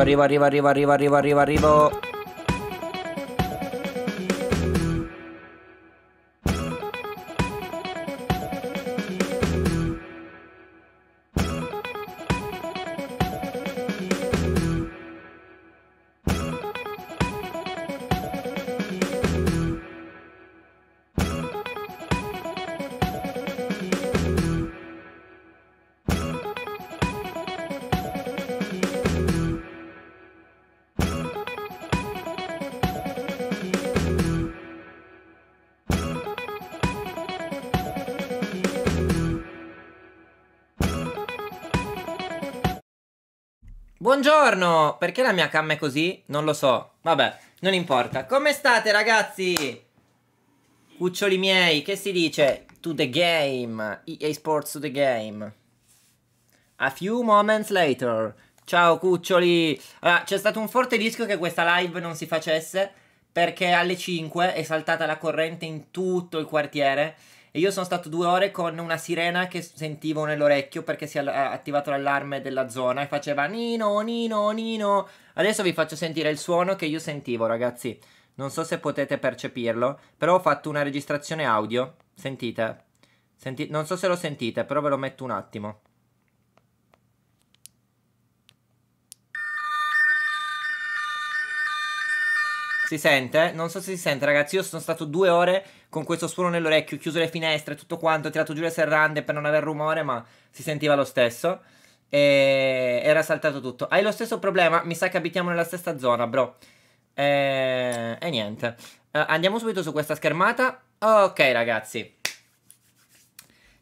arrivo, arrivo, arrivo, arrivo, arrivo, arrivo, arrivo. Buongiorno! Perché la mia cam è così? Non lo so. Vabbè, non importa. Come state ragazzi? Cuccioli miei, che si dice? To the game. EA Sports to the game. A few moments later. Ciao cuccioli. Allora, c'è stato un forte rischio che questa live non si facesse perché alle 5 è saltata la corrente in tutto il quartiere e io sono stato due ore con una sirena che sentivo nell'orecchio perché si è attivato l'allarme della zona e faceva Nino, Nino, Nino. Adesso vi faccio sentire il suono che io sentivo, ragazzi. Non so se potete percepirlo, però ho fatto una registrazione audio. Sentite. Senti- non so se lo sentite, però ve lo metto un attimo. Si sente? Non so se si sente, ragazzi. Io sono stato due ore con questo suono nell'orecchio, chiuso le finestre, tutto quanto, tirato giù le serrande per non aver rumore, ma si sentiva lo stesso. E era saltato tutto. Hai lo stesso problema? Mi sa che abitiamo nella stessa zona, bro. E, e niente. Uh, andiamo subito su questa schermata. Ok, ragazzi.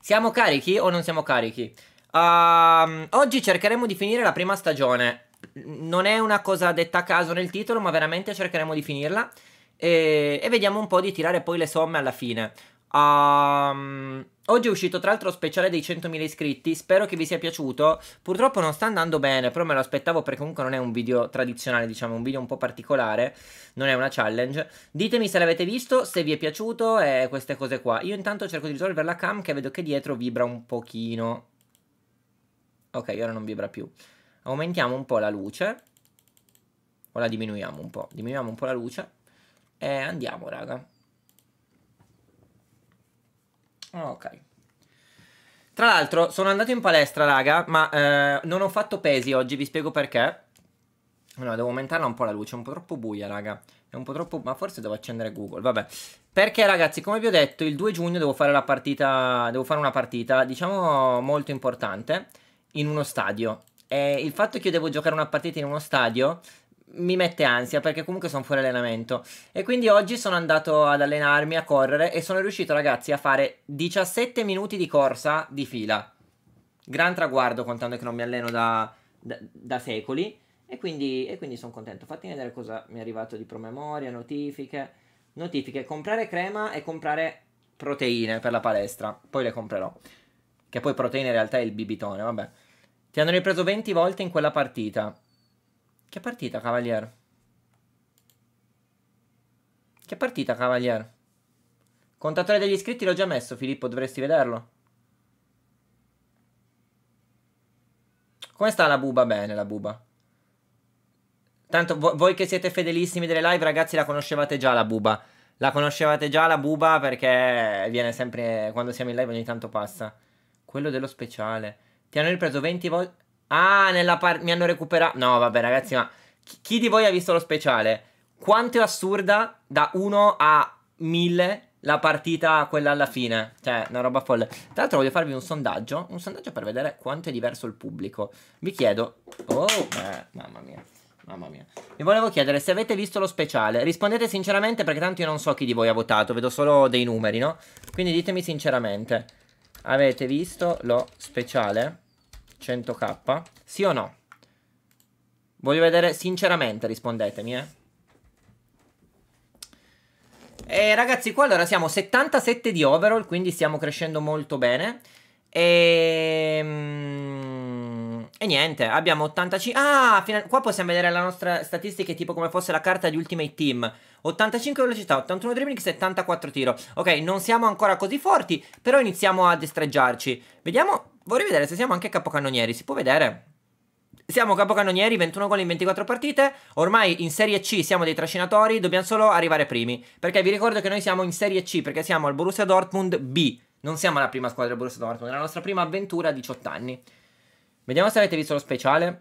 Siamo carichi o non siamo carichi? Uh, oggi cercheremo di finire la prima stagione non è una cosa detta a caso nel titolo, ma veramente cercheremo di finirla. E, e vediamo un po' di tirare poi le somme alla fine. Um, oggi è uscito tra l'altro speciale dei 100.000 iscritti, spero che vi sia piaciuto. Purtroppo non sta andando bene, però me lo aspettavo perché comunque non è un video tradizionale, diciamo, un video un po' particolare, non è una challenge. Ditemi se l'avete visto, se vi è piaciuto e eh, queste cose qua. Io intanto cerco di risolvere la cam che vedo che dietro vibra un pochino. Ok, ora non vibra più aumentiamo un po' la luce. O la diminuiamo un po'. Diminuiamo un po' la luce. E andiamo, raga. Ok. Tra l'altro sono andato in palestra, raga, ma eh, non ho fatto pesi oggi, vi spiego perché. No, devo aumentarla un po' la luce, è un po' troppo buia, raga. È un po' troppo... ma forse devo accendere Google, vabbè. Perché, ragazzi, come vi ho detto, il 2 giugno devo fare la partita... devo fare una partita, diciamo, molto importante, in uno stadio eh, il fatto che io devo giocare una partita in uno stadio mi mette ansia perché comunque sono fuori allenamento e quindi oggi sono andato ad allenarmi a correre e sono riuscito ragazzi a fare 17 minuti di corsa di fila gran traguardo contando che non mi alleno da, da, da secoli e quindi, e quindi sono contento fatemi vedere cosa mi è arrivato di promemoria notifiche notifiche comprare crema e comprare proteine per la palestra poi le comprerò che poi proteine in realtà è il bibitone vabbè ti hanno ripreso 20 volte in quella partita. Che partita, Cavalier? Che partita, Cavalier? Contatore degli iscritti l'ho già messo, Filippo, dovresti vederlo. Come sta la buba? Bene, la buba. Tanto vo voi che siete fedelissimi delle live, ragazzi, la conoscevate già la buba. La conoscevate già la buba perché viene sempre quando siamo in live ogni tanto passa. Quello dello speciale. Ti hanno ripreso 20 volte. Ah, nella par- mi hanno recuperato. No, vabbè, ragazzi, ma chi, chi di voi ha visto lo speciale? Quanto è assurda da 1 a 1000 la partita quella alla fine. Cioè, una roba folle. Tra l'altro voglio farvi un sondaggio, un sondaggio per vedere quanto è diverso il pubblico. Vi chiedo... Oh, eh, mamma mia. Mamma mia. Vi volevo chiedere se avete visto lo speciale. Rispondete sinceramente perché tanto io non so chi di voi ha votato, vedo solo dei numeri, no? Quindi ditemi sinceramente. Avete visto lo speciale 100k? Sì o no? Voglio vedere sinceramente, rispondetemi, eh. E ragazzi, qua allora siamo 77 di overall, quindi stiamo crescendo molto bene. E, ehm, e niente, abbiamo 85... Ah, qua possiamo vedere la nostra statistica tipo come fosse la carta di Ultimate Team. 85 velocità, 81 dribbling, 74 tiro. Ok, non siamo ancora così forti, però iniziamo a destreggiarci. Vediamo, vorrei vedere se siamo anche capocannonieri, si può vedere? Siamo capocannonieri, 21 gol in 24 partite. Ormai in Serie C siamo dei trascinatori, dobbiamo solo arrivare primi. Perché vi ricordo che noi siamo in Serie C, perché siamo al Borussia Dortmund B. Non siamo la prima squadra del Borussia Dortmund, è la nostra prima avventura a 18 anni. Vediamo se avete visto lo speciale.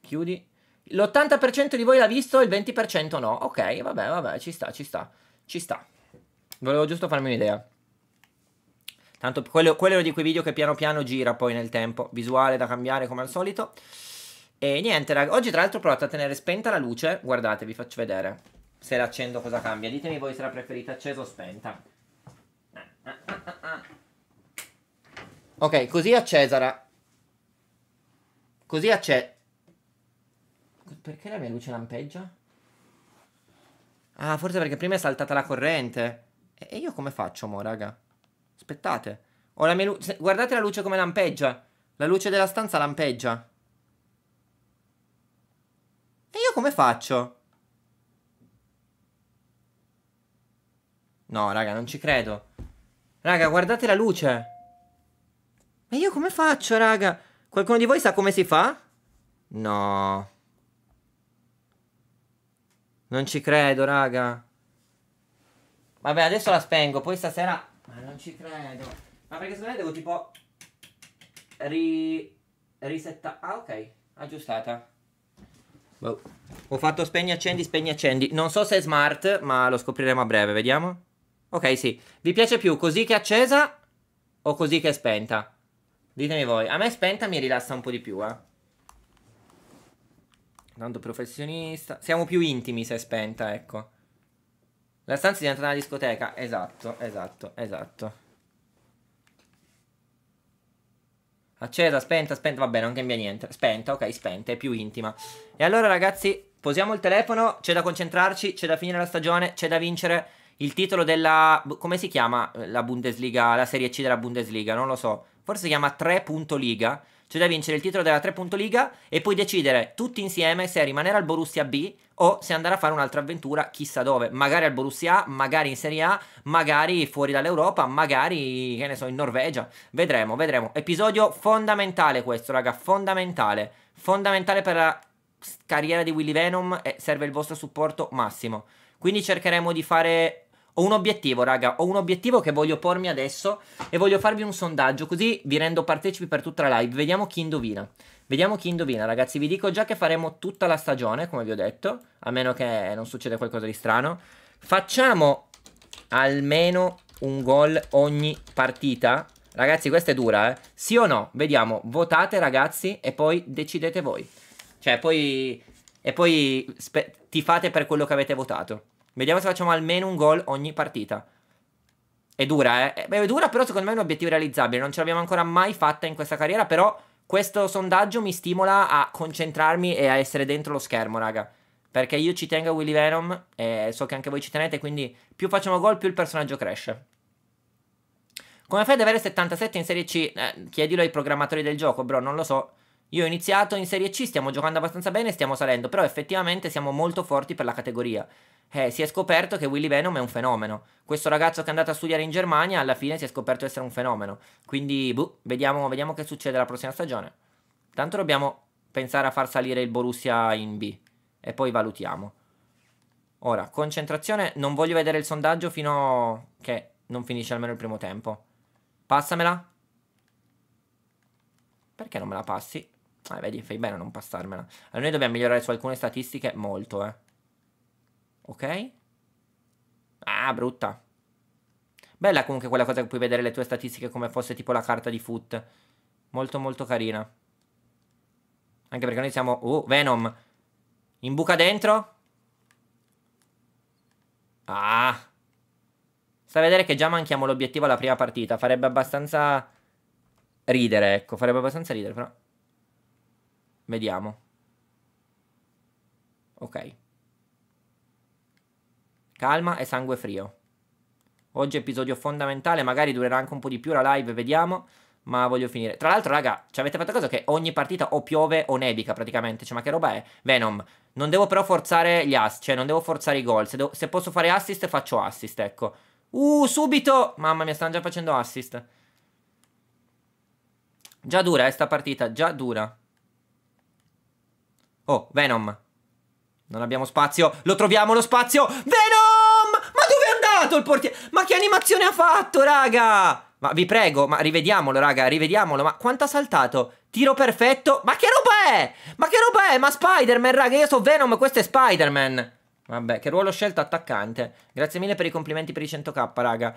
Chiudi. L'80% di voi l'ha visto, il 20% no. Ok, vabbè, vabbè, ci sta, ci sta, ci sta. Volevo giusto farmi un'idea. Tanto quello, quello di quei video che piano piano gira poi nel tempo. Visuale da cambiare come al solito. E niente, ragazzi. Oggi tra l'altro ho provato a tenere spenta la luce. Guardate, vi faccio vedere. Se l'accendo cosa cambia. Ditemi voi se la preferite accesa o spenta. Ok, così accesa. Così accesa. Perché la mia luce lampeggia? Ah, forse perché prima è saltata la corrente. E io come faccio, mo, raga? Aspettate. Ho la mia luce... Guardate la luce come lampeggia. La luce della stanza lampeggia. E io come faccio? No, raga, non ci credo. Raga, guardate la luce. E io come faccio, raga? Qualcuno di voi sa come si fa? No. Non ci credo, raga. Vabbè, adesso la spengo. Poi stasera... Ma non ci credo. Ma perché secondo me devo tipo... Ri... Risetta... Ah, ok. Aggiustata. Wow. Boh. Ho fatto spegni accendi, spegni accendi. Non so se è smart, ma lo scopriremo a breve. Vediamo. Ok, sì. Vi piace più così che è accesa o così che è spenta? Ditemi voi. A me spenta mi rilassa un po' di più, eh tanto professionista. Siamo più intimi se è spenta, ecco. La stanza è diventata una discoteca. Esatto, esatto, esatto. Accesa, spenta, spenta. Vabbè, non cambia niente. Spenta, ok, spenta, è più intima. E allora, ragazzi, posiamo il telefono. C'è da concentrarci, c'è da finire la stagione, c'è da vincere il titolo della. Come si chiama eh, la Bundesliga? La Serie C della Bundesliga? Non lo so. Forse si chiama 3.liga. C'è da vincere il titolo della 3. Liga e poi decidere tutti insieme se rimanere al Borussia B o se andare a fare un'altra avventura chissà dove, magari al Borussia A, magari in Serie A, magari fuori dall'Europa, magari che ne so, in Norvegia. Vedremo, vedremo. Episodio fondamentale questo, raga, fondamentale. Fondamentale per la carriera di Willy Venom e serve il vostro supporto massimo. Quindi cercheremo di fare ho un obiettivo, raga, ho un obiettivo che voglio pormi adesso e voglio farvi un sondaggio, così vi rendo partecipi per tutta la live. Vediamo chi indovina. Vediamo chi indovina, ragazzi. Vi dico già che faremo tutta la stagione, come vi ho detto, a meno che non succeda qualcosa di strano. Facciamo almeno un gol ogni partita. Ragazzi, questa è dura, eh. Sì o no? Vediamo. Votate, ragazzi, e poi decidete voi. Cioè, poi... E poi ti fate per quello che avete votato. Vediamo se facciamo almeno un gol ogni partita. È dura, eh? È dura, però secondo me è un obiettivo realizzabile. Non ce l'abbiamo ancora mai fatta in questa carriera, però questo sondaggio mi stimola a concentrarmi e a essere dentro lo schermo, raga. Perché io ci tengo a Willy Venom e so che anche voi ci tenete, quindi più facciamo gol, più il personaggio cresce. Come fai ad avere 77 in Serie C? Eh, chiedilo ai programmatori del gioco, bro, non lo so. Io ho iniziato in Serie C, stiamo giocando abbastanza bene, stiamo salendo, però effettivamente siamo molto forti per la categoria. Eh, si è scoperto che Willy Venom è un fenomeno. Questo ragazzo che è andato a studiare in Germania alla fine si è scoperto essere un fenomeno. Quindi, buh, vediamo, vediamo che succede la prossima stagione. Tanto dobbiamo pensare a far salire il Borussia in B e poi valutiamo. Ora, concentrazione, non voglio vedere il sondaggio fino a che non finisce almeno il primo tempo. Passamela. Perché non me la passi? Ah, vedi, fai bene a non passarmela. Allora noi dobbiamo migliorare su alcune statistiche molto, eh. Ok? Ah, brutta. Bella comunque quella cosa che puoi vedere le tue statistiche come fosse tipo la carta di foot. Molto molto carina. Anche perché noi siamo... Oh, Venom. In buca dentro. Ah. Sta a vedere che già manchiamo l'obiettivo alla prima partita. Farebbe abbastanza ridere, ecco. Farebbe abbastanza ridere, però... Vediamo. Ok. Calma e sangue frio. Oggi episodio fondamentale, magari durerà anche un po' di più la live, vediamo. Ma voglio finire. Tra l'altro, raga, ci avete fatto caso che ogni partita o piove o nevica praticamente. Cioè, ma che roba è? Venom. Non devo però forzare gli assist, cioè non devo forzare i gol. Se, devo, se posso fare assist, faccio assist, ecco. Uh, subito! Mamma mia, stanno già facendo assist. Già dura, eh, sta partita, già dura. Oh, Venom. Non abbiamo spazio. Lo troviamo lo spazio. Venom! Ma dove è andato il portiere? Ma che animazione ha fatto, raga? Ma vi prego, ma rivediamolo, raga, rivediamolo. Ma quanto ha saltato? Tiro perfetto. Ma che roba è? Ma che roba è? Ma Spider-Man, raga, io so Venom, questo è Spider-Man. Vabbè, che ruolo scelto attaccante. Grazie mille per i complimenti per i 100k, raga.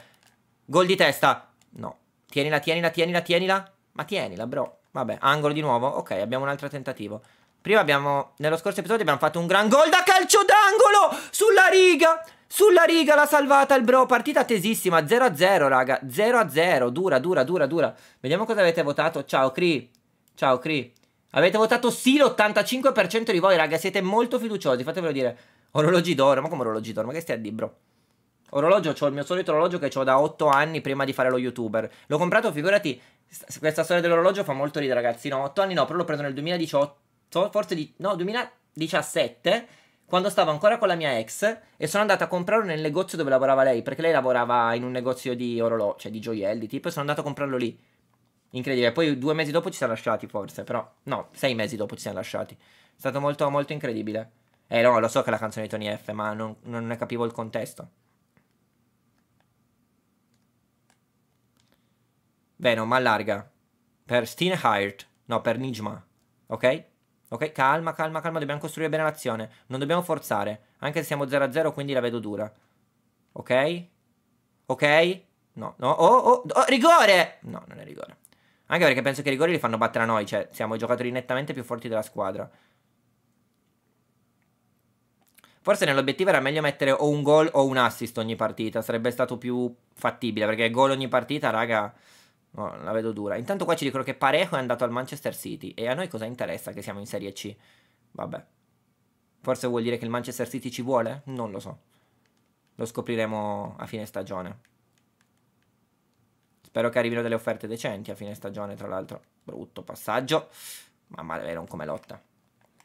Gol di testa. No. Tienila, tienila, tienila, tienila. Ma tienila, bro. Vabbè, angolo di nuovo. Ok, abbiamo un altro tentativo. Prima abbiamo, nello scorso episodio abbiamo fatto un gran gol da calcio d'angolo sulla riga. Sulla riga l'ha salvata il bro, partita tesissima, 0-0 raga, 0-0, dura, dura, dura, dura. Vediamo cosa avete votato, ciao Cri, ciao Cri. Avete votato sì l'85% di voi raga, siete molto fiduciosi, fatevelo dire. Orologi d'oro, ma come orologi d'oro, ma che stai a di bro? Orologio, ho il mio solito orologio che ho da 8 anni prima di fare lo youtuber. L'ho comprato, figurati, questa storia dell'orologio fa molto ridere ragazzi, no, 8 anni no, però l'ho preso nel 2018 forse di, no, 2017, quando stavo ancora con la mia ex e sono andata a comprarlo nel negozio dove lavorava lei, perché lei lavorava in un negozio di orologi, cioè di gioielli, tipo, e sono andato a comprarlo lì. Incredibile, poi due mesi dopo ci siamo lasciati forse, però no, sei mesi dopo ci siamo lasciati. È stato molto, molto incredibile. Eh no, lo so che è la canzone di Tony F, ma non, non ne capivo il contesto. Venom allarga. Per Steinhardt, no, per Nijma, ok? Ok, calma, calma, calma, dobbiamo costruire bene l'azione. Non dobbiamo forzare, anche se siamo 0-0, quindi la vedo dura. Ok? Ok? No, no, oh, oh, oh, oh, rigore! No, non è rigore. Anche perché penso che i rigori li fanno battere a noi, cioè siamo i giocatori nettamente più forti della squadra. Forse nell'obiettivo era meglio mettere o un gol o un assist ogni partita, sarebbe stato più fattibile, perché gol ogni partita, raga... No, la vedo dura. Intanto qua ci dicono che Parejo è andato al Manchester City. E a noi cosa interessa che siamo in Serie C? Vabbè. Forse vuol dire che il Manchester City ci vuole? Non lo so. Lo scopriremo a fine stagione. Spero che arrivino delle offerte decenti a fine stagione, tra l'altro. Brutto passaggio. Mamma mia, non come lotta.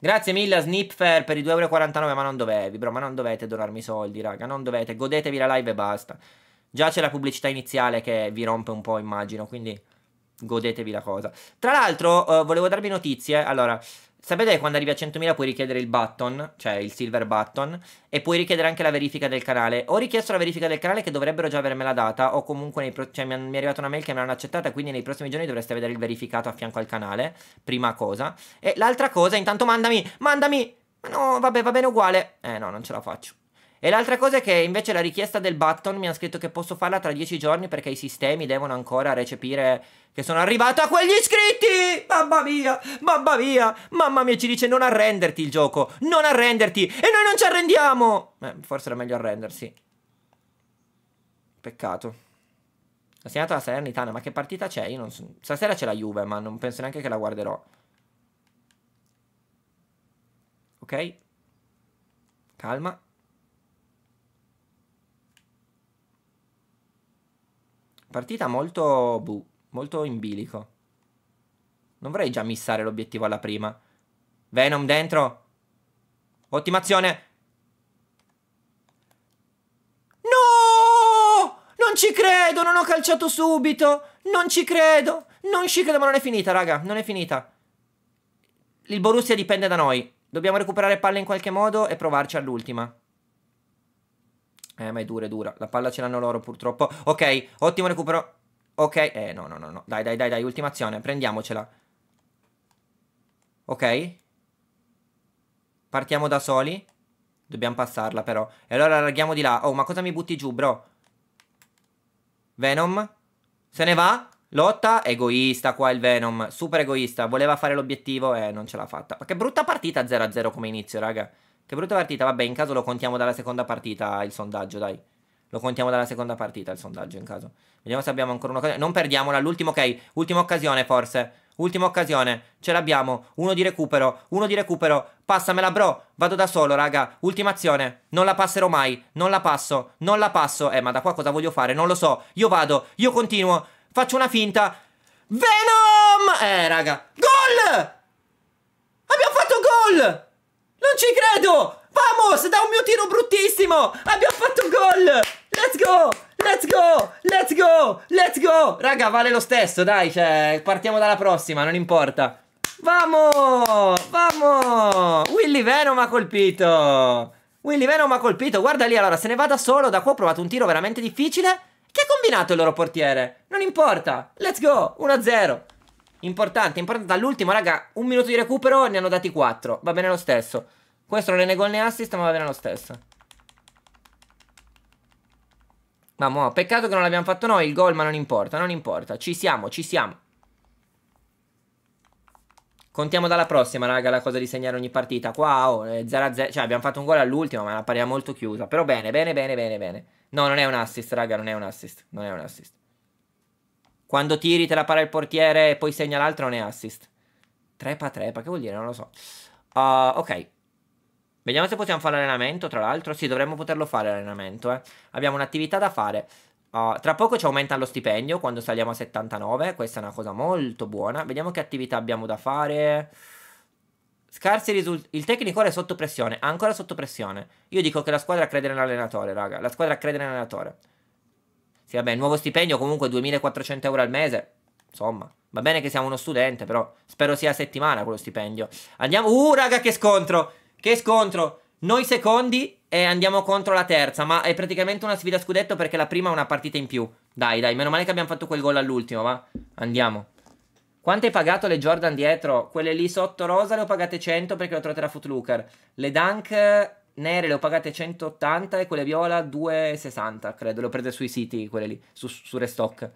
Grazie mille a Snipfer per i 2,49€, ma non dovevi, bro, ma non dovete donarmi soldi, raga, non dovete, godetevi la live e basta. Già c'è la pubblicità iniziale che vi rompe un po', immagino, quindi godetevi la cosa. Tra l'altro, eh, volevo darvi notizie. Allora, sapete che quando arrivi a 100.000 puoi richiedere il button, cioè il silver button, e puoi richiedere anche la verifica del canale. Ho richiesto la verifica del canale che dovrebbero già avermela data, o comunque pro- cioè, mi, è arrivata una mail che me l'hanno accettata, quindi nei prossimi giorni dovreste vedere il verificato a fianco al canale, prima cosa. E l'altra cosa, intanto mandami, mandami! No, vabbè, va bene uguale. Eh no, non ce la faccio. E l'altra cosa è che invece la richiesta del button mi ha scritto che posso farla tra dieci giorni perché i sistemi devono ancora recepire che sono arrivato a quegli iscritti! Mamma mia, mamma mia, mamma mia ci dice non arrenderti il gioco, non arrenderti e noi non ci arrendiamo! Eh, forse era meglio arrendersi. Peccato. segnato la Salernitana, ma che partita c'è? Io non so. Stasera c'è la Juve, ma non penso neanche che la guarderò. Ok? Calma. Partita molto buh, molto in bilico. Non vorrei già missare l'obiettivo alla prima. Venom dentro. Ottimazione. No! Non ci credo, non ho calciato subito. Non ci credo. Non ci credo, ma non è finita, raga. Non è finita. Il Borussia dipende da noi. Dobbiamo recuperare palle in qualche modo e provarci all'ultima. Eh, ma è dura, è dura. La palla ce l'hanno loro purtroppo. Ok, ottimo recupero. Ok, eh, no, no, no, no. Dai, dai, dai, dai, ultima azione. Prendiamocela. Ok. Partiamo da soli. Dobbiamo passarla però. E allora allarghiamo di là. Oh, ma cosa mi butti giù, bro? Venom. Se ne va. Lotta, egoista qua il Venom, super egoista, voleva fare l'obiettivo e eh, non ce l'ha fatta. Ma che brutta partita 0-0 come inizio, raga. Che brutta partita, vabbè, in caso lo contiamo dalla seconda partita il sondaggio, dai. Lo contiamo dalla seconda partita il sondaggio, in caso. Vediamo se abbiamo ancora un'occasione. Non perdiamola, L'ultimo, ok, ultima occasione forse. Ultima occasione, ce l'abbiamo, uno di recupero, uno di recupero, passamela bro, vado da solo raga, ultima azione, non la passerò mai, non la passo, non la passo, eh ma da qua cosa voglio fare, non lo so, io vado, io continuo, faccio una finta, Venom, eh raga, gol, abbiamo fatto gol, non ci credo! Vamos! Da un mio tiro bruttissimo! Abbiamo fatto un gol! Let's go! Let's go! Let's go! Let's go! Raga, vale lo stesso, dai, cioè, partiamo dalla prossima, non importa. Vamos! Vamos! Willy Venom ha colpito! Willy Venom ha colpito, guarda lì, allora, se ne va da solo, da qua ho provato un tiro veramente difficile. Che ha combinato il loro portiere? Non importa! Let's go! 1-0! Importante, importante. All'ultimo, raga, un minuto di recupero ne hanno dati 4. Va bene lo stesso. Questo non è né gol né assist, ma va bene lo stesso. Mamma, peccato che non l'abbiamo fatto noi il gol, ma non importa, non importa. Ci siamo, ci siamo. Contiamo dalla prossima, raga, la cosa di segnare ogni partita. Qua, oh, 0-0. Cioè, abbiamo fatto un gol all'ultimo, ma la pariamo molto chiusa. Però bene, bene, bene, bene, bene. No, non è un assist, raga, non è un assist. Non è un assist. Quando tiri te la para il portiere e poi segna l'altra non è assist. Trepa trepa, che vuol dire? Non lo so. Uh, ok. Vediamo se possiamo fare l'allenamento, tra l'altro. Sì, dovremmo poterlo fare l'allenamento, eh. Abbiamo un'attività da fare. Uh, tra poco ci aumenta lo stipendio quando saliamo a 79, questa è una cosa molto buona. Vediamo che attività abbiamo da fare. Scarsi risultati. Il tecnico ora è sotto pressione, ancora sotto pressione. Io dico che la squadra crede nell'allenatore, raga. La squadra crede nell'allenatore. Sì, vabbè, nuovo stipendio comunque 2400 euro al mese. Insomma, va bene che siamo uno studente, però spero sia a settimana quello stipendio. Andiamo. Uh, raga, che scontro! Che scontro! Noi secondi e andiamo contro la terza, ma è praticamente una sfida scudetto perché la prima è una partita in più. Dai, dai, meno male che abbiamo fatto quel gol all'ultimo, va? Andiamo. Quanto hai pagato le Jordan dietro? Quelle lì sotto rosa le ho pagate 100 perché le ho trovate da Footlooker. Le Dunk nere le ho pagate 180 e quelle viola 2,60, credo. Le ho prese sui siti, quelle lì, su, su Restock.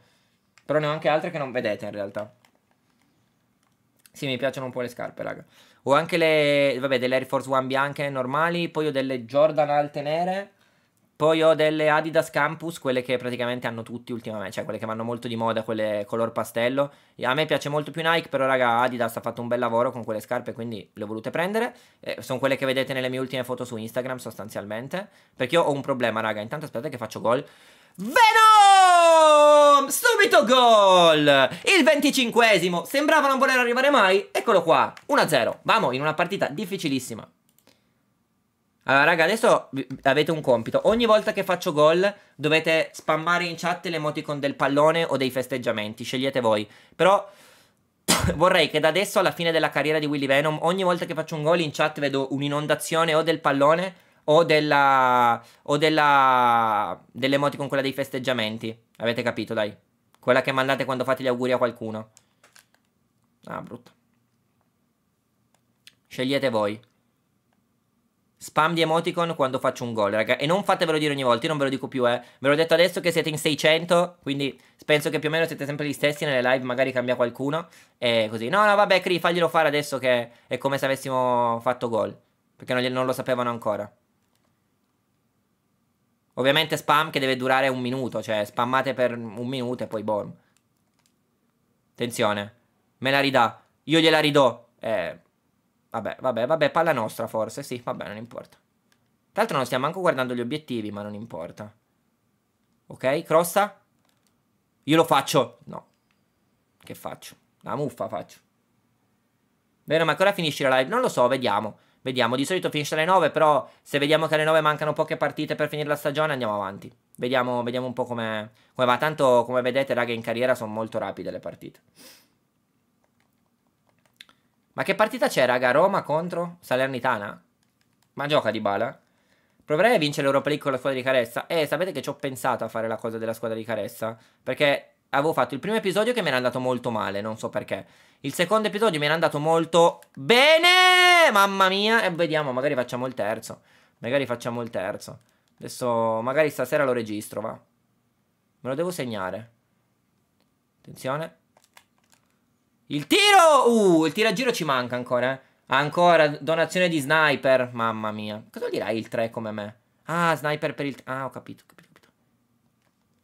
Però ne ho anche altre che non vedete in realtà. Sì, mi piacciono un po' le scarpe, raga. Ho anche le, vabbè, delle Air Force One bianche normali, poi ho delle Jordan alte nere poi ho delle Adidas Campus, quelle che praticamente hanno tutti ultimamente, cioè quelle che vanno molto di moda, quelle color pastello. A me piace molto più Nike, però raga, Adidas ha fatto un bel lavoro con quelle scarpe, quindi le ho volute prendere. Eh, sono quelle che vedete nelle mie ultime foto su Instagram sostanzialmente, perché io ho un problema, raga. Intanto aspettate che faccio gol. Venom! Subito gol! Il venticinquesimo! Sembrava non voler arrivare mai, eccolo qua, 1-0. Vamo, in una partita difficilissima. Allora, raga, adesso avete un compito. Ogni volta che faccio gol dovete spammare in chat le l'emoticon del pallone o dei festeggiamenti. Scegliete voi. Però vorrei che da adesso alla fine della carriera di Willy Venom, ogni volta che faccio un gol in chat vedo un'inondazione o del pallone o della. o della. dell'emoticon quella dei festeggiamenti. Avete capito, dai. Quella che mandate quando fate gli auguri a qualcuno. Ah, brutto. Scegliete voi spam di emoticon quando faccio un gol, raga. E non fatevelo dire ogni volta, io non ve lo dico più, eh. Ve l'ho detto adesso che siete in 600, quindi penso che più o meno siete sempre gli stessi nelle live, magari cambia qualcuno. E così. No, no, vabbè, Cri, faglielo fare adesso che è come se avessimo fatto gol. Perché non, non lo sapevano ancora. Ovviamente spam che deve durare un minuto, cioè spammate per un minuto e poi boom. Attenzione. Me la ridà. Io gliela ridò. Eh... Vabbè, vabbè, vabbè, palla nostra forse, sì, vabbè, non importa. Tra l'altro non stiamo neanche guardando gli obiettivi, ma non importa. Ok, crossa. Io lo faccio. No. Che faccio? La muffa faccio. Vero, ma ancora finisce la live? Non lo so, vediamo. Vediamo, di solito finisce alle 9, però se vediamo che alle 9 mancano poche partite per finire la stagione andiamo avanti. Vediamo, vediamo un po' come, come va. Tanto, come vedete, raga, in carriera sono molto rapide le partite. Ma che partita c'è, raga? Roma contro Salernitana? Ma gioca di bala? Proverei a vincere l'Europa League con la squadra di Caressa. Eh, sapete che ci ho pensato a fare la cosa della squadra di Caressa? Perché avevo fatto il primo episodio che mi era andato molto male, non so perché. Il secondo episodio mi era andato molto bene! Mamma mia! E vediamo, magari facciamo il terzo. Magari facciamo il terzo. Adesso, magari stasera lo registro, va. Me lo devo segnare. Attenzione. Il tiro! Uh, il tiro a giro ci manca ancora, eh. Ancora, donazione di sniper. Mamma mia. Cosa vuol dire il 3 come me? Ah, sniper per il... Ah, ho capito, ho capito, ho capito.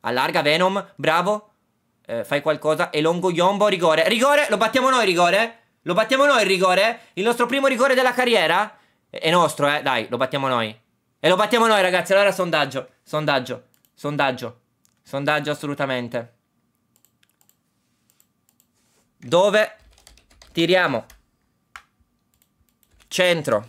Allarga Venom, bravo. Eh, fai qualcosa. E Longo Yombo, rigore. Rigore, lo battiamo noi, rigore. Lo battiamo noi il rigore? Il nostro primo rigore della carriera? È nostro, eh, dai, lo battiamo noi. E lo battiamo noi, ragazzi. Allora sondaggio, sondaggio, sondaggio, sondaggio assolutamente. Dove? Tiriamo. Centro.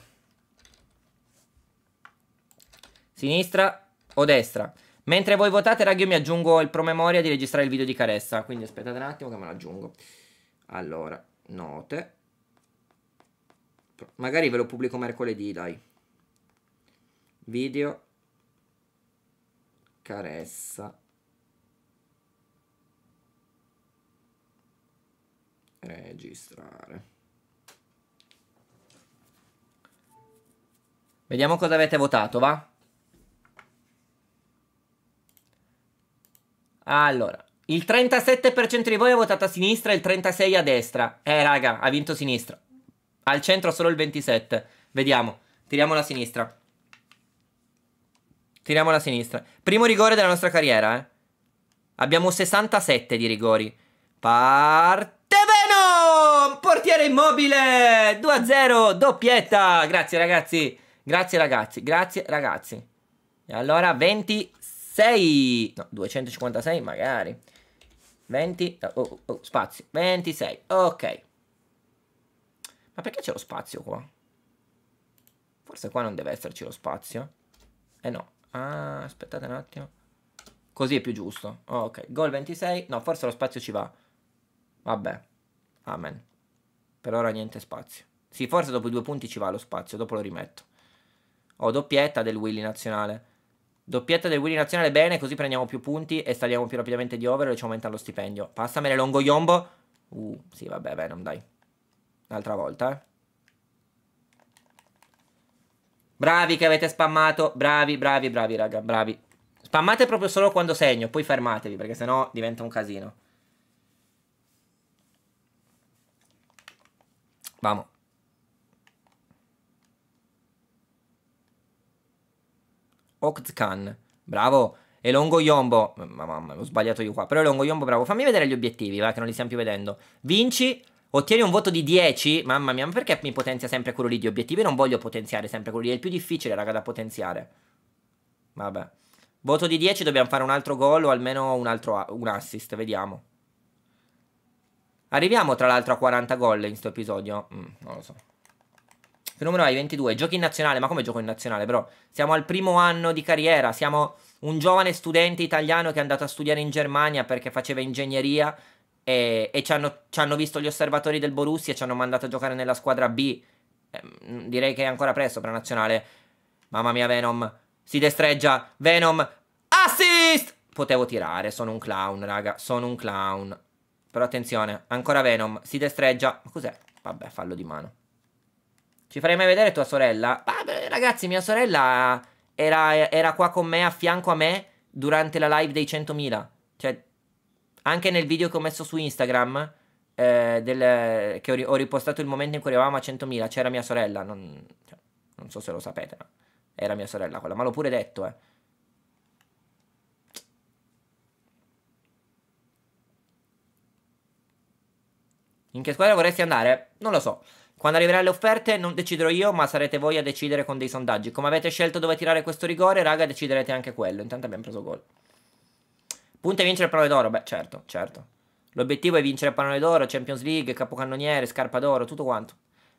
Sinistra o destra? Mentre voi votate, raga, io mi aggiungo il promemoria di registrare il video di Caressa. Quindi aspettate un attimo che me lo aggiungo. Allora, note. Magari ve lo pubblico mercoledì, dai. Video. Caressa. registrare. Vediamo cosa avete votato, va? Allora, il 37% di voi ha votato a sinistra e il 36% a destra. Eh, raga, ha vinto sinistra. Al centro solo il 27%. Vediamo. Tiriamo la sinistra. Tiriamo la sinistra. Primo rigore della nostra carriera, eh. Abbiamo 67 di rigori. Parte Venom! Portiere immobile! 2-0, doppietta! Grazie ragazzi, grazie ragazzi, grazie ragazzi. E allora 26, no 256 magari. 20, oh, oh, oh, spazio, 26, ok. Ma perché c'è lo spazio qua? Forse qua non deve esserci lo spazio. Eh no, ah, aspettate un attimo. Così è più giusto. ok, gol 26, no forse lo spazio ci va. Vabbè, amen. Per ora niente spazio. Sì, forse dopo i due punti ci va lo spazio, dopo lo rimetto. Ho doppietta del Willy nazionale. Doppietta del Willy nazionale, bene, così prendiamo più punti e saliamo più rapidamente di over e ci aumenta lo stipendio. Passamene Longo Yombo. Uh, sì, vabbè, Venom, dai. Un'altra volta, eh. Bravi che avete spammato, bravi, bravi, bravi, raga, bravi. Spammate proprio solo quando segno, poi fermatevi, perché sennò diventa un casino. Vamos. Oktkan, bravo. E Longo Yombo, mamma mia, ho sbagliato io qua, però Longo Yombo, bravo. Fammi vedere gli obiettivi, va, che non li stiamo più vedendo. Vinci, ottieni un voto di 10, mamma mia, ma perché mi potenzia sempre quello lì di obiettivi? Non voglio potenziare sempre quello lì, è il più difficile, raga, da potenziare. Vabbè. Voto di 10, dobbiamo fare un altro gol o almeno un altro un assist, vediamo. Arriviamo tra l'altro a 40 gol in questo episodio. Mm, non lo so. numero hai? 22. Giochi in nazionale. Ma come gioco in nazionale, bro? Siamo al primo anno di carriera. Siamo un giovane studente italiano che è andato a studiare in Germania perché faceva ingegneria. E, e ci, hanno, ci, hanno, visto gli osservatori del Borussia. Ci hanno mandato a giocare nella squadra B. Eh, direi che è ancora presto per la nazionale. Mamma mia, Venom. Si destreggia. Venom. Assist! Potevo tirare. Sono un clown, raga. Sono un clown. Però attenzione, ancora Venom, si destreggia. Ma cos'è? Vabbè, fallo di mano. Ci farei mai vedere tua sorella? Vabbè, ragazzi, mia sorella era, era qua con me, a fianco a me, durante la live dei 100.000. Cioè, anche nel video che ho messo su Instagram, eh, del, che ho, ho, ripostato il momento in cui eravamo a 100.000, c'era mia sorella. Non, cioè, non so se lo sapete, ma era mia sorella quella. Ma l'ho pure detto, eh. In che squadra vorresti andare? Non lo so. Quando arriveranno le offerte non deciderò io, ma sarete voi a decidere con dei sondaggi. Come avete scelto dove tirare questo rigore, raga, deciderete anche quello. Intanto abbiamo preso gol. Punta e vincere il pallone d'oro? Beh, certo, certo. L'obiettivo è vincere il pallone d'oro, Champions League, capocannoniere, scarpa d'oro, tutto quanto.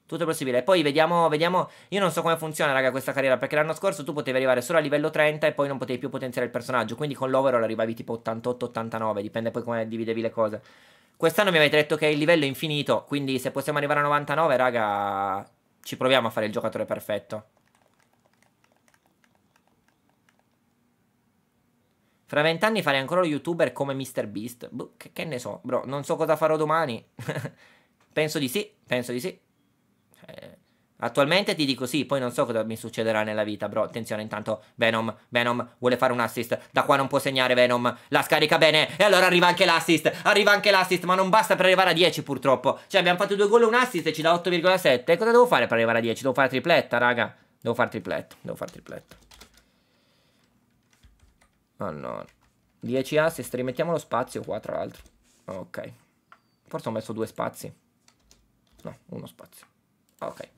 Tutto è possibile. Poi vediamo, vediamo. Io non so come funziona, raga, questa carriera. Perché l'anno scorso tu potevi arrivare solo a livello 30 e poi non potevi più potenziare il personaggio. Quindi con l'overall arrivavi tipo 88-89. Dipende poi come dividevi le cose. Quest'anno mi avete detto che il livello è infinito. Quindi se possiamo arrivare a 99, raga, ci proviamo a fare il giocatore perfetto. Fra vent'anni farei ancora lo youtuber come MrBeast? Boh, che, che ne so, bro, non so cosa farò domani. penso di sì, penso di sì eh, attualmente ti dico sì, poi non so cosa mi succederà nella vita, bro. Attenzione, intanto Venom, Venom vuole fare un assist. Da qua non può segnare Venom. La scarica bene e allora arriva anche l'assist. Arriva anche l'assist, ma non basta per arrivare a 10 purtroppo. Cioè abbiamo fatto due gol e un assist e ci dà 8,7. Cosa devo fare per arrivare a 10? Devo fare tripletta, raga. Devo fare tripletta, devo fare tripletta. Oh no. 10 assist, rimettiamo lo spazio qua tra l'altro. Ok. Forse ho messo due spazi. No, uno spazio. Ok.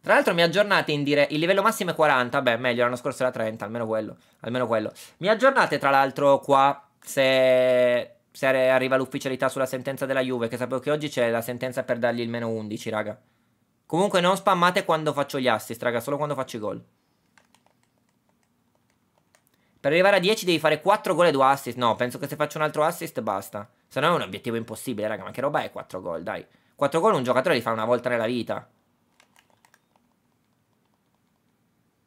Tra l'altro mi aggiornate in diretta. Il livello massimo è 40. Beh, meglio, l'anno scorso era 30, almeno quello. Almeno quello. Mi aggiornate tra l'altro qua se... se arriva l'ufficialità sulla sentenza della Juve, che sapevo che oggi c'è la sentenza per dargli il meno 11, raga. Comunque non spammate quando faccio gli assist, raga, solo quando faccio i gol. Per arrivare a 10 devi fare 4 gol e 2 assist. No, penso che se faccio un altro assist basta. Se no è un obiettivo impossibile, raga, ma che roba è 4 gol, dai. 4 gol un giocatore li fa una volta nella vita.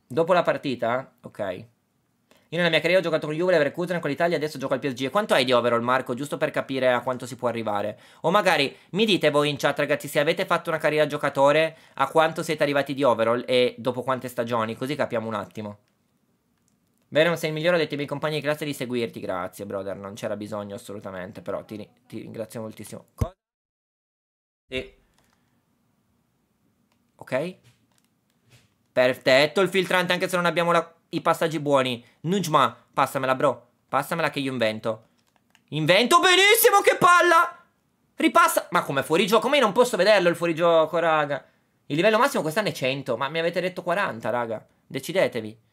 Dopo la partita? Ok. Io nella mia carriera ho giocato con Juve, Leverkusen, con l'Italia, adesso gioco al PSG. E quanto hai di overall, Marco? Giusto per capire a quanto si può arrivare. O magari mi dite voi in chat, ragazzi, se avete fatto una carriera giocatore, a quanto siete arrivati di overall e dopo quante stagioni, così capiamo un attimo. Venom sei il migliore, ho detto ai miei compagni di classe di seguirti, grazie brother, non c'era bisogno assolutamente, però ti, ti ringrazio moltissimo. Cosa? Sì. Ok. Perfetto, il filtrante anche se non abbiamo la... i passaggi buoni. Nujma, passamela bro, passamela che io invento. Invento benissimo, che palla! Ripassa... Ma come fuorigioco? Ma io non posso vederlo il fuorigioco, raga. Il livello massimo quest'anno è 100, ma mi avete detto 40, raga. Decidetevi.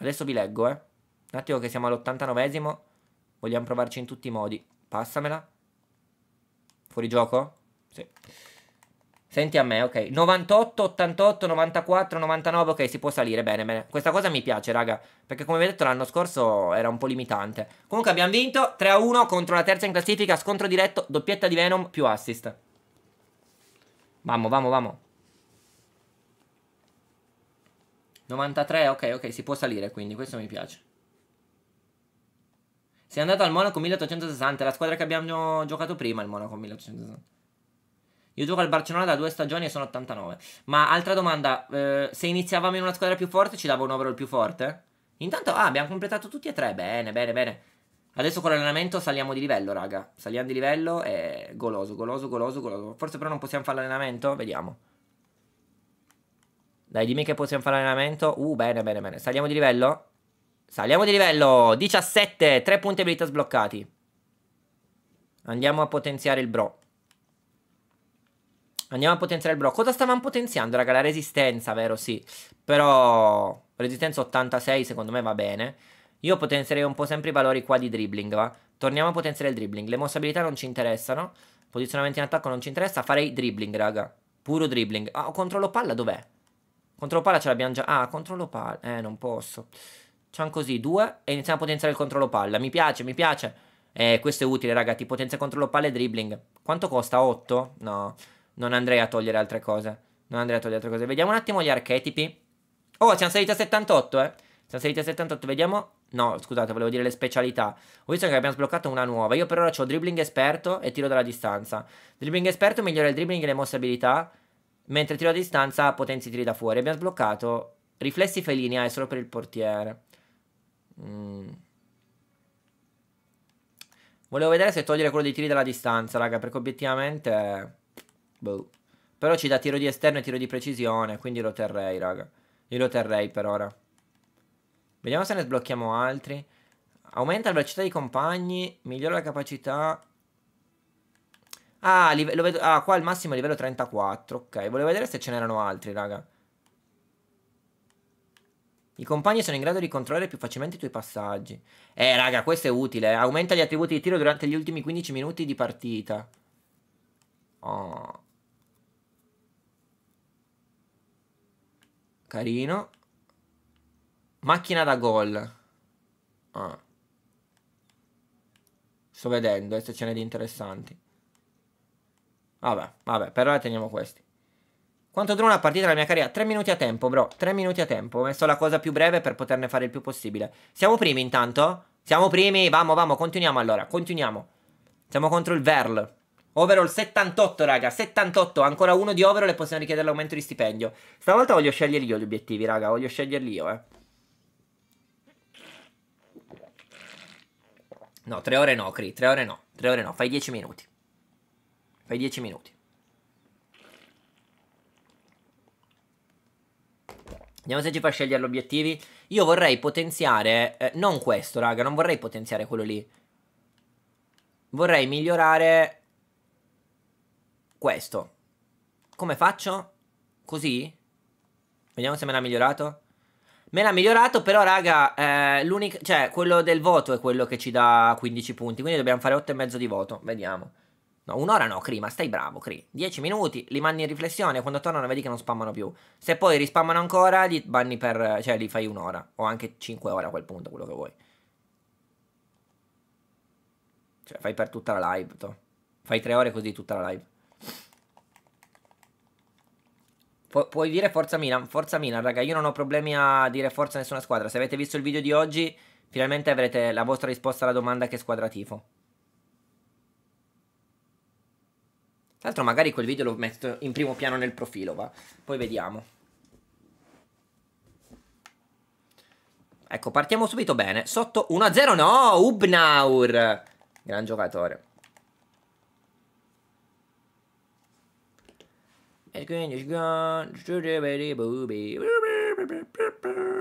Adesso vi leggo, eh. Un attimo che siamo all'89esimo. Vogliamo provarci in tutti i modi. Passamela. Fuori gioco? Sì. Senti a me, ok. 98, 88, 94, 99, ok, si può salire bene, bene. Questa cosa mi piace, raga, perché come vi ho detto l'anno scorso era un po' limitante. Comunque abbiamo vinto 3-1 a contro la terza in classifica, scontro diretto, doppietta di Venom più assist. Vamo, vamo, vamo. 93, ok, ok, si può salire quindi, questo mi piace. Si è andato al Monaco 1860, la squadra che abbiamo giocato prima, il Monaco 1860. Io gioco al Barcellona da due stagioni e sono 89. Ma altra domanda, eh, se iniziavamo in una squadra più forte ci davo un overall più forte? Intanto, ah, abbiamo completato tutti e tre, bene, bene, bene. Adesso con l'allenamento saliamo di livello, raga. Saliamo di livello e goloso, goloso, goloso, goloso. Forse però non possiamo fare l'allenamento? Vediamo. Dai, dimmi che possiamo fare allenamento. Uh, bene, bene, bene. Saliamo di livello? Saliamo di livello! 17! 3 punti abilità sbloccati. Andiamo a potenziare il bro. Andiamo a potenziare il bro. Cosa stavamo potenziando, raga? La resistenza, vero? Sì. Però... Resistenza 86, secondo me va bene. Io potenzierei un po' sempre i valori qua di dribbling, va? Torniamo a potenziare il dribbling. Le mosse abilità non ci interessano. Posizionamento in attacco non ci interessa. Farei dribbling, raga. Puro dribbling. Ah, controllo palla dov'è? Controllo palla ce l'abbiamo già. Ah, controllo palla. Eh, non posso. Facciamo così, due. E iniziamo a potenziare il controllo palla. Mi piace, mi piace. Eh, questo è utile, raga. Ti potenzia controllo palla e dribbling. Quanto costa? 8? No. Non andrei a togliere altre cose. Non andrei a togliere altre cose. Vediamo un attimo gli archetipi. Oh, siamo saliti a 78, eh. Siamo saliti a 78, vediamo. No, scusate, volevo dire le specialità. Ho visto che abbiamo sbloccato una nuova. Io per ora ho dribbling esperto e tiro dalla distanza. Dribbling esperto migliora il dribbling e le mosse abilità mentre tiro a distanza potenzi tiri da fuori. Abbiamo sbloccato riflessi felini, ah, è solo per il portiere. Mm. Volevo vedere se togliere quello dei tiri dalla distanza, raga, perché obiettivamente... Boh. Però ci dà tiro di esterno e tiro di precisione, quindi lo terrei, raga. Io lo terrei per ora. Vediamo se ne sblocchiamo altri. Aumenta la velocità dei compagni, migliora la capacità Ah, lo vedo, ah, qua al massimo è livello 34. Ok, volevo vedere se ce n'erano altri, raga. I compagni sono in grado di controllare più facilmente i tuoi passaggi. Eh, raga, questo è utile. Eh. Aumenta gli attributi di tiro durante gli ultimi 15 minuti di partita. Oh. Carino. Macchina da gol. Oh. Sto vedendo eh, se ce n'è di interessanti. Vabbè, vabbè, per ora teniamo questi. Quanto dura una partita della mia carriera? Tre minuti a tempo, bro. Tre minuti a tempo. Ho messo la cosa più breve per poterne fare il più possibile. Siamo primi intanto? Siamo primi, vamo, vamo, continuiamo allora, continuiamo. Siamo contro il Verl. Overall 78, raga, 78. Ancora uno di overall e possiamo richiedere l'aumento di stipendio. Stavolta voglio sceglierli io gli obiettivi, raga. Voglio sceglierli io, eh. No, tre ore no, Cri. Tre ore no, Tre ore no. Fai dieci minuti. Fai 10 minuti. Vediamo se ci fa scegliere gli obiettivi. Io vorrei potenziare... Eh, non questo, raga, non vorrei potenziare quello lì. Vorrei migliorare... Questo. Come faccio? Così? Vediamo se me l'ha migliorato. Me l'ha migliorato, però, raga, eh, Cioè, quello del voto è quello che ci dà 15 punti, quindi dobbiamo fare 8,5 di voto. Vediamo. No, un'ora no, Cri, ma stai bravo, Cri. Dieci minuti, li mandi in riflessione, quando tornano vedi che non spammano più. Se poi rispammano ancora, li banni per... cioè li fai un'ora, o anche cinque ore a quel punto, quello che vuoi. Cioè, fai per tutta la live, to. Fai tre ore così tutta la live. Pu puoi dire forza Milan, forza Milan, raga, io non ho problemi a dire forza a nessuna squadra. Se avete visto il video di oggi, finalmente avrete la vostra risposta alla domanda che squadra tifo. Tra l'altro magari quel video lo metto in primo piano nel profilo, va? Poi vediamo. Ecco, partiamo subito bene. Sotto 1-0, no! Ubnaur! Gran giocatore.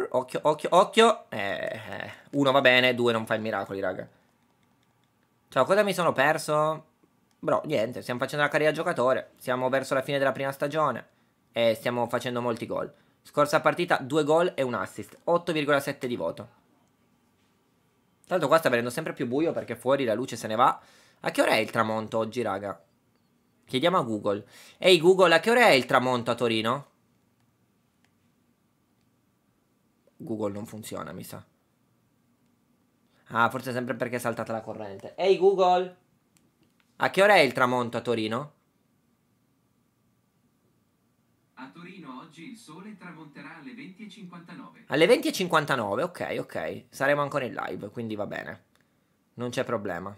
Occhio, occhio, occhio. Eh, eh, uno va bene, due non fa i miracoli, raga. Ciao, cosa mi sono perso? Bro, niente, stiamo facendo la carriera giocatore, siamo verso la fine della prima stagione e stiamo facendo molti gol. Scorsa partita due gol e un assist, 8,7 di voto. Tanto qua sta venendo sempre più buio perché fuori la luce se ne va. A che ora è il tramonto oggi, raga? Chiediamo a Google. Ehi Google, a che ora è il tramonto a Torino? Google non funziona, mi sa. Ah, forse sempre perché è saltata la corrente. Ehi Google! A che ora è il tramonto a Torino? A Torino oggi il sole tramonterà alle 20.59. Alle 20.59, ok, ok. Saremo ancora in live, quindi va bene. Non c'è problema.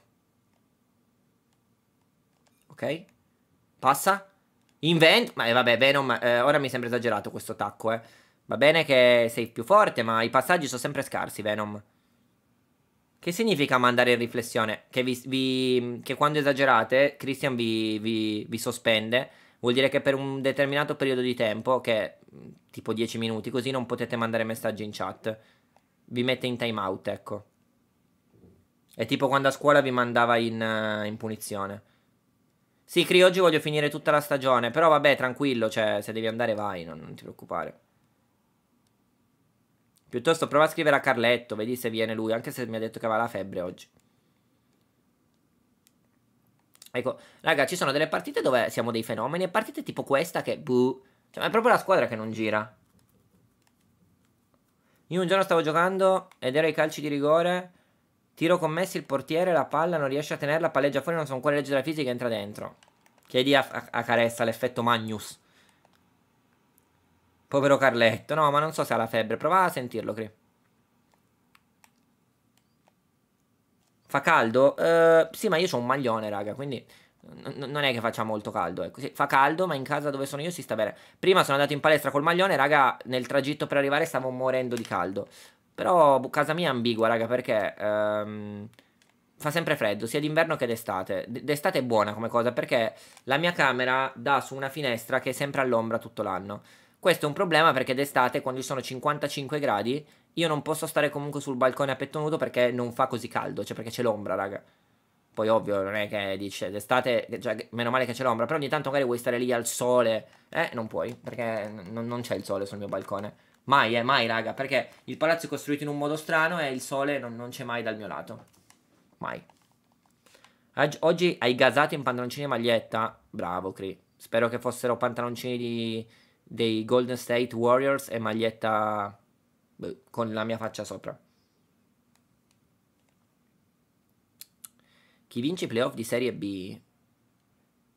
Ok? Passa? Invent? Ma eh, vabbè, Venom, eh, ora mi sembra esagerato questo tacco, eh. Va bene che sei più forte, ma i passaggi sono sempre scarsi, Venom. Che significa mandare in riflessione? Che, vi, vi, che quando esagerate, Christian vi, vi, vi, sospende. Vuol dire che per un determinato periodo di tempo, che mm, tipo 10 minuti, così non potete mandare messaggi in chat. Vi mette in time out, ecco. È tipo quando a scuola vi mandava in, eh, in punizione. Sì, Cri, oggi voglio finire tutta la stagione, però vabbè, tranquillo, cioè, se devi andare vai, non, non ti preoccupare. Piuttosto prova a scrivere a Carletto, vedi se viene lui, anche se mi ha detto che aveva la febbre oggi. Ecco, raga, ci sono delle partite dove siamo dei fenomeni e partite tipo questa che... Buh, cioè, è proprio la squadra che non gira. Io un giorno stavo giocando ed ero ai calci di rigore. Tiro commessi il portiere, la palla non riesce a tenerla, palleggia fuori, non so ancora legge della fisica, entra dentro. Chiedi a, a, a Caressa l'effetto Magnus. Povero Carletto. No, ma non so se ha la febbre. Prova a sentirlo, Cri. Fa caldo? Uh, sì, ma io ho un maglione, raga, quindi non è che faccia molto caldo. Ecco. fa caldo, ma in casa dove sono io si sta bene. Prima sono andato in palestra col maglione, raga, nel tragitto per arrivare stavo morendo di caldo. Però casa mia è ambigua, raga, perché... Um, fa sempre freddo, sia d'inverno che d'estate. D'estate è buona come cosa, perché la mia camera dà su una finestra che è sempre all'ombra tutto l'anno. Questo è un problema perché d'estate, quando ci sono 55 gradi, io non posso stare comunque sul balcone a petto nudo perché non fa così caldo, cioè perché c'è l'ombra, raga. Poi ovvio, non è che dice d'estate, cioè, meno male che c'è l'ombra, però ogni tanto magari vuoi stare lì al sole. Eh, non puoi, perché n- non c'è il sole sul mio balcone. Mai, eh, mai, raga, perché il palazzo è costruito in un modo strano e il sole non, non c'è mai dal mio lato. Mai. Oggi hai gasato in pantaloncini e maglietta? Bravo, Cri. Spero che fossero pantaloncini di dei Golden State Warriors e maglietta con la mia faccia sopra. Chi vince i playoff di Serie B?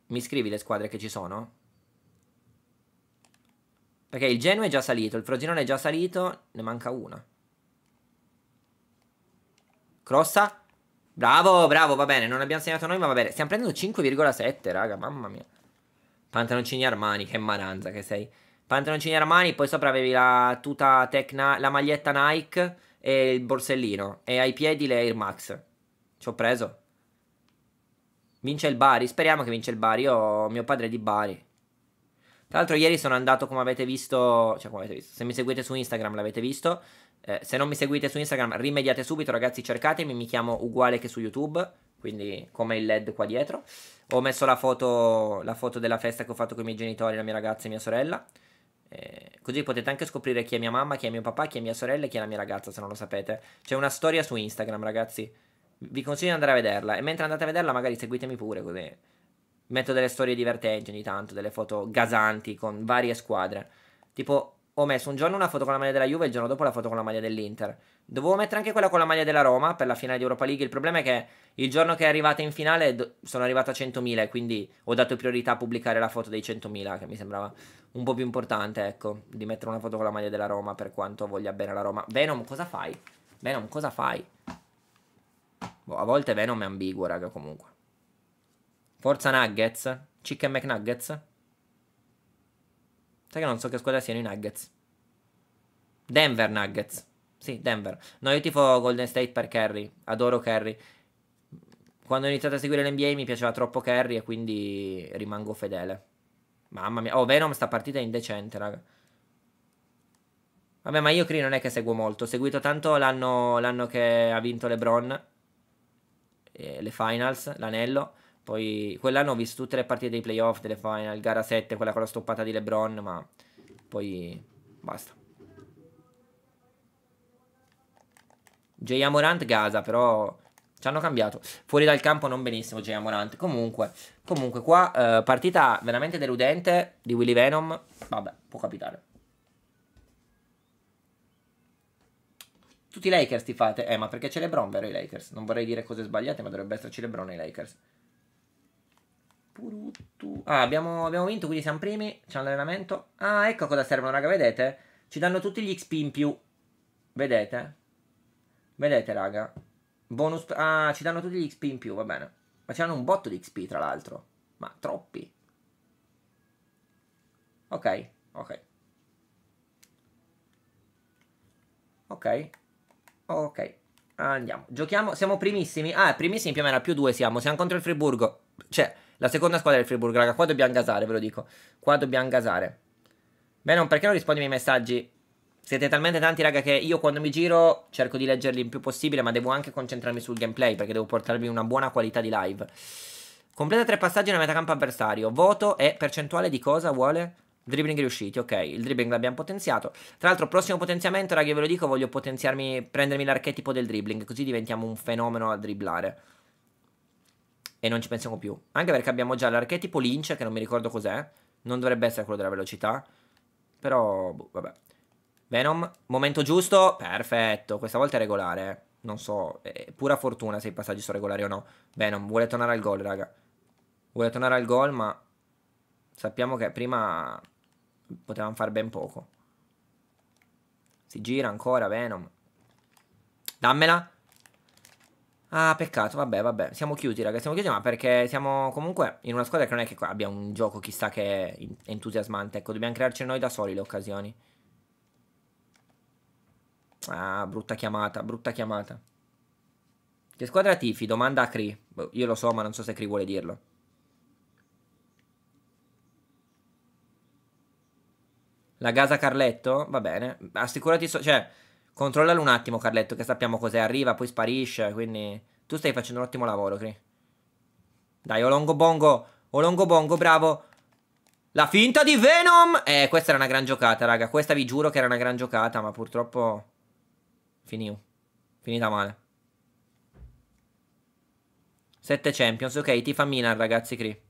Mi scrivi le squadre che ci sono? Perché il Genoa è già salito, il Frosinone è già salito, ne manca una. Crossa? Bravo, bravo, va bene, non abbiamo segnato noi, ma va bene. Stiamo prendendo 5,7, raga, mamma mia. Pantaloncini Armani, che maranza che sei pantaloncini Armani, poi sopra avevi la tuta Tecna, la maglietta Nike e il borsellino. E ai piedi le Air Max. Ci ho preso. Vince il Bari, speriamo che vince il Bari. Io, mio padre è di Bari. Tra l'altro ieri sono andato, come avete visto, cioè come avete visto, se mi seguite su Instagram l'avete visto, eh, se non mi seguite su Instagram rimediate subito ragazzi, cercatemi, mi chiamo uguale che su YouTube, quindi come il LED qua dietro. Ho messo la foto, la foto della festa che ho fatto con i miei genitori, la mia ragazza e mia sorella. Eh, così potete anche scoprire chi è mia mamma, chi è mio papà, chi è mia sorella e chi è la mia ragazza, se non lo sapete. C'è una storia su Instagram, ragazzi. Vi consiglio di andare a vederla. E mentre andate a vederla, magari seguitemi pure, così. Metto delle storie divertenti ogni tanto, delle foto gasanti con varie squadre. Tipo, ho messo un giorno una foto con la maglia della Juve e il giorno dopo la foto con la maglia dell'Inter. Dovevo mettere anche quella con la maglia della Roma per la finale di Europa League. Il problema è che il giorno che è arrivata in finale sono arrivata a 100.000, quindi ho dato priorità a pubblicare la foto dei 100.000, che mi sembrava un po' più importante, ecco, di mettere una foto con la maglia della Roma per quanto voglia bene la Roma. Venom, cosa fai? Venom, cosa fai? Boh, a volte Venom è ambiguo, raga, comunque. Forza Nuggets? Chicken McNuggets? Sai che non so che squadra siano i Nuggets. Denver Nuggets. Sì, Denver. No, io tifo Golden State per Kerry. Adoro Kerry. Quando ho iniziato a seguire l'NBA mi piaceva troppo Kerry e quindi rimango fedele. Mamma mia. Oh, Venom, sta partita è indecente, raga. Vabbè, ma io Cree non è che seguo molto. Ho seguito tanto l'anno, l'anno che ha vinto LeBron, eh, le finals, l'anello. Poi quell'anno ho visto tutte le partite dei playoff, delle final, gara 7, quella con la stoppata di LeBron, ma poi basta. J. Morant Gaza, però ci hanno cambiato. Fuori dal campo non benissimo J. Morant. Comunque, comunque qua eh, partita veramente deludente di Willy Venom. Vabbè, può capitare. Tutti i Lakers ti fate? Eh, ma perché c'è LeBron, vero, i Lakers? Non vorrei dire cose sbagliate, ma dovrebbe esserci LeBron i Lakers. Ah, abbiamo, abbiamo vinto, quindi siamo primi. C'è un allenamento. Ah, ecco cosa servono, raga, vedete? Ci danno tutti gli XP in più. Vedete? Vedete, raga. Bonus... Ah, ci danno tutti gli XP in più, va bene. Ma ci danno un botto di XP, tra l'altro. Ma troppi. Ok, ok. Ok. Ok. Andiamo. Giochiamo. Siamo primissimi. Ah, primissimi più o meno. Più due siamo. Siamo contro il Friburgo. Cioè, la seconda squadra del Friburgo, raga. Qua dobbiamo gasare, ve lo dico. Qua dobbiamo gasare. Beh, non, perché non rispondi ai miei messaggi? Siete talmente tanti, raga, che io quando mi giro cerco di leggerli il più possibile, ma devo anche concentrarmi sul gameplay, perché devo portarvi una buona qualità di live. Completa tre passaggi nella metacampo avversario. Voto e percentuale di cosa vuole? Dribbling riusciti, ok, il dribbling l'abbiamo potenziato. Tra l'altro, prossimo potenziamento, raga, io ve lo dico, voglio potenziarmi, prendermi l'archetipo del dribbling, così diventiamo un fenomeno a dribblare. E non ci pensiamo più. Anche perché abbiamo già l'archetipo Lynch, che non mi ricordo cos'è. Non dovrebbe essere quello della velocità. Però, boh, vabbè. Venom, momento giusto, perfetto, questa volta è regolare. Non so, è pura fortuna se i passaggi sono regolari o no. Venom vuole tornare al gol, raga. Vuole tornare al gol, ma sappiamo che prima potevamo fare ben poco. Si gira ancora Venom. Dammela. Ah, peccato, vabbè, vabbè. Siamo chiusi, raga, siamo chiusi, ma perché siamo comunque in una squadra che non è che abbia un gioco chissà che entusiasmante. Ecco, dobbiamo crearci noi da soli le occasioni. Ah, brutta chiamata, brutta chiamata. Che squadra tifi? Domanda a Cree. Boh, io lo so, ma non so se Cree vuole dirlo. La Gaza Carletto? Va bene. Assicurati, so cioè, controllalo un attimo Carletto, che sappiamo cos'è. Arriva, poi sparisce, quindi... Tu stai facendo un ottimo lavoro, Cree. Dai, Olongo Bongo. Olongo Bongo, bravo. La finta di Venom! Eh, questa era una gran giocata, raga. Questa vi giuro che era una gran giocata, ma purtroppo... Finiu. Finita male. 7 Champions. Ok, ti fa Milan, ragazzi, Cree.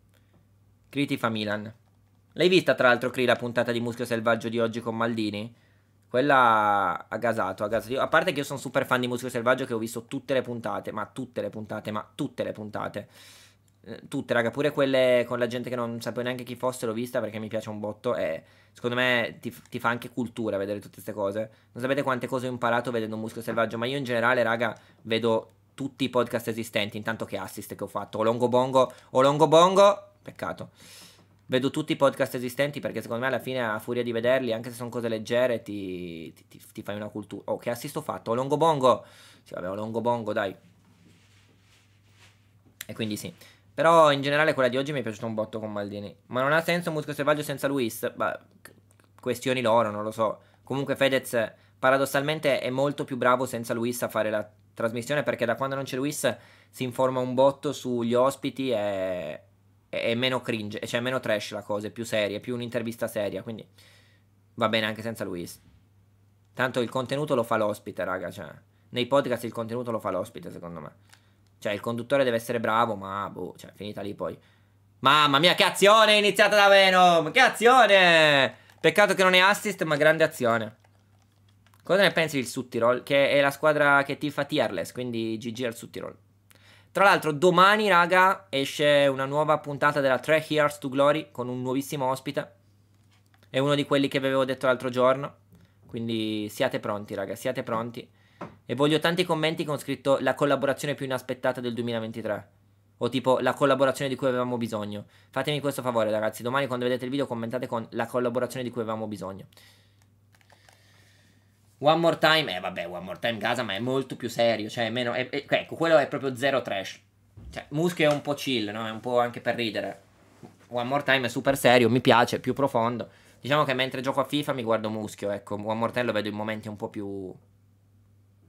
Cree ti fa Milan. L'hai vista, tra l'altro, Cree, la puntata di Muschio Selvaggio di oggi con Maldini? Quella ha gasato, ha gasato. A parte che io sono super fan di Muschio Selvaggio che ho visto tutte le puntate, ma tutte le puntate, ma tutte le puntate. Eh, tutte, raga, pure quelle con la gente che non sapevo neanche chi fosse, l'ho vista perché mi piace un botto e secondo me ti, ti fa anche cultura vedere tutte queste cose. Non sapete quante cose ho imparato vedendo un muschio selvaggio, ma io in generale, raga, vedo tutti i podcast esistenti, intanto che assist che ho fatto, o Longo Bongo, o Longo Bongo, peccato. Vedo tutti i podcast esistenti perché secondo me alla fine a furia di vederli, anche se sono cose leggere, ti, ti, ti fai una cultura. Oh, che assist ho fatto? O Longo Bongo! Sì, vabbè, o Longo Bongo, dai. E quindi sì. Però in generale quella di oggi mi è piaciuta un botto con Maldini. Ma non ha senso un Musco Selvaggio senza Luis? Beh, questioni loro, non lo so. Comunque Fedez paradossalmente è molto più bravo senza Luis a fare la trasmissione perché da quando non c'è Luis si informa un botto sugli ospiti e è meno cringe, cioè meno trash la cosa, è più seria, è più un'intervista seria, quindi va bene anche senza Luis. Tanto il contenuto lo fa l'ospite, raga, cioè nei podcast il contenuto lo fa l'ospite, secondo me. Cioè, il conduttore deve essere bravo, ma boh, cioè, finita lì poi. Mamma mia, che azione è iniziata da Venom! Che azione! Peccato che non è assist, ma grande azione. Cosa ne pensi del Suttirol? Che è la squadra che ti fa Tierless, quindi GG al Suttirol. Tra l'altro, domani, raga, esce una nuova puntata della 3 Years to Glory con un nuovissimo ospite. È uno di quelli che vi avevo detto l'altro giorno. Quindi siate pronti, raga, siate pronti. E voglio tanti commenti con scritto la collaborazione più inaspettata del 2023. O tipo la collaborazione di cui avevamo bisogno. Fatemi questo favore, ragazzi. Domani quando vedete il video commentate con la collaborazione di cui avevamo bisogno. One More Time, eh vabbè, One More Time Gaza, ma è molto più serio, cioè meno, è, è, cioè, ecco, quello è proprio zero trash. Cioè, Muschio è un po' chill, no? È un po' anche per ridere. One More Time è super serio, mi piace, più profondo. Diciamo che mentre gioco a FIFA mi guardo Muschio, ecco, One More Time lo vedo in momenti un po' più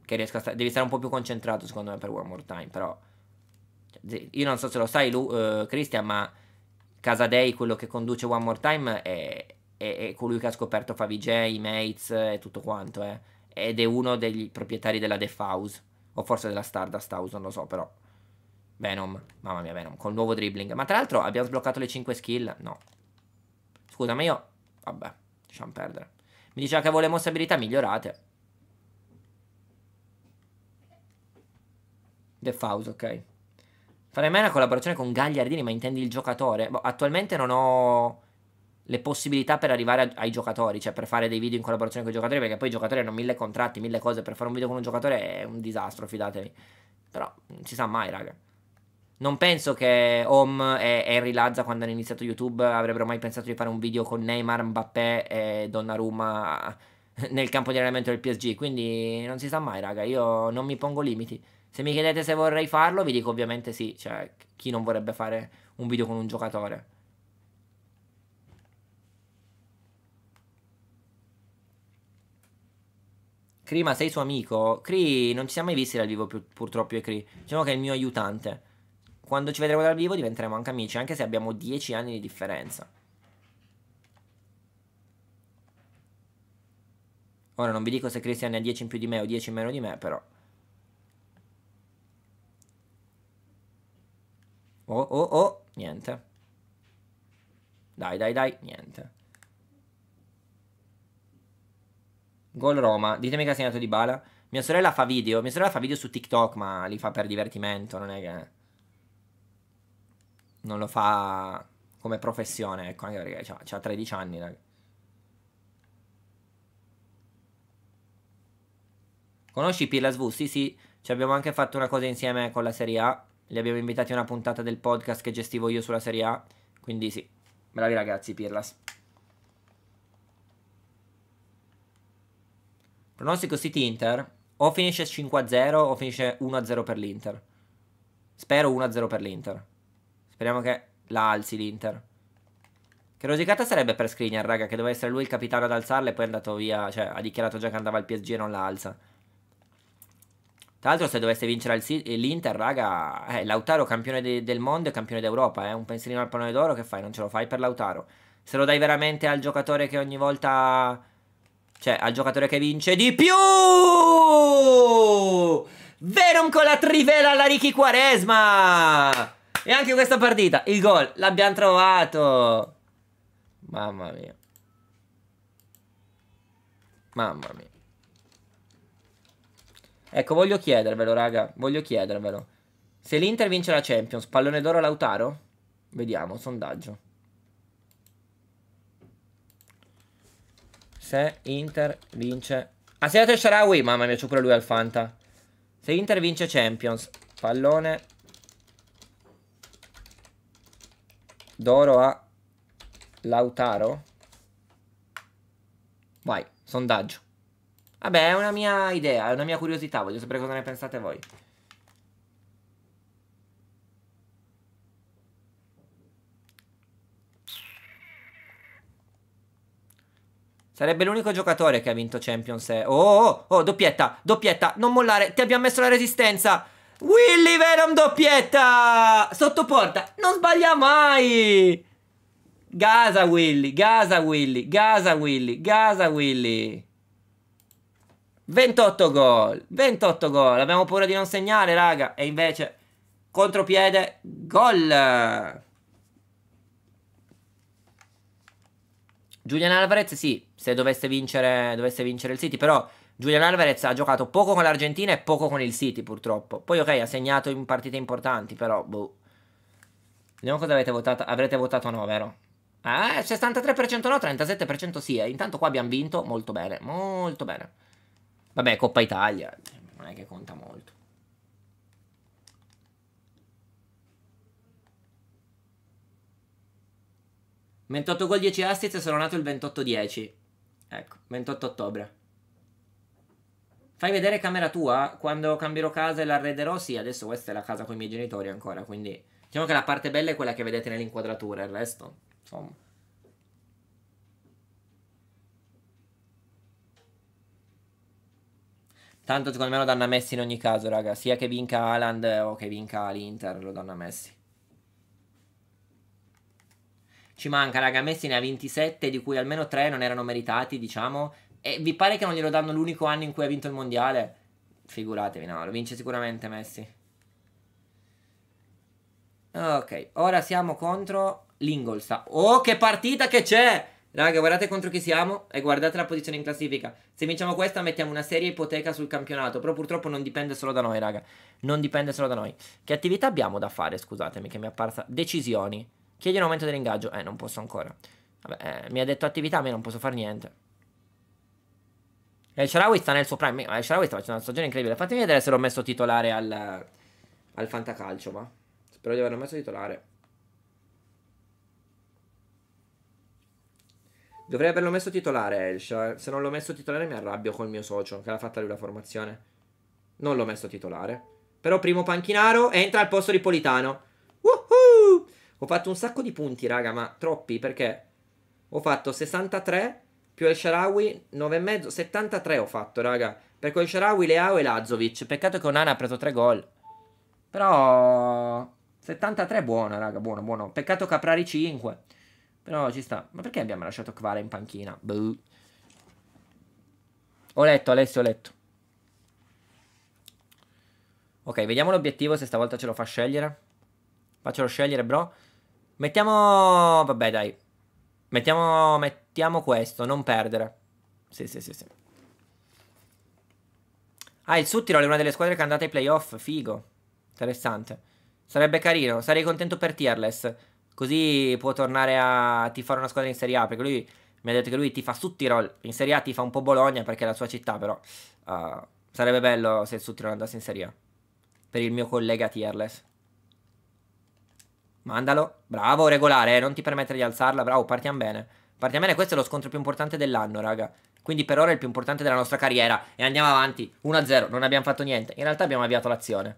che riesco a stare... Devi stare un po' più concentrato secondo me per One More Time, però... Cioè, io non so se lo sai, Lu, uh, Christian, ma Casadei, quello che conduce One More Time, è, è, è colui che ha scoperto Favij, i Mates e tutto quanto, eh. Ed è uno dei proprietari della Def House, o forse della Stardust House, non lo so, però... Venom, mamma mia Venom, col nuovo dribbling. Ma tra l'altro abbiamo sbloccato le 5 skill? No. Scusa, ma io... Vabbè, lasciamo perdere. Mi diceva che avevo le mosse abilità migliorate. The Faust, ok. Farei mai una collaborazione con Gagliardini, ma intendi il giocatore? Boh, attualmente non ho le possibilità per arrivare a, ai giocatori, cioè per fare dei video in collaborazione con i giocatori, perché poi i giocatori hanno mille contratti, mille cose, per fare un video con un giocatore è un disastro, fidatevi. Però non si sa mai, raga. Non penso che Home e Henry Lazza quando hanno iniziato YouTube avrebbero mai pensato di fare un video con Neymar, Mbappé e Donnarumma nel campo di allenamento del PSG, quindi non si sa mai, raga, io non mi pongo limiti. Se mi chiedete se vorrei farlo, vi dico ovviamente sì, cioè chi non vorrebbe fare un video con un giocatore. Cree, ma sei suo amico? Cree, non ci siamo mai visti dal vivo purtroppo io e Cri. Diciamo che è il mio aiutante. Quando ci vedremo dal vivo diventeremo anche amici, anche se abbiamo 10 anni di differenza. Ora non vi dico se Cristian ne ha 10 in più di me o 10 in meno di me, però Oh, oh, oh, niente. Dai, dai, dai, niente. Gol Roma, ditemi che ha segnato di bala. Mia sorella fa video, mia sorella fa video su TikTok, ma li fa per divertimento, non è che... Non lo fa come professione, ecco, anche perché ha, ha 13 anni, raga. Conosci PLSV? Sì, sì, ci abbiamo anche fatto una cosa insieme con la Serie A. Li abbiamo invitati a una puntata del podcast che gestivo io sulla Serie A. Quindi sì, bravi ragazzi, Pirlas. Pronostico City Inter. O finisce 5-0 o finisce 1-0 per l'Inter. Spero 1-0 per l'Inter. Speriamo che la alzi l'Inter. Che rosicata sarebbe per Skriniar, raga, che doveva essere lui il capitano ad alzarla e poi è andato via, cioè ha dichiarato già che andava al PSG e non la alza. Tra l'altro, se dovesse vincere l'Inter, raga, eh, Lautaro campione de del mondo e campione d'Europa, eh, un pensierino al pallone d'oro che fai? Non ce lo fai per Lautaro. Se lo dai veramente al giocatore che ogni volta... Cioè, al giocatore che vince di più! Venom con la trivela alla Ricky Quaresma! E anche questa partita, il gol, l'abbiamo trovato! Mamma mia. Mamma mia. Ecco, voglio chiedervelo, raga. Voglio chiedervelo. Se l'Inter vince la Champions, pallone d'oro a Lautaro? Vediamo, sondaggio. Se Inter vince... Ah, se la Senato oui, Mamma mia, c'è pure lui al Fanta. Se Inter vince Champions, pallone d'oro a Lautaro? Vai, sondaggio. Vabbè, è una mia idea, è una mia curiosità, voglio sapere cosa ne pensate voi. Sarebbe l'unico giocatore che ha vinto Champions. Eh. Oh, oh, oh, oh, doppietta, doppietta, non mollare, ti abbiamo messo la resistenza. Willy Venom doppietta! Sotto porta, non sbaglia mai! Gaza Willy, Gaza Willy, Gaza Willy, Gaza Willy. 28 gol, 28 gol, abbiamo paura di non segnare, raga, e invece contropiede, gol. Julian Alvarez sì, se dovesse vincere, dovesse vincere il City, però Julian Alvarez ha giocato poco con l'Argentina e poco con il City purtroppo. Poi ok, ha segnato in partite importanti, però boh. Vediamo cosa avete votato, avrete votato no, vero? Eh, 63% no, 37% sì, e eh, intanto qua abbiamo vinto, molto bene, molto bene. Vabbè, Coppa Italia non è che conta molto. «28 gol, 10 assist e sono nato il 28-10». Ecco, 28 ottobre. Fai vedere camera tua? Quando cambierò casa e l'arrederò. Sì, adesso questa è la casa con i miei genitori ancora, quindi... Diciamo che la parte bella è quella che vedete nell'inquadratura, il resto, insomma... Tanto secondo me lo danno a Messi in ogni caso, raga. Sia che vinca Haaland o che vinca l'Inter, lo danno a Messi. Ci manca, raga, Messi ne ha 27, di cui almeno 3 non erano meritati, diciamo. E vi pare che non glielo danno l'unico anno in cui ha vinto il mondiale? Figuratevi, no, lo vince sicuramente Messi. Ok, ora siamo contro l'Ingolsta. Oh, che partita che c'è! Raga, guardate contro chi siamo e guardate la posizione in classifica. Se vinciamo questa mettiamo una seria ipoteca sul campionato, però purtroppo non dipende solo da noi, raga. Non dipende solo da noi. Che attività abbiamo da fare, scusatemi, che mi è apparsa. Decisioni. Chiedi un aumento dell'ingaggio. Eh, non posso ancora. Vabbè, eh, mi ha detto attività, ma io non posso fare niente. El Sharawi sta nel suo prime. Eh, El Sharawi sta facendo una stagione incredibile. Fatemi vedere se l'ho messo titolare al, al fantacalcio, ma. Spero di averlo messo titolare. Dovrei averlo messo titolare Elsh. Se non l'ho messo titolare mi arrabbio col mio socio che l'ha fatta lui la formazione. Non l'ho messo titolare. Però primo panchinaro entra al posto di Politano. Woohoo! Ho fatto un sacco di punti, raga, ma troppi perché ho fatto 63 più El Sharawi 9,5, 73 ho fatto, raga. Per quel Sharawi, Leao e Lazovic. Peccato che Onana ha preso 3 gol. Però 73 buono, raga, buono, buono. Peccato Caprari 5. Però ci sta. Ma perché abbiamo lasciato Kvara in panchina? Buh. Ho letto, Alessio, ho letto. Ok, vediamo l'obiettivo se stavolta ce lo fa scegliere. Faccelo scegliere, bro. Mettiamo... Vabbè, dai. Mettiamo... Mettiamo questo, non perdere. Sì, sì, sì, sì. Ah, il Suttirol è una delle squadre che è andata ai playoff. Figo. Interessante. Sarebbe carino. Sarei contento per Tierless. Così può tornare a tifare una squadra in Serie A. Perché lui mi ha detto che lui ti fa su Tirol. In Serie A ti fa un po' Bologna perché è la sua città, però. Uh, sarebbe bello se su Tirol andasse in Serie A. Per il mio collega Tierless. Mandalo. Bravo, regolare, eh. non ti permettere di alzarla. Bravo, partiamo bene. Partiamo bene, questo è lo scontro più importante dell'anno, raga. Quindi per ora è il più importante della nostra carriera. E andiamo avanti. 1-0, non abbiamo fatto niente. In realtà abbiamo avviato l'azione.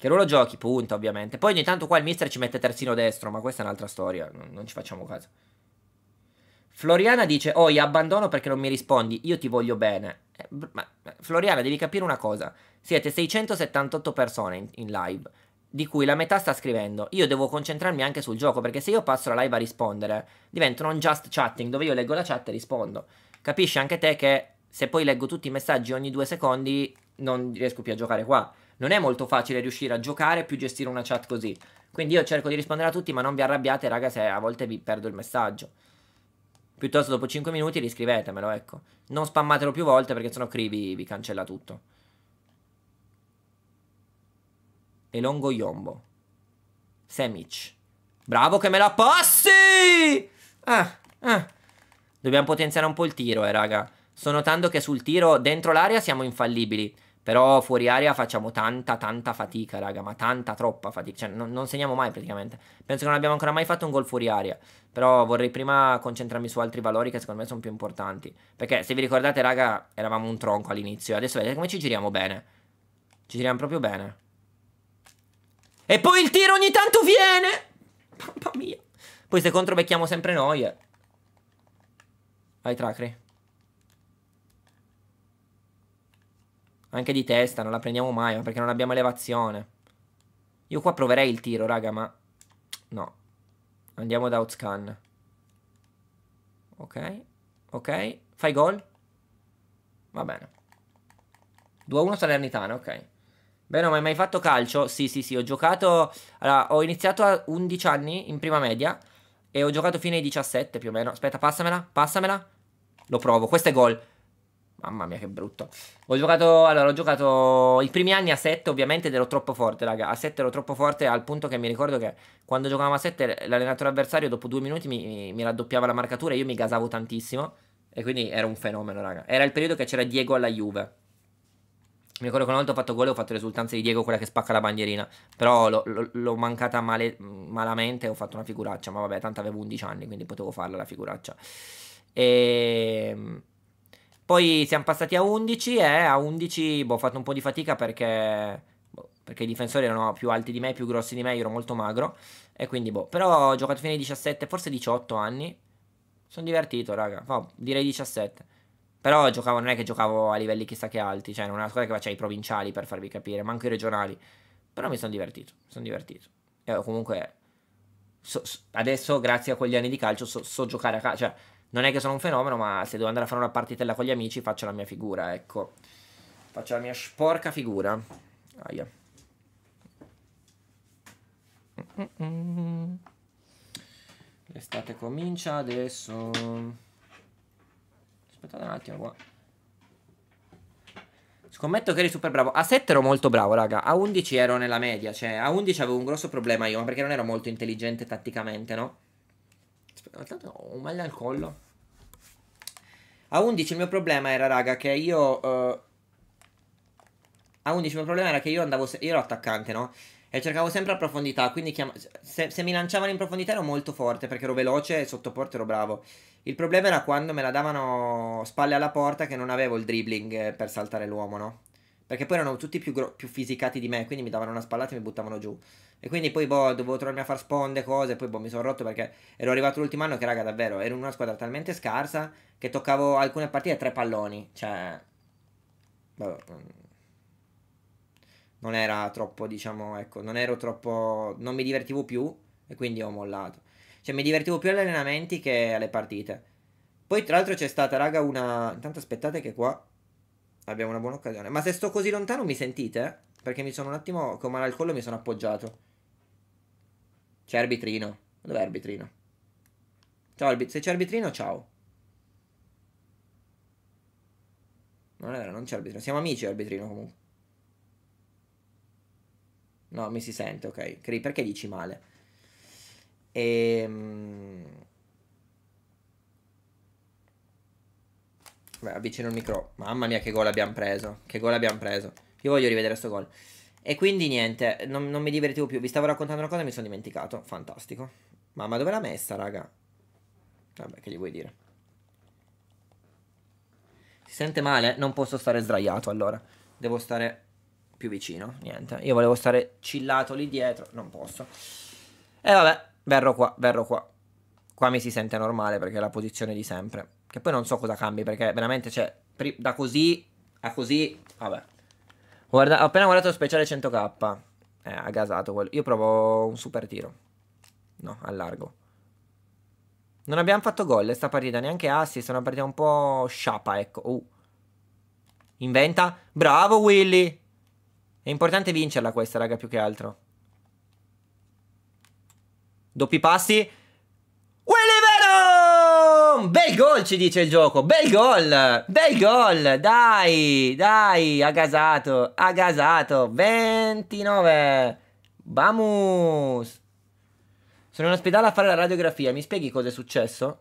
Che ruolo giochi, punta, ovviamente. Poi ogni tanto qua il mister ci mette terzino destro, ma questa è un'altra storia, non, ci facciamo caso. Floriana dice, oh, io abbandono perché non mi rispondi, io ti voglio bene. Eh, ma, Floriana, devi capire una cosa. Siete 678 persone in, in live, di cui la metà sta scrivendo. Io devo concentrarmi anche sul gioco, perché se io passo la live a rispondere, divento un just chatting, dove io leggo la chat e rispondo. Capisci anche te che se poi leggo tutti i messaggi ogni due secondi, non riesco più a giocare qua non è molto facile riuscire a giocare più gestire una chat così. Quindi io cerco di rispondere a tutti, ma non vi arrabbiate, raga, se a volte vi perdo il messaggio. Piuttosto dopo 5 minuti riscrivetemelo, ecco. Non spammatelo più volte perché sennò Cree vi, vi cancella tutto. Elongo Yombo. Semic. Bravo che me la passi! Ah, ah. Dobbiamo potenziare un po' il tiro, eh, raga. Sto notando che sul tiro dentro l'area siamo infallibili. Però fuori area facciamo tanta, tanta fatica, raga, ma tanta, troppa fatica. Cioè, non, non segniamo mai praticamente. Penso che non abbiamo ancora mai fatto un gol fuori area. Però vorrei prima concentrarmi su altri valori che secondo me sono più importanti. Perché se vi ricordate, raga, eravamo un tronco all'inizio. Adesso vedete come ci giriamo bene. Ci giriamo proprio bene. E poi il tiro ogni tanto viene! Mamma mia. Poi se contro becchiamo sempre noi. Vai, Tracri. Anche di testa, non la prendiamo mai, ma perché non abbiamo elevazione. Io qua proverei il tiro, raga, ma... No. Andiamo da outscan. Ok. Ok. Fai gol. Va bene. 2-1 Salernitana, ok. Beh, non hai mai fatto calcio? Sì, sì, sì, ho giocato... Allora, ho iniziato a 11 anni, in prima media, e ho giocato fino ai 17 più o meno. Aspetta, passamela, passamela. Lo provo, questo è gol. Mamma mia, che brutto. Ho giocato. Allora, ho giocato i primi anni a 7, ovviamente, ed ero troppo forte, raga. A 7 ero troppo forte al punto che mi ricordo che quando giocavamo a 7, l'allenatore avversario, dopo due minuti, mi, mi raddoppiava la marcatura e io mi gasavo tantissimo. E quindi era un fenomeno, raga. Era il periodo che c'era Diego alla Juve. Mi ricordo che una volta ho fatto gol e ho fatto risultanze di Diego, quella che spacca la bandierina. Però l'ho mancata male, malamente e ho fatto una figuraccia. Ma vabbè, tanto avevo 11 anni, quindi potevo farla la figuraccia. E ehm, poi siamo passati a 11 e a 11 boh, ho fatto un po' di fatica perché, boh, perché i difensori erano più alti di me, più grossi di me, io ero molto magro. E quindi boh, però ho giocato fino ai 17, forse 18 anni. Sono divertito, raga. Oh, direi 17. Però giocavo, non è che giocavo a livelli chissà che alti, cioè non è una squadra che faceva i provinciali per farvi capire, manco i regionali. Però mi sono divertito, sono divertito. E comunque so, so, adesso grazie a quegli anni di calcio so, so giocare a calcio, cioè non è che sono un fenomeno, ma se devo andare a fare una partitella con gli amici faccio la mia figura, ecco. Faccio la mia sporca figura. Aia. L'estate comincia adesso. Aspettate un attimo qua. Scommetto che eri super bravo. A 7 ero molto bravo, raga. A 11 ero nella media. Cioè, a 11 avevo un grosso problema io, ma perché non ero molto intelligente tatticamente, no? Aspetta, ho un male al collo. A 11 il mio problema era, raga, che io... Uh, a 11 il mio problema era che io andavo... io ero attaccante, no? E cercavo sempre a profondità, quindi se, se, mi lanciavano in profondità ero molto forte, perché ero veloce e sotto porta ero bravo. Il problema era quando me la davano spalle alla porta che non avevo il dribbling eh, per saltare l'uomo, no? Perché poi erano tutti più, più fisicati di me, quindi mi davano una spallata e mi buttavano giù. E quindi poi boh, dovevo trovarmi a far sponde, cose, poi boh, mi sono rotto perché ero arrivato l'ultimo anno che raga davvero, ero in una squadra talmente scarsa che toccavo alcune partite tre palloni, cioè... Boh, non era troppo, diciamo, ecco, non ero troppo... non mi divertivo più e quindi ho mollato. Cioè mi divertivo più agli allenamenti che alle partite. Poi tra l'altro c'è stata, raga, una... Intanto aspettate che qua abbiamo una buona occasione. Ma se sto così lontano mi sentite? Perché mi sono un attimo, come collo, mi sono appoggiato. C'è arbitrino. Dov'è arbitrino? Ciao se c'è arbitrino, ciao. Non è vero, non c'è arbitrino. Siamo amici arbitrino comunque. No, mi si sente, ok. Cri, perché dici male? Ehm... Beh, avvicino il micro. Mamma mia che gol abbiamo preso. Che gol abbiamo preso. Io voglio rivedere sto gol. E quindi niente, non, non, mi divertivo più. Vi stavo raccontando una cosa e mi sono dimenticato. Fantastico. Mamma, dove l'ha messa, raga? Vabbè, che gli vuoi dire? Si sente male? Non posso stare sdraiato allora. Devo stare più vicino. Niente. Io volevo stare chillato lì dietro. Non posso. E vabbè, verrò qua, verrò qua. Qua mi si sente normale perché è la posizione di sempre. Che poi non so cosa cambi perché veramente, cioè, da così a così, vabbè. Guarda, ho appena guardato speciale 100k. Eh, ha gasato quello. Io provo un super tiro. No, a largo. Non abbiamo fatto gol questa partita, neanche assist, è una partita un po' sciapa, ecco. Uh. Inventa. Bravo Willy! È importante vincerla questa, raga, più che altro. Doppi passi un bel gol, ci dice il gioco. Bel gol, bel gol. Dai, dai, ha gasato, ha gasato. 29. Vamos. Sono in ospedale a fare la radiografia. Mi spieghi cosa è successo?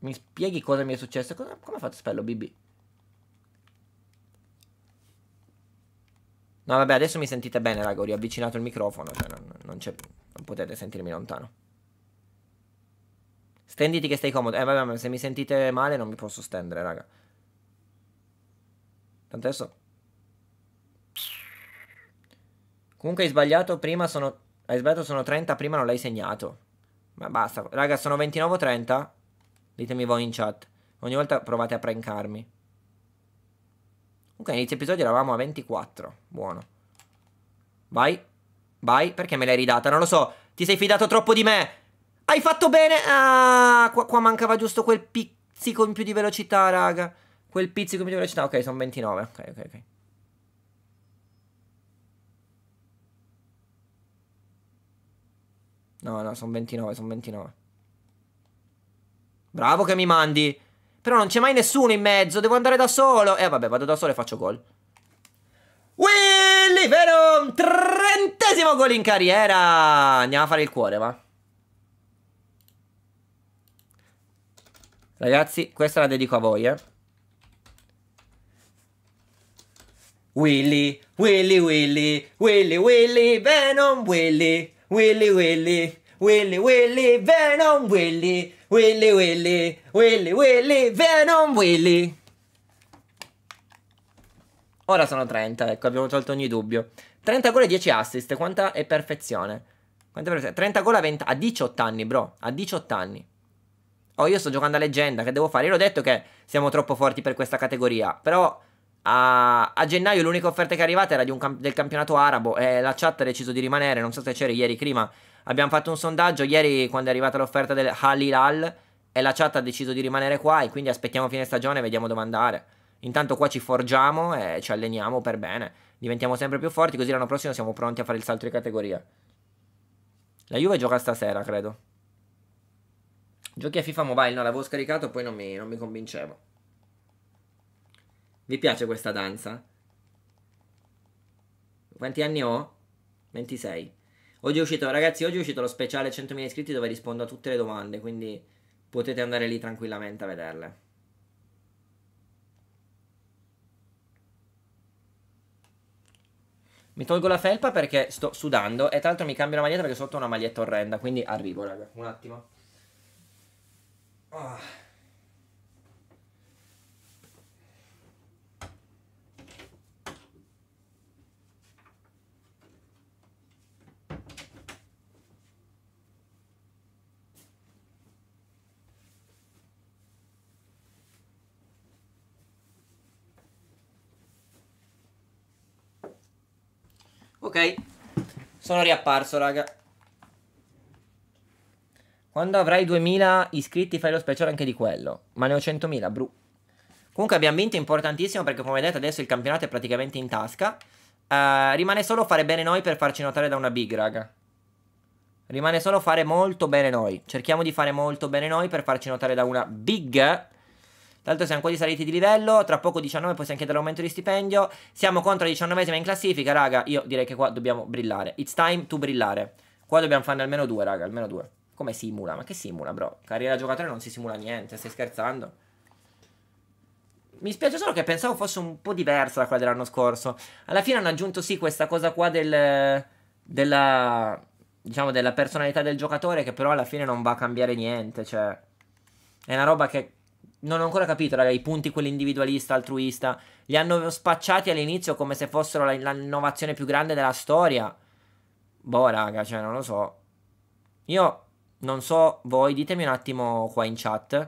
Mi spieghi cosa mi è successo? Cosa, come ha fatto spello BB? No, vabbè, adesso mi sentite bene, raga. Ho riavvicinato il microfono. Cioè non, non, non potete sentirmi lontano. Stenditi che stai comodo. Eh, vabbè, ma se mi sentite male non mi posso stendere, raga. Tanto adesso... Comunque hai sbagliato prima sono... Hai sbagliato sono 30, prima non l'hai segnato. Ma basta. Raga, sono 29 o 30? Ditemi voi in chat. Ogni volta provate a prankarmi. Comunque inizio episodio eravamo a 24. Buono. Vai. Vai. Perché me l'hai ridata? Non lo so. Ti sei fidato troppo di me. Hai fatto bene. Ah, qua, qua mancava giusto quel pizzico in più di velocità, raga. Quel pizzico in più di velocità. Ok, sono 29. Ok, ok, ok. No, no, sono 29, sono 29. Bravo che mi mandi. Però non c'è mai nessuno in mezzo, devo andare da solo. eh, vabbè, vado da solo e faccio gol. Willy Venom, trentesimo gol in carriera. Andiamo a fare il cuore, va. Ragazzi, questa la dedico a voi, eh. Willy, Willy, Willy, Willy, Willy, Venom, Willy, Willy, Willy, Willy, Willy, Venom, Willy, Willy, Willy, Willy, Willy, Venom, Willy. Ora sono 30, ecco, abbiamo tolto ogni dubbio. 30 gol e 10 assist, quanta è perfezione. Quanta è perfezione? 30 gol a, 20, a 18 anni, bro, a 18 anni oh io sto giocando a leggenda, che devo fare? Io l'ho detto che siamo troppo forti per questa categoria, però a, a gennaio l'unica offerta che è arrivata era camp- del campionato arabo e la chat ha deciso di rimanere, non so se c'era ieri prima, abbiamo fatto un sondaggio ieri quando è arrivata l'offerta del Halilal e la chat ha deciso di rimanere qua e quindi aspettiamo fine stagione e vediamo dove andare. Intanto qua ci forgiamo e ci alleniamo per bene, diventiamo sempre più forti così l'anno prossimo siamo pronti a fare il salto di categoria. La Juve gioca stasera, credo. Giochi a FIFA Mobile, no, l'avevo scaricato, poi non mi, non mi convincevo. Vi piace questa danza? Quanti anni ho? 26. Oggi è uscito, ragazzi, oggi è uscito lo speciale 100.000 iscritti dove rispondo a tutte le domande, quindi potete andare lì tranquillamente a vederle. Mi tolgo la felpa perché sto sudando e tra l'altro mi cambio la maglietta perché sotto ho una maglietta orrenda, quindi arrivo, raga. Un attimo. Ah. Ok, sono riapparso, raga. Quando avrai 2000 iscritti fai lo speciale anche di quello. Ma ne ho 100.000, bru. Comunque abbiamo vinto importantissimo perché come vedete adesso il campionato è praticamente in tasca. Uh, rimane solo fare bene noi per farci notare da una big, raga. Rimane solo fare molto bene noi. Cerchiamo di fare molto bene noi per farci notare da una big. Tanto siamo quasi saliti di livello, tra poco 19 possiamo chiedere l'aumento di stipendio. Siamo contro la 19esima in classifica, raga. Io direi che qua dobbiamo brillare. It's time to brillare. Qua dobbiamo farne almeno due, raga, almeno due. Come simula? Ma che simula, bro? Carriera giocatore non si simula niente, stai scherzando? Mi spiace solo che pensavo fosse un po' diversa da quella dell'anno scorso. Alla fine hanno aggiunto sì questa cosa qua del... della... diciamo della personalità del giocatore che però alla fine non va a cambiare niente, cioè... È una roba che non ho ancora capito, raga, i punti quell'individualista, altruista, li hanno spacciati all'inizio come se fossero l'innovazione più grande della storia. Boh, raga, cioè, non lo so. Io non so voi, ditemi un attimo qua in chat,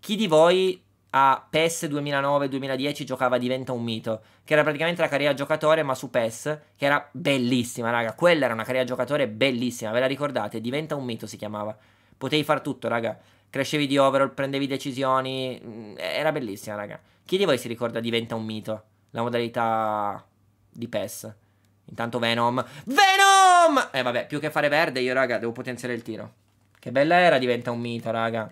chi di voi a PES 2009-2010 giocava Diventa un mito, che era praticamente la carriera giocatore ma su PES, che era bellissima, raga, quella era una carriera giocatore bellissima, ve la ricordate? Diventa un mito si chiamava. Potevi far tutto, raga. Crescevi di overall, prendevi decisioni, mm, era bellissima, raga. Chi di voi si ricorda Diventa un mito? La modalità di PES. Intanto Venom. Venom! E eh, vabbè, più che fare verde, io raga, devo potenziare il tiro. Che bella era diventa un mito, raga.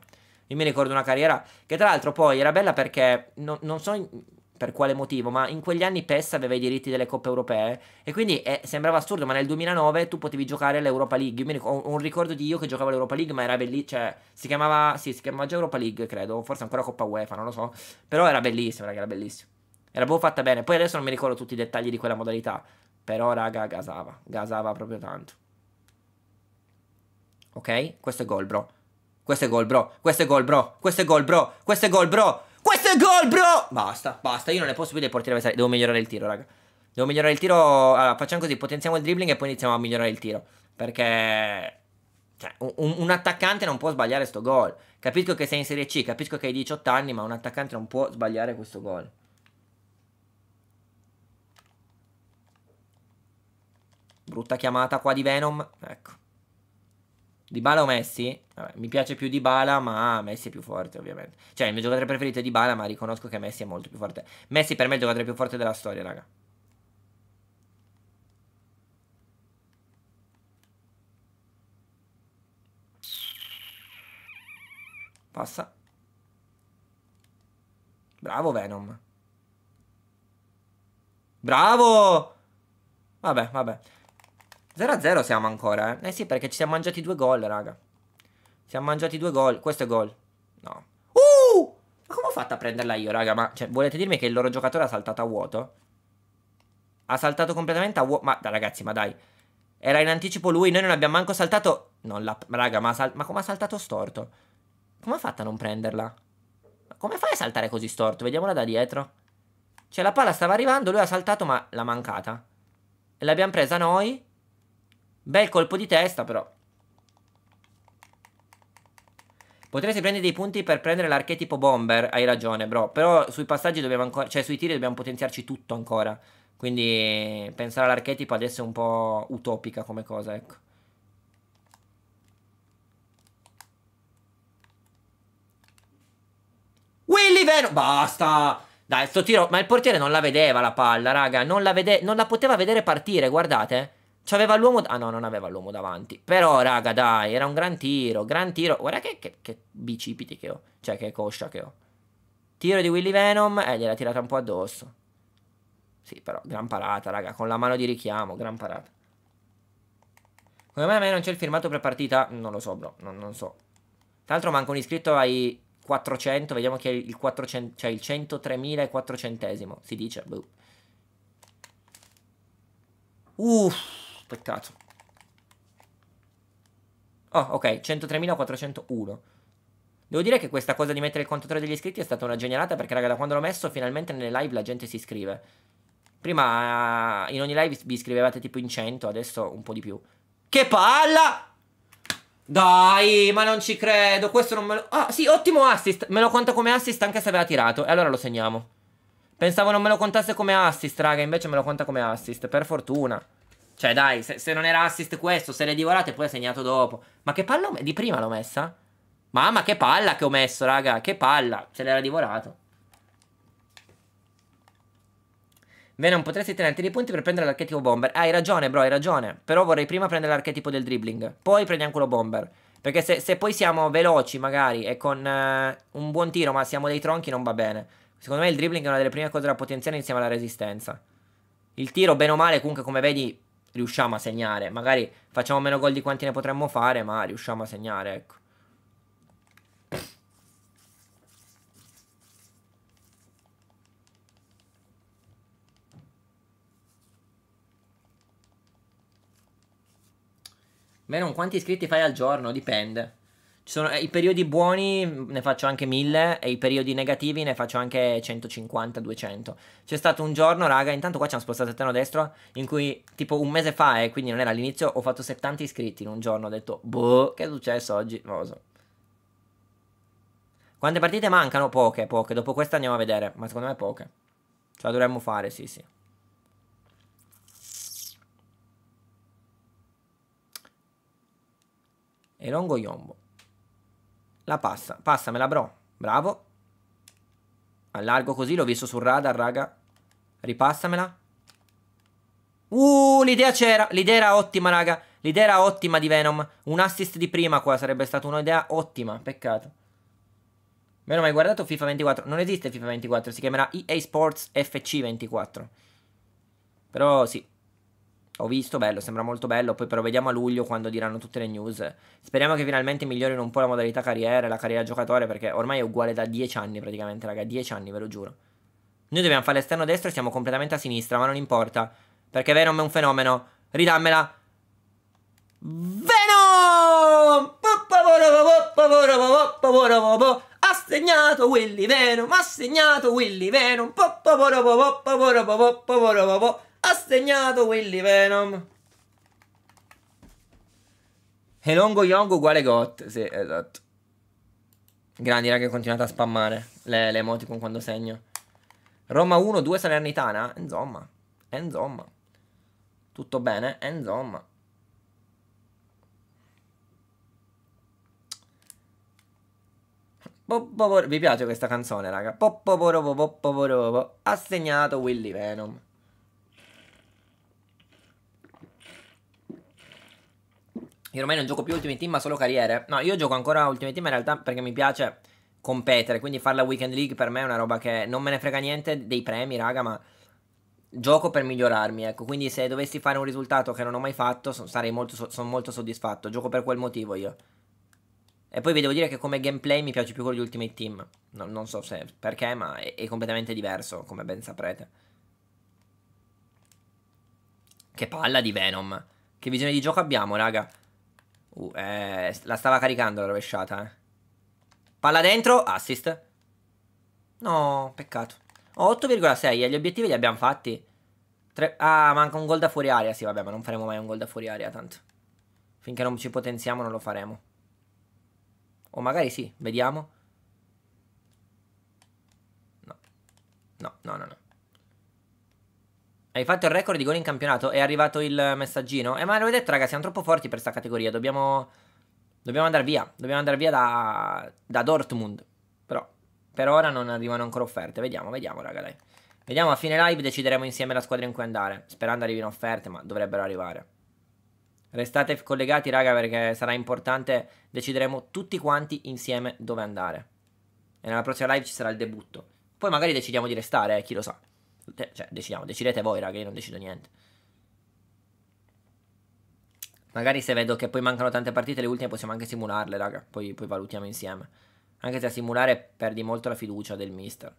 Io mi ricordo una carriera che tra l'altro poi era bella perché no, non so in, per quale motivo, ma in quegli anni PES aveva i diritti delle coppe europee e quindi eh, sembrava assurdo, ma nel 2009 tu potevi giocare all'Europa League. Io ricordo, ho un ricordo di io che giocavo all'Europa League, ma era bellissimo, cioè si chiamava, sì, si chiamava già Europa League, credo, forse ancora Coppa UEFA, non lo so, però era bellissimo, raga, era bellissimo. Era proprio boh, fatta bene. Poi adesso non mi ricordo tutti i dettagli di quella modalità, però raga gasava, gasava proprio tanto. Ok? Questo è gol, bro. Questo è gol, bro. Questo è gol, bro. Questo è gol, bro. Questo è gol, bro. Questo è gol, bro. Basta, basta. Io non ne posso più del portiere avversario. Devo migliorare il tiro, raga. Devo migliorare il tiro. Allora, facciamo così: potenziamo il dribbling e poi iniziamo a migliorare il tiro. Perché. Cioè, un, un attaccante non può sbagliare sto gol. Capisco che sei in Serie C, capisco che hai 18 anni, ma un attaccante non può sbagliare questo gol. Brutta chiamata qua di Venom. Ecco. Di Bala o Messi? Vabbè, mi piace più Di Bala, ma Messi è più forte, ovviamente. Cioè, il mio giocatore preferito è Di Bala, ma riconosco che Messi è molto più forte. Messi per me è il giocatore più forte della storia, raga. Passa. Bravo Venom. Bravo! Vabbè, vabbè. 0-0 siamo ancora, eh? Eh sì, perché ci siamo mangiati due gol, raga. Ci siamo mangiati due gol. Questo è gol. No. Uh! Ma come ho fatto a prenderla io, raga? Ma, cioè, volete dirmi che il loro giocatore ha saltato a vuoto? Ha saltato completamente a vuoto. Ma, dai, ragazzi, ma dai. Era in anticipo lui, noi non abbiamo manco saltato... Non la... Raga, ma, sal... ma come ha saltato storto? Come ha fatto a non prenderla? Ma come fai a saltare così storto? Vediamola da dietro. Cioè, la palla stava arrivando, lui ha saltato, ma l'ha mancata. E l'abbiamo presa noi... Bel colpo di testa, però. Potresti prendere dei punti per prendere l'archetipo bomber, hai ragione, bro. Però sui passaggi dobbiamo ancora... Cioè, sui tiri dobbiamo potenziarci tutto ancora. Quindi pensare all'archetipo adesso è un po' utopica come cosa, ecco. Willy Veno! Basta! Dai, sto tiro... Ma il portiere non la vedeva la palla, raga. Non la, vede... non la poteva vedere partire, guardate. C'aveva l'uomo. Ah, no, non aveva l'uomo davanti. Però, raga, dai, era un gran tiro. Gran tiro. Guarda che, che, che bicipiti che ho. Cioè, che coscia che ho. Tiro di Willy Venom. Eh, gliela tirata un po' addosso. Sì, però, gran parata, raga. Con la mano di richiamo, gran parata. Come mai a me non c'è il firmato per partita? Non lo so, bro. Non, non so. Tra l'altro, manca un iscritto ai 400. Vediamo chi è il 400. Cioè, il 103.400. Si dice. Boh. Uff. Peccato. Oh, ok, 103.401. Devo dire che questa cosa di mettere il contatore degli iscritti è stata una genialata perché, raga, da quando l'ho messo, finalmente nelle live la gente si iscrive. Prima eh, in ogni live vi iscrivevate tipo in 100, adesso un po' di più. Che palla! Dai, ma non ci credo, questo non me lo... Ah, sì, ottimo assist, me lo conta come assist anche se aveva tirato, e allora lo segniamo. Pensavo non me lo contasse come assist, raga, invece me lo conta come assist, per fortuna. Cioè, dai, se, se non era assist questo, se l'è divorato e poi ha segnato dopo. Ma che palla di prima l'ho messa? Mamma, che palla che ho messo, raga. Che palla. Se l'era divorato. Venom, potresti tenerti dei punti per prendere l'archetipo bomber. Ah, hai ragione, bro, hai ragione. Però vorrei prima prendere l'archetipo del dribbling. Poi prendiamo quello bomber. Perché se, se poi siamo veloci, magari, e con uh, un buon tiro, ma siamo dei tronchi, non va bene. Secondo me il dribbling è una delle prime cose da potenziare insieme alla resistenza. Il tiro, bene o male, comunque, come vedi, riusciamo a segnare. Magari facciamo meno gol di quanti ne potremmo fare, ma riusciamo a segnare, ecco. Menon, quanti iscritti fai al giorno? Dipende. Ci sono eh, i periodi buoni, mm, ne faccio anche 1000 e i periodi negativi ne faccio anche 150, 200. C'è stato un giorno, raga, intanto qua ci hanno spostato il terreno destro in cui tipo un mese fa e eh, quindi non era all'inizio, ho fatto 70 iscritti in un giorno, ho detto "Boh, che è successo oggi?" Non lo so. Quante partite mancano? Poche, poche. Dopo questa andiamo a vedere, ma secondo me poche. Ce la dovremmo fare, sì, sì. E longo Yombo. La passa. Passamela, bro. Bravo. Allargo così, l'ho visto sul radar, raga. Ripassamela. Uh, l'idea c'era. L'idea era ottima, raga. L'idea era ottima di Venom. Un assist di prima qua sarebbe stata un'idea ottima. Peccato. Meno mai guardato FIFA 24. Non esiste FIFA 24, si chiamerà EA Sports FC 24. Però sì, ho visto, bello, sembra molto bello, poi però vediamo a luglio quando diranno tutte le news. Speriamo che finalmente migliorino un po' la modalità carriera la carriera giocatore perché ormai è uguale da 10 anni praticamente, raga, 10 anni ve lo giuro. Noi dobbiamo fare l'esterno destro e siamo completamente a sinistra, ma non importa. Perché Venom è un fenomeno. Ridammela. Venom! Ha segnato Willy Venom, ha segnato Willy Venom. Ha segnato Willy Venom. Elongo Yong uguale Got. Sì, esatto. Grandi, raga, continuate a spammare le, le emoticon quando segno. Roma 1, 2 Salernitana. Eh, insomma, eh, insomma. Tutto bene? Eh, insomma. Vi piace questa canzone, raga? Ha segnato Willy Venom. Io ormai non gioco più Ultimate Team ma solo carriere. No, io gioco ancora Ultimate Team in realtà perché mi piace competere, quindi fare la Weekend League per me è una roba che non me ne frega niente dei premi, raga, ma gioco per migliorarmi, ecco. Quindi se dovessi fare un risultato che non ho mai fatto, so, sarei molto, so, sono molto soddisfatto. Gioco per quel motivo io. E poi vi devo dire che come gameplay mi piace più quello di Ultimate Team. No, non so se perché, ma è, è completamente diverso, come ben saprete. Che palla di Venom. Che visione di gioco abbiamo, raga. Uh, eh, la stava caricando la rovesciata, eh. Palla dentro, assist. No, peccato. Oh, 8,6 e gli obiettivi li abbiamo fatti. Tre... Ah, manca un gol da fuori aria. Sì, vabbè, ma non faremo mai un gol da fuori aria, tanto. Finché non ci potenziamo non lo faremo. O magari sì, vediamo. No, no, no, no. Hai fatto il record di gol in campionato, è arrivato il messaggino. Eh ma l'ho detto raga, siamo troppo forti per questa categoria, dobbiamo... Dobbiamo andare via, dobbiamo andare via da, da Dortmund. Però per ora non arrivano ancora offerte, vediamo, vediamo raga dai. Vediamo a fine live decideremo insieme la squadra in cui andare, sperando arrivino offerte, ma dovrebbero arrivare. Restate collegati raga perché sarà importante, decideremo tutti quanti insieme dove andare. E nella prossima live ci sarà il debutto. Poi magari decidiamo di restare, eh, chi lo sa. Cioè, decidiamo, decidete voi, raga, io non decido niente. Magari se vedo che poi mancano tante partite, le ultime possiamo anche simularle, raga. Poi, poi valutiamo insieme. Anche se a simulare perdi molto la fiducia del mister.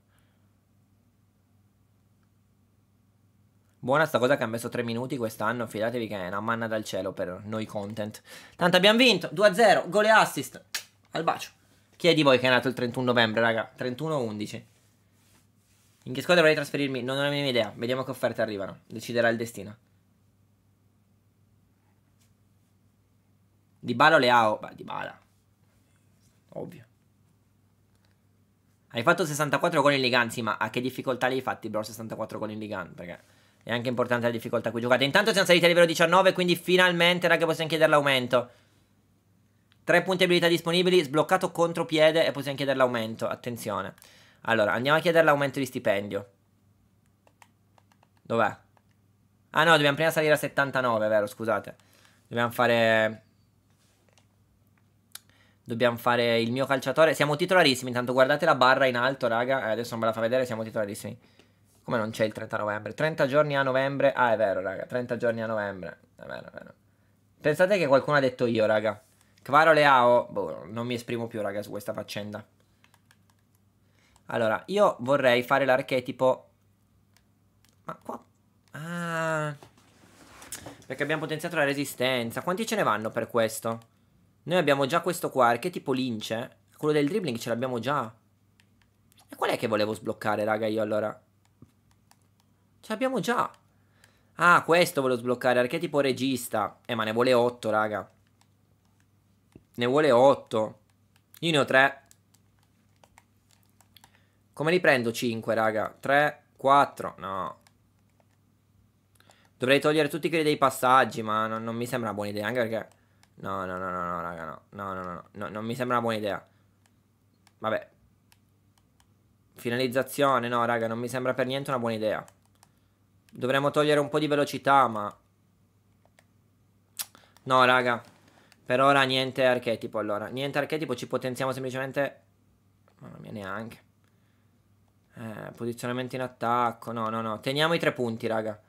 Buona sta cosa che ha messo 3 minuti quest'anno, fidatevi che è una manna dal cielo per noi content. Tanto abbiamo vinto, 2-0, gol e assist. Al bacio. Chi è di voi che è nato il 31 novembre, raga? 31-11. In che squadra vorrei trasferirmi? Non ho la minima idea. Vediamo che offerte arrivano. Deciderà il destino. Di Bala o Leao? Beh, Di Bala. Ovvio. Hai fatto 64 con il Ligan, sì, ma a che difficoltà li hai fatti, bro, 64 con il Ligan? Perché è anche importante la difficoltà a cui giocate. Intanto siamo saliti a livello 19, quindi finalmente, raga, possiamo chiedere l'aumento. 3 punti abilità disponibili, sbloccato contropiede e possiamo chiedere l'aumento, attenzione. Allora, andiamo a chiedere l'aumento di stipendio. Dov'è? Ah no, dobbiamo prima salire a 79, vero, scusate. Dobbiamo fare... Dobbiamo fare il mio calciatore. Siamo titolarissimi, intanto guardate la barra in alto, raga. Eh, adesso non ve la fa vedere, siamo titolarissimi. Come non c'è il 30 novembre? 30 giorni a novembre. Ah, è vero, raga. 30 giorni a novembre. È vero, è vero. Pensate che qualcuno ha detto io, raga. Kvaro Leao. Boh, non mi esprimo più, raga, su questa faccenda. Allora, io vorrei fare l'archetipo... Ma qua... Ah... Perché abbiamo potenziato la resistenza. Quanti ce ne vanno per questo? Noi abbiamo già questo qua, archetipo lince. Quello del dribbling ce l'abbiamo già. E qual è che volevo sbloccare, raga, io allora? Ce l'abbiamo già. Ah, questo volevo sbloccare, archetipo regista. Eh, ma ne vuole 8, raga. Ne vuole 8. Io ne ho 3. Come li prendo 5, raga? 3, 4, no. Dovrei togliere tutti quelli dei passaggi, ma non, non mi sembra una buona idea, anche perché... No, no, no, no, no, raga, no. No, no, no, no, no non mi sembra una buona idea. Vabbè. Finalizzazione, no, raga, non mi sembra per niente una buona idea. Dovremmo togliere un po' di velocità, ma... No, raga. Per ora niente archetipo, allora. Niente archetipo, ci potenziamo semplicemente... Mamma mia, neanche. Eh, posizionamento in attacco. No, no, no. Teniamo i tre punti, raga.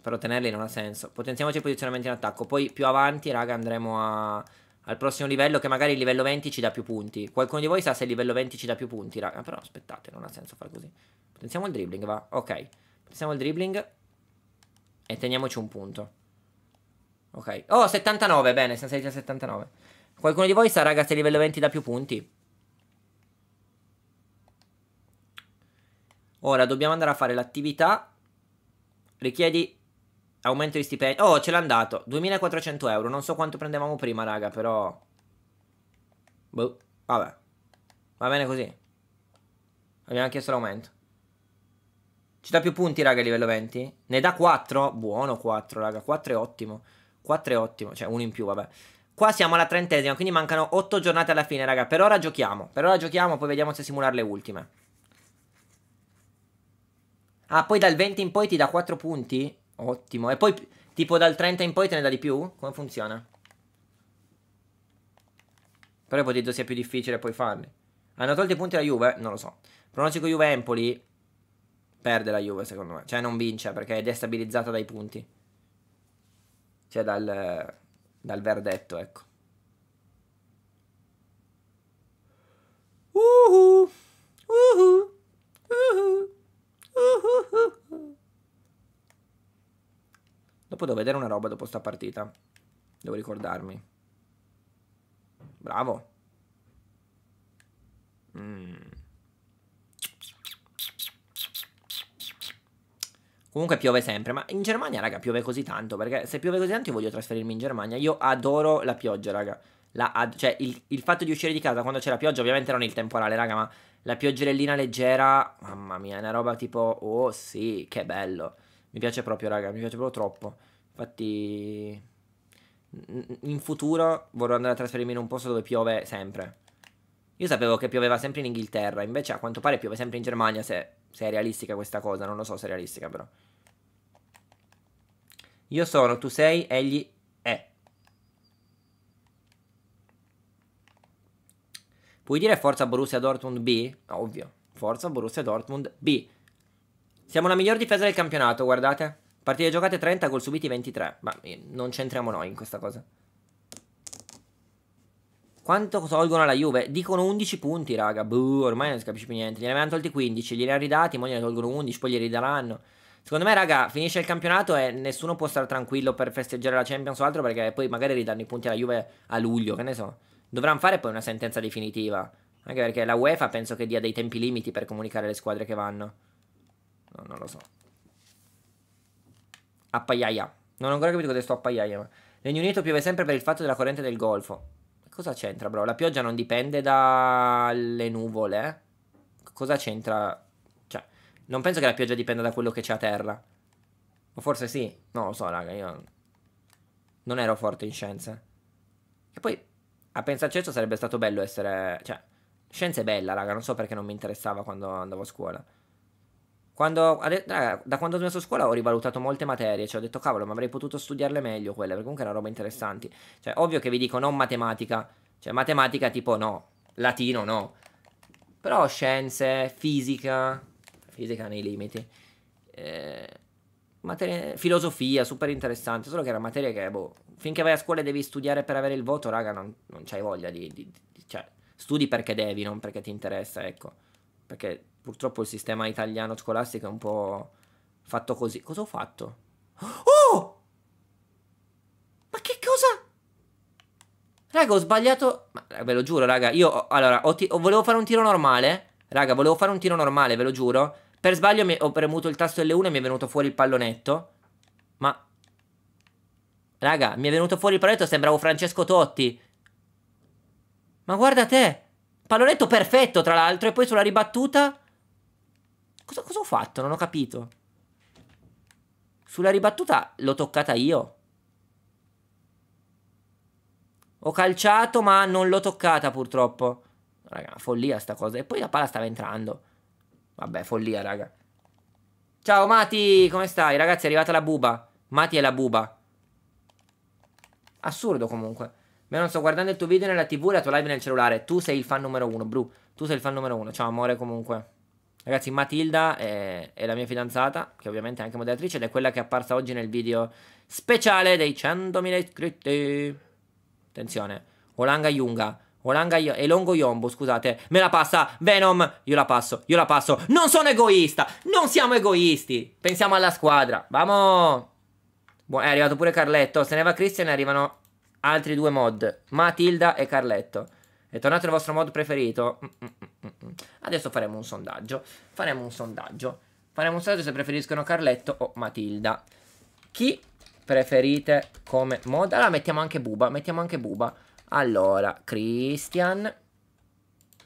Però tenerli non ha senso. Potenziamoci il posizionamento in attacco. Poi più avanti, raga, andremo a... al prossimo livello che magari il livello 20 ci dà più punti. Qualcuno di voi sa se il livello 20 ci dà più punti, raga. Però aspettate, non ha senso far così. Potenziamo il dribbling, va. Ok. Potenziamo il dribbling. E teniamoci un punto. Ok. Oh, 79. Bene, siamo saliti a 79. Qualcuno di voi sa, raga, se il livello 20 dà più punti? Ora dobbiamo andare a fare l'attività. Richiedi aumento di stipendio. Oh, ce l'ha andato. 2400 euro. Non so quanto prendevamo prima, raga, però... Boh, vabbè. Va bene così. Abbiamo chiesto l'aumento. Ci dà più punti, raga, a livello 20? Ne dà 4? Buono 4, raga. 4 è ottimo. 4 è ottimo. Cioè, uno in più, vabbè. Qua siamo alla trentesima, quindi mancano 8 giornate alla fine, raga. Per ora giochiamo. Per ora giochiamo, poi vediamo se simulare le ultime. Ah, poi dal 20 in poi ti dà 4 punti? Ottimo. E poi tipo dal 30 in poi te ne dà di più? Come funziona? Però ipotizzo sia più difficile poi farli. Hanno tolto i punti la Juve? Non lo so. Pronostico Juve-Empoli. Perde la Juve secondo me. Cioè non vince perché è destabilizzata dai punti. Cioè dal, dal verdetto, ecco. Uhu. Uhu. Uhu. Dopo devo vedere una roba dopo sta partita. Devo ricordarmi. Bravo. Mm. Comunque piove sempre, ma in Germania, raga, piove così tanto, perché se piove così tanto io voglio trasferirmi in Germania. Io adoro la pioggia, raga. La, ad, cioè, il, il, fatto di uscire di casa quando c'è la pioggia, ovviamente non il temporale, raga, ma la pioggerellina leggera, mamma mia, è una roba tipo, oh sì, che bello. Mi piace proprio, raga, mi piace proprio troppo. Infatti, in futuro vorrò andare a trasferirmi in un posto dove piove sempre. Io sapevo che pioveva sempre in Inghilterra, invece a quanto pare piove sempre in Germania, se, se è realistica questa cosa, non lo so se è realistica però. Io sono, tu sei, egli Puoi dire forza Borussia Dortmund B? Ovvio, forza Borussia Dortmund B. Siamo la miglior difesa del campionato, guardate. Partite giocate 30, gol subiti 23. Ma non c'entriamo noi in questa cosa. Quanto tolgono alla Juve? Dicono 11 punti, raga. Buh, ormai non si capisce più niente. Gliene avevano tolti 15, glieli ha ridati, ora gliene tolgono 11, poi gli ridaranno. Secondo me, raga, finisce il campionato e nessuno può stare tranquillo per festeggiare la Champions o altro perché poi magari ridanno i punti alla Juve a luglio, che ne so dovranno fare poi una sentenza definitiva. Anche perché la UEFA penso che dia dei tempi limiti per comunicare le squadre che vanno. No, non lo so. Appaiaia. Non ho ancora capito cosa sto appaiaia, ma... Regno Unito piove sempre per il fatto della corrente del Golfo. Cosa c'entra, bro? La pioggia non dipende dalle nuvole? Eh? Cosa c'entra? Cioè, non penso che la pioggia dipenda da quello che c'è a terra. O forse sì. Non lo so, raga, io... Non ero forte in scienze. E poi, a pensarci sarebbe stato bello essere... Cioè, scienza è bella, raga, non so perché non mi interessava quando andavo a scuola. Quando, raga, da quando ho smesso scuola ho rivalutato molte materie, cioè ho detto cavolo, ma avrei potuto studiarle meglio quelle, perché comunque erano roba interessanti. Cioè, ovvio che vi dico non matematica, cioè matematica tipo no, latino no. Però scienze, fisica, fisica nei limiti. Eh, Materia, filosofia, super interessante, solo che era materia che, boh, finché vai a scuola e devi studiare per avere il voto, raga, non, non c'hai voglia di, di, di, Cioè, studi perché devi, non perché ti interessa, ecco. Perché purtroppo il sistema italiano scolastico è un po' fatto così. Cosa ho fatto? Oh! Ma che cosa? Raga, ho sbagliato... Ma, eh, ve lo giuro, raga, io... Allora, ho ti... volevo fare un tiro normale... Raga, volevo fare un tiro normale, ve lo giuro. Per sbaglio ho premuto il tasto L1 e mi è venuto fuori il pallonetto. Ma... Raga, mi è venuto fuori il pallonetto, sembravo Francesco Totti. Ma guarda te! Pallonetto perfetto, tra l'altro, e poi sulla ribattuta... Cosa, cosa ho fatto? Non ho capito. Sulla ribattuta l'ho toccata io. Ho calciato, ma non l'ho toccata, purtroppo. Raga, follia sta cosa. E poi la palla stava entrando. Vabbè, follia, raga. Ciao, Mati, come stai? Ragazzi, è arrivata la buba. Mati è la buba. Assurdo, comunque. Ma non sto guardando il tuo video nella tv e la tua live nel cellulare. Tu sei il fan numero uno, Bru. Tu sei il fan numero uno. Ciao, amore, comunque. Ragazzi, Matilda è, è, la mia fidanzata, che ovviamente è anche moderatrice, ed è quella che è apparsa oggi nel video speciale dei 100.000 iscritti. Attenzione, Olanga Yunga. Olanga io, Longo Yombo, scusate, me la passa Venom, io la passo, io la passo. Non sono egoista, non siamo egoisti. Pensiamo alla squadra. Vamo. Buon, è arrivato pure Carletto, se ne va Christian arrivano altri due mod, Matilda e Carletto. E tornate al vostro mod preferito? Mm, mm, mm, Adesso faremo un sondaggio. Faremo un sondaggio. Faremo un sondaggio se preferiscono Carletto o Matilda. Chi preferite come mod? Allora mettiamo anche Buba, mettiamo anche Buba. Allora, Christian,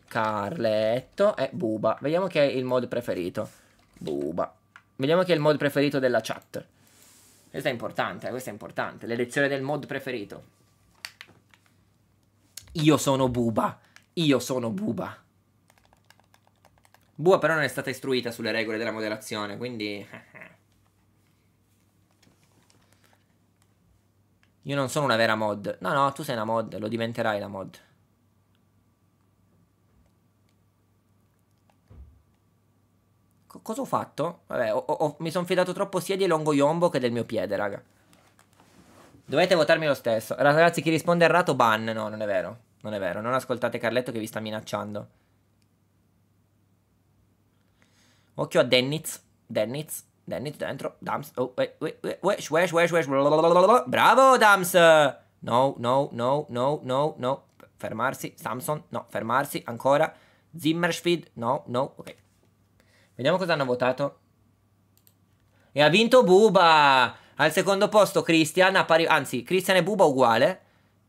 Carletto e Buba. Vediamo che è il mod preferito. Buba. Vediamo che è il mod preferito della chat. Questo è importante, eh, questo è importante. L'elezione del mod preferito. Io sono Buba. Io sono Buba. Buba però non è stata istruita sulle regole della moderazione, quindi... Eh, eh. Io non sono una vera mod. No, no, tu sei una mod, lo diventerai la mod. C cosa ho fatto? Vabbè, ho, ho, mi sono fidato troppo sia di Longo Yombo che del mio piede, raga. Dovete votarmi lo stesso. Ragazzi, chi risponde errato, ban. No, non è vero. Non è vero. Non ascoltate Carletto che vi sta minacciando. Occhio a Dennis. Dennis. Dennis dentro, Dams, oh, wait, wait. wesh, wesh, wesh, wesh, bravo Dams, no, no, no, no, no, no, fermarsi, Samson, no, fermarsi, ancora, Zimmersfield, no, no, ok, vediamo cosa hanno votato, e ha vinto Buba, al secondo posto Christian, anzi, Christian e Buba uguale,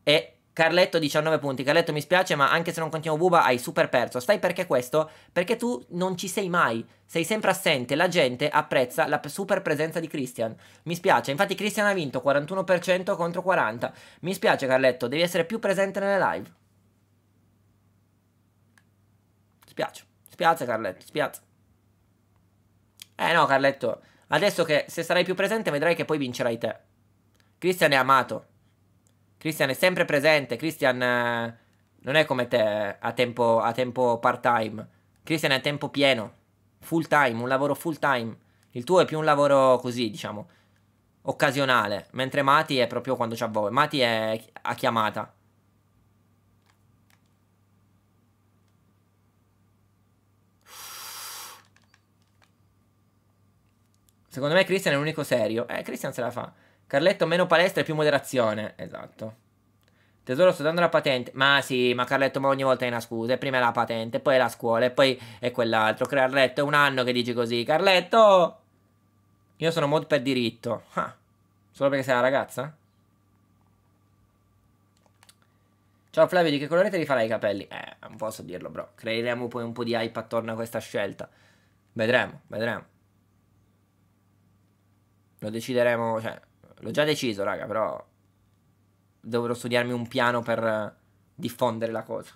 e Carletto 19 punti. Carletto mi spiace, ma anche se non continuo Buba hai super perso. Sai perché questo? Perché tu non ci sei mai. Sei sempre assente, la gente apprezza la super presenza di Christian. Mi spiace, infatti Christian ha vinto 41% contro 40. Mi spiace Carletto, devi essere più presente nelle live. Spiace, spiace Carletto, spiace. Eh no Carletto, adesso che se sarai più presente vedrai che poi vincerai te. Christian è amato. Christian è sempre presente. Christian eh, non è come te a tempo, a tempo part time. Christian è a tempo pieno, full time, un lavoro full time. Il tuo è più un lavoro così, diciamo, occasionale. Mentre Mati è proprio quando c'ha voi. Mati è a chiamata. Secondo me Christian è l'unico serio. Eh, Christian se la fa. Carletto, meno palestra e più moderazione. Esatto. Tesoro, sto dando la patente. Ma sì, ma Carletto, ma ogni volta hai una scusa. Prima è la patente, poi è la scuola, e poi è quell'altro. Carletto, è un anno che dici così. Carletto! Io sono mod per diritto. Ah, solo perché sei una ragazza? Ciao Flavio, di che colore te li farai i capelli? Eh, non posso dirlo, bro. Creeremo poi un po' di hype attorno a questa scelta. Vedremo, vedremo. Lo decideremo, cioè, L'ho già deciso, raga, però dovrò studiarmi un piano per diffondere la cosa.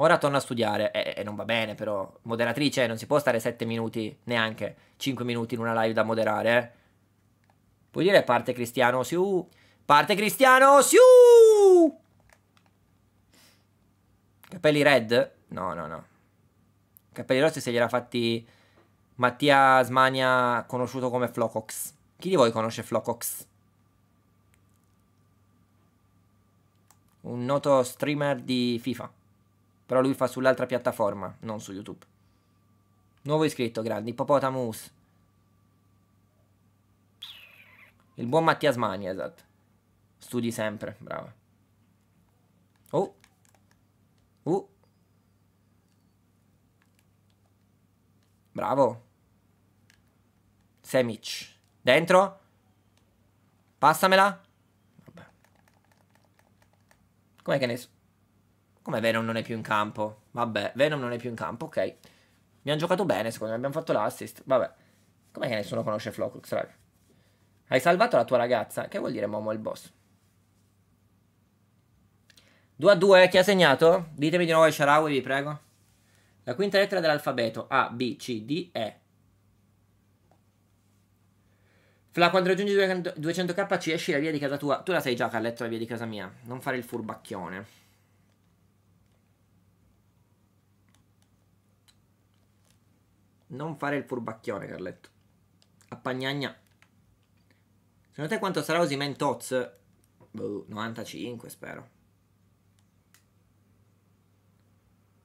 Ora torno a studiare, e, eh, eh, non va bene però, moderatrice, non si può stare 7 minuti, neanche 5 minuti in una live da moderare, eh. Vuoi dire parte Cristiano Siu? Parte Cristiano Siu! Capelli red? No, no, no. Capelli rossi se li era fatti Mattia Smania, conosciuto come Flocox. Chi di voi conosce Flocox? Un noto streamer di FIFA. Però lui fa sull'altra piattaforma, non su YouTube. Nuovo iscritto, grande. Hippopotamus. Il buon Mattia Smania, esatto. Studi sempre, bravo. Oh. Uh. Bravo. Semic. Dentro. Passamela. Vabbè. Com'è che ne... Come Venom non è più in campo? Vabbè, Venom non è più in campo, ok. Mi hanno giocato bene, secondo me. Abbiamo fatto l'assist. Vabbè. Com'è che nessuno conosce Flocux, raga? Hai salvato la tua ragazza? Che vuol dire Momo il boss? 2 a 2, chi ha segnato? Ditemi di nuovo i Sharawi, vi prego. La quinta lettera dell'alfabeto. A, B, C, D, E. Fla, quando raggiungi 200k ci esci la via di casa tua. Tu la sai già che ha letto la via di casa mia. Non fare il furbacchione. Non fare il furbacchione, Carletto. Appagnagna. Secondo te quanto sarà Osimen Toz? Boh, 95 spero.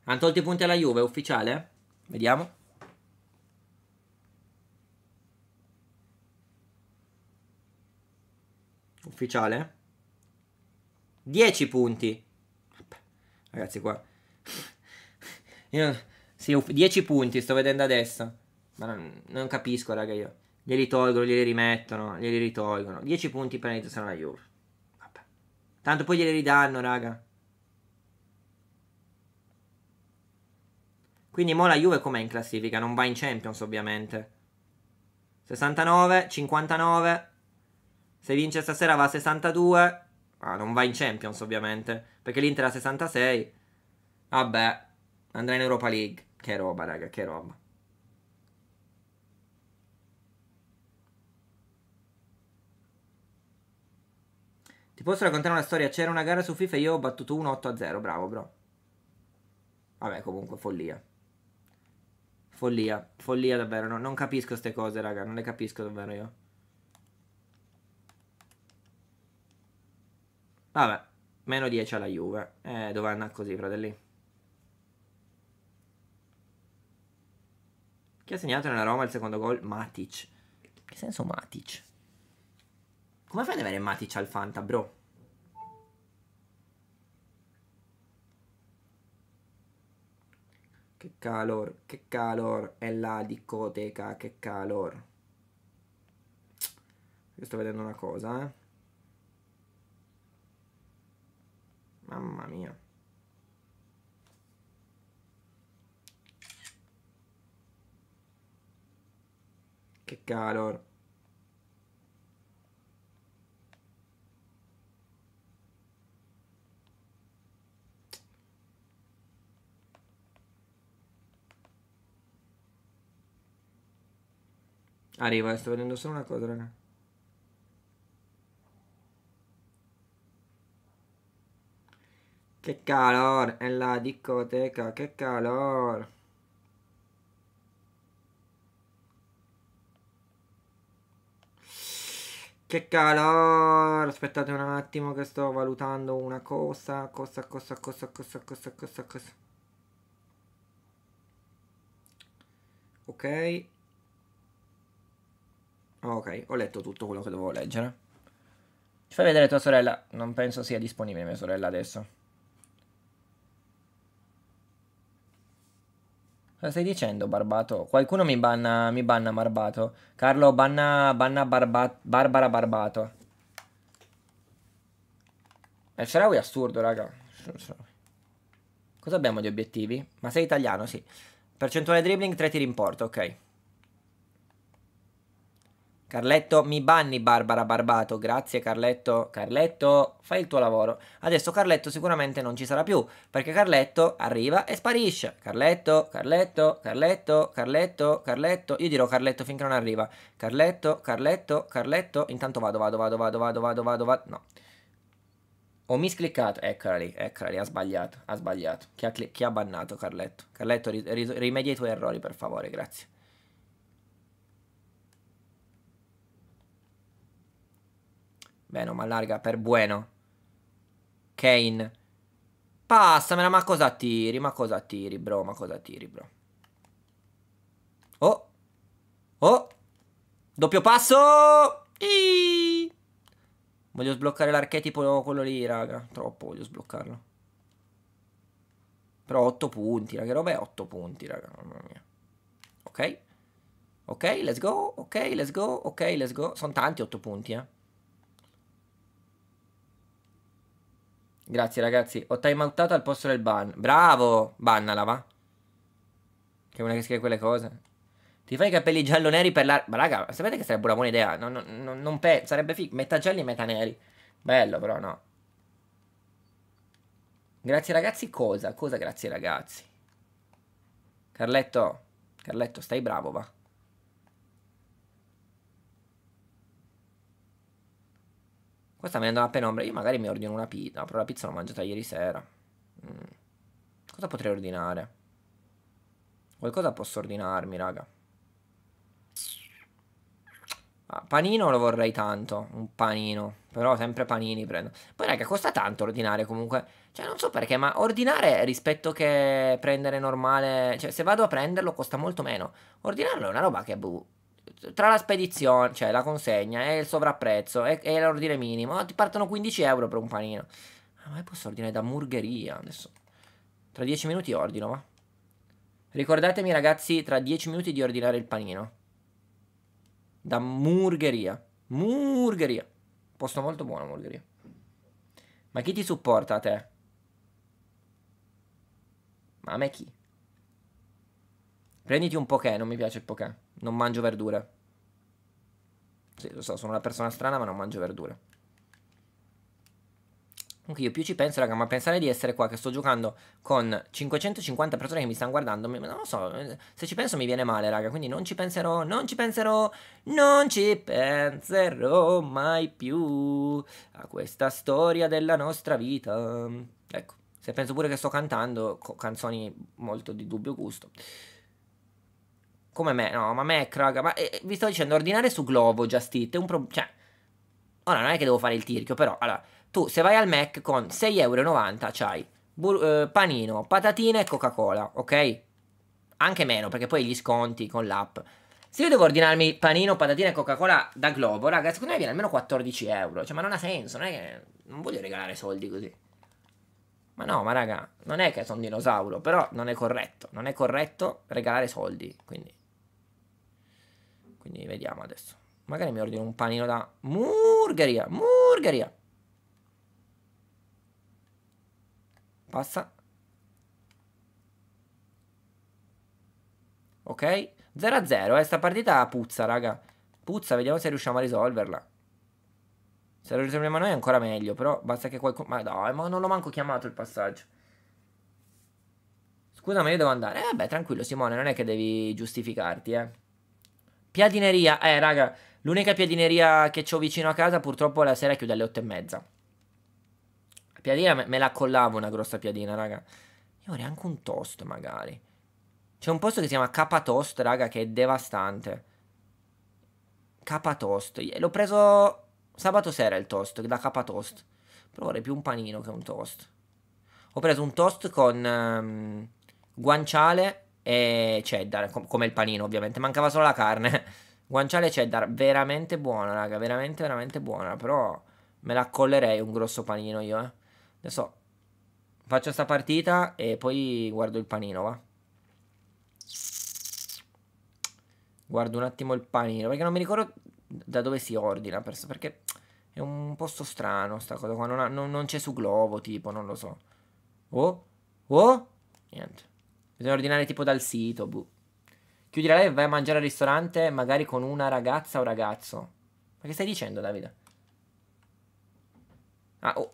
Hanno tolto i punti alla Juve, ufficiale? Vediamo. ufficiale. 10 punti. Ragazzi qua. Io, sì, 10 punti, sto vedendo adesso. Ma non, non capisco, raga, io. Glieli tolgono, glieli rimettono, glieli ritolgono. 10 punti per penalizzazione alla Juve. Vabbè. Tanto poi glieli ridanno, raga. Quindi mo la Juve com'è in classifica? Non va in Champions, ovviamente. 69, 59... Se vince stasera va a 62. Ah, non va in Champions ovviamente. Perché l'Inter a 66. Vabbè, andrà in Europa League. Che roba, raga, che roba. Ti posso raccontare una storia? C'era una gara su FIFA e io ho battuto 1-8-0. Bravo, bro. Vabbè, comunque, follia. Follia, follia davvero. No, non capisco queste cose, raga. Non le capisco davvero io. Vabbè, meno 10 alla Juve. Eh, dove andare così, fratelli? Chi ha segnato nella Roma il secondo gol? Matic. Che senso Matic? Come fai ad avere Matic al Fanta, bro? Che calor, che calor, è la dicoteca, che calor. Io sto vedendo una cosa, eh. Mamma mia. Che calor. Arriva, sto vedendo solo una cosa, raga. Che calor, è la discoteca, che calor. Che calor, aspettate un attimo che sto valutando una cosa, cosa, cosa, cosa, cosa, cosa, cosa, cosa. Ok. Ok, ho letto tutto quello che dovevo leggere. Ci fai vedere tua sorella? Non penso sia disponibile mia sorella adesso. Cosa stai dicendo, Barbato? Qualcuno mi banna, mi banna Barbato. Carlo, banna, banna Barba, Barbara Barbato. Il Sharawi è assurdo, raga. Cosa abbiamo di obiettivi? Ma sei italiano, sì. Percentuale dribbling, 3 tiri in porto, ok. Carletto, mi banni Barbara Barbato, grazie Carletto. Carletto, fai il tuo lavoro. Adesso Carletto sicuramente non ci sarà più, perché Carletto arriva e sparisce. Carletto, Carletto, Carletto, Carletto, Carletto. Io dirò Carletto finché non arriva. Carletto, Carletto, Carletto. Intanto vado, vado, vado, vado, vado, vado, vado, vado. No. Ho miscliccato, eccola lì, eccola lì, ha sbagliato, ha sbagliato. Chi ha, chi ha bannato Carletto? Carletto, ri rimedia i tuoi errori per favore, grazie. Bene, ma larga per Bueno. Kane. Passamela, ma cosa tiri? Ma cosa tiri, bro? Ma cosa tiri, bro? Oh. Oh. Doppio passo. Iii. Voglio sbloccare l'archetipo quello lì, raga. Troppo voglio sbloccarlo. Però 8 punti, raga. Che roba è 8 punti, raga. Mamma mia. Ok. Ok, let's go. Ok, let's go. Ok, let's go. Sono tanti 8 punti, eh. Grazie ragazzi. Ho timeoutato al posto del ban. Bravo! Bannala, va. Che è una che scrive quelle cose. Ti fai i capelli giallo-neri per la... Ma raga, sapete che sarebbe una buona idea? No, no, non pe... Sarebbe figo. Metà gialli e metà neri. Bello però, no. Grazie ragazzi cosa? Cosa grazie ragazzi? Carletto, Carletto stai bravo va. Qua sta venendo la penombra. Io magari mi ordino una pizza. No, però la pizza l'ho mangiata ieri sera. Mm. Cosa potrei ordinare? Qualcosa posso ordinarmi, raga. Ah, panino lo vorrei tanto. Un panino. Però sempre panini prendo. Poi, raga, costa tanto ordinare comunque. Cioè, non so perché, ma ordinare rispetto che prendere normale. Cioè, se vado a prenderlo costa molto meno. Ordinarlo è una roba che boh tra la spedizione, cioè la consegna e il sovrapprezzo e, l'ordine minimo, ti partono 15 euro per un panino. Ah, ma io posso ordinare da murgheria adesso. Tra 10 minuti ordino, va. Ricordatemi ragazzi, tra 10 minuti di ordinare il panino. Da murgheria. Murgeria. Posto molto buono, murgheria. Ma chi ti supporta a te? Ma a me chi? Prenditi un poké, non mi piace il poké. Non mangio verdure. Sì, lo so, sono una persona strana, ma non mangio verdure. Comunque io più ci penso, raga, ma pensare di essere qua che sto giocando con 550 persone che mi stanno guardando, non lo so, se ci penso mi viene male, raga, quindi non ci penserò, non ci penserò, non ci penserò mai più a questa storia della nostra vita. Ecco, se penso pure che sto cantando canzoni molto di dubbio gusto. Come me, no, ma Mac, raga, ma eh, vi sto dicendo, ordinare su Glovo Just Eat è un problema, cioè, ora non è che devo fare il tirchio, però, allora, tu se vai al Mac con 6,90€ euro c'hai eh, panino, patatine e Coca-Cola, ok? Anche meno, perché poi gli sconti con l'app. Se io devo ordinarmi panino, patatine e Coca-Cola da Globo, raga, secondo me viene almeno 14 euro. Cioè, ma non ha senso, non è che... Non voglio regalare soldi così. Ma no, ma raga, non è che sono dinosauro, però non è corretto. Non è corretto regalare soldi, quindi... Quindi vediamo adesso. Magari mi ordino un panino da Murgeria. Murgeria. Passa. Ok. 0 a 0. Eh, sta partita puzza, raga. Puzza, vediamo se riusciamo a risolverla. Se lo risolviamo noi è ancora meglio, però basta che qualcuno... Ma dai, ma non l'ho manco chiamato il passaggio. Scusa, ma io devo andare. Eh, vabbè, tranquillo, Simone, non è che devi giustificarti, eh. Piadineria, eh raga, l'unica piadineria che ho vicino a casa purtroppo la sera chiude alle otto e mezza. La piadina me, me la collavo una grossa piadina, raga. Io vorrei anche un toast magari. C'è un posto che si chiama Toast, raga, che è devastante. Toast. L'ho preso sabato sera il toast, da Toast. Però vorrei più un panino che un toast. Ho preso un toast con um, guanciale e cheddar, com- come il panino ovviamente, mancava solo la carne. Guanciale cheddar, veramente buona, raga, veramente, veramente buona, però me la collerei un grosso panino io, eh. Adesso faccio sta partita e poi guardo il panino, va. Guardo un attimo il panino, perché non mi ricordo da dove si ordina, perché è un posto strano sta cosa qua, non, ha, non, non c'è su Globo, tipo, non lo so. Oh, oh, niente. Bisogna ordinare tipo dal sito, buh. Chiudi la live e vai a mangiare al ristorante, magari con una ragazza o ragazzo. Ma che stai dicendo, Davide? Ah, oh,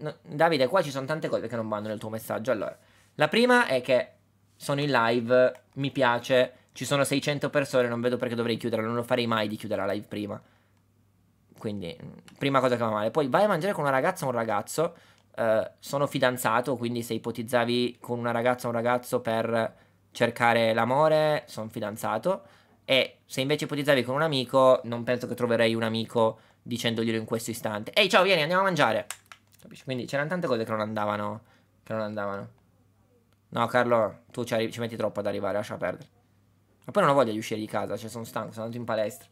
no, Davide, qua ci sono tante cose che non vanno nel tuo messaggio. Allora, la prima è che sono in live, mi piace, ci sono 600 persone, non vedo perché dovrei chiuderla, non lo farei mai di chiudere la live prima. Quindi, mm, prima cosa che va male. Poi vai a mangiare con una ragazza o un ragazzo. Eh, sono fidanzato, quindi se ipotizzavi con una ragazza o un ragazzo per cercare l'amore, sono fidanzato. E se invece ipotizzavi con un amico, non penso che troverei un amico dicendoglielo in questo istante. Ehi, ciao, vieni, andiamo a mangiare. Capisci? Quindi c'erano tante cose che non andavano. Che non andavano. No, Carlo, tu ci, ci metti troppo ad arrivare, lascia perdere. Ma poi non ho voglia di uscire di casa, cioè sono stanco, sono andato in palestra.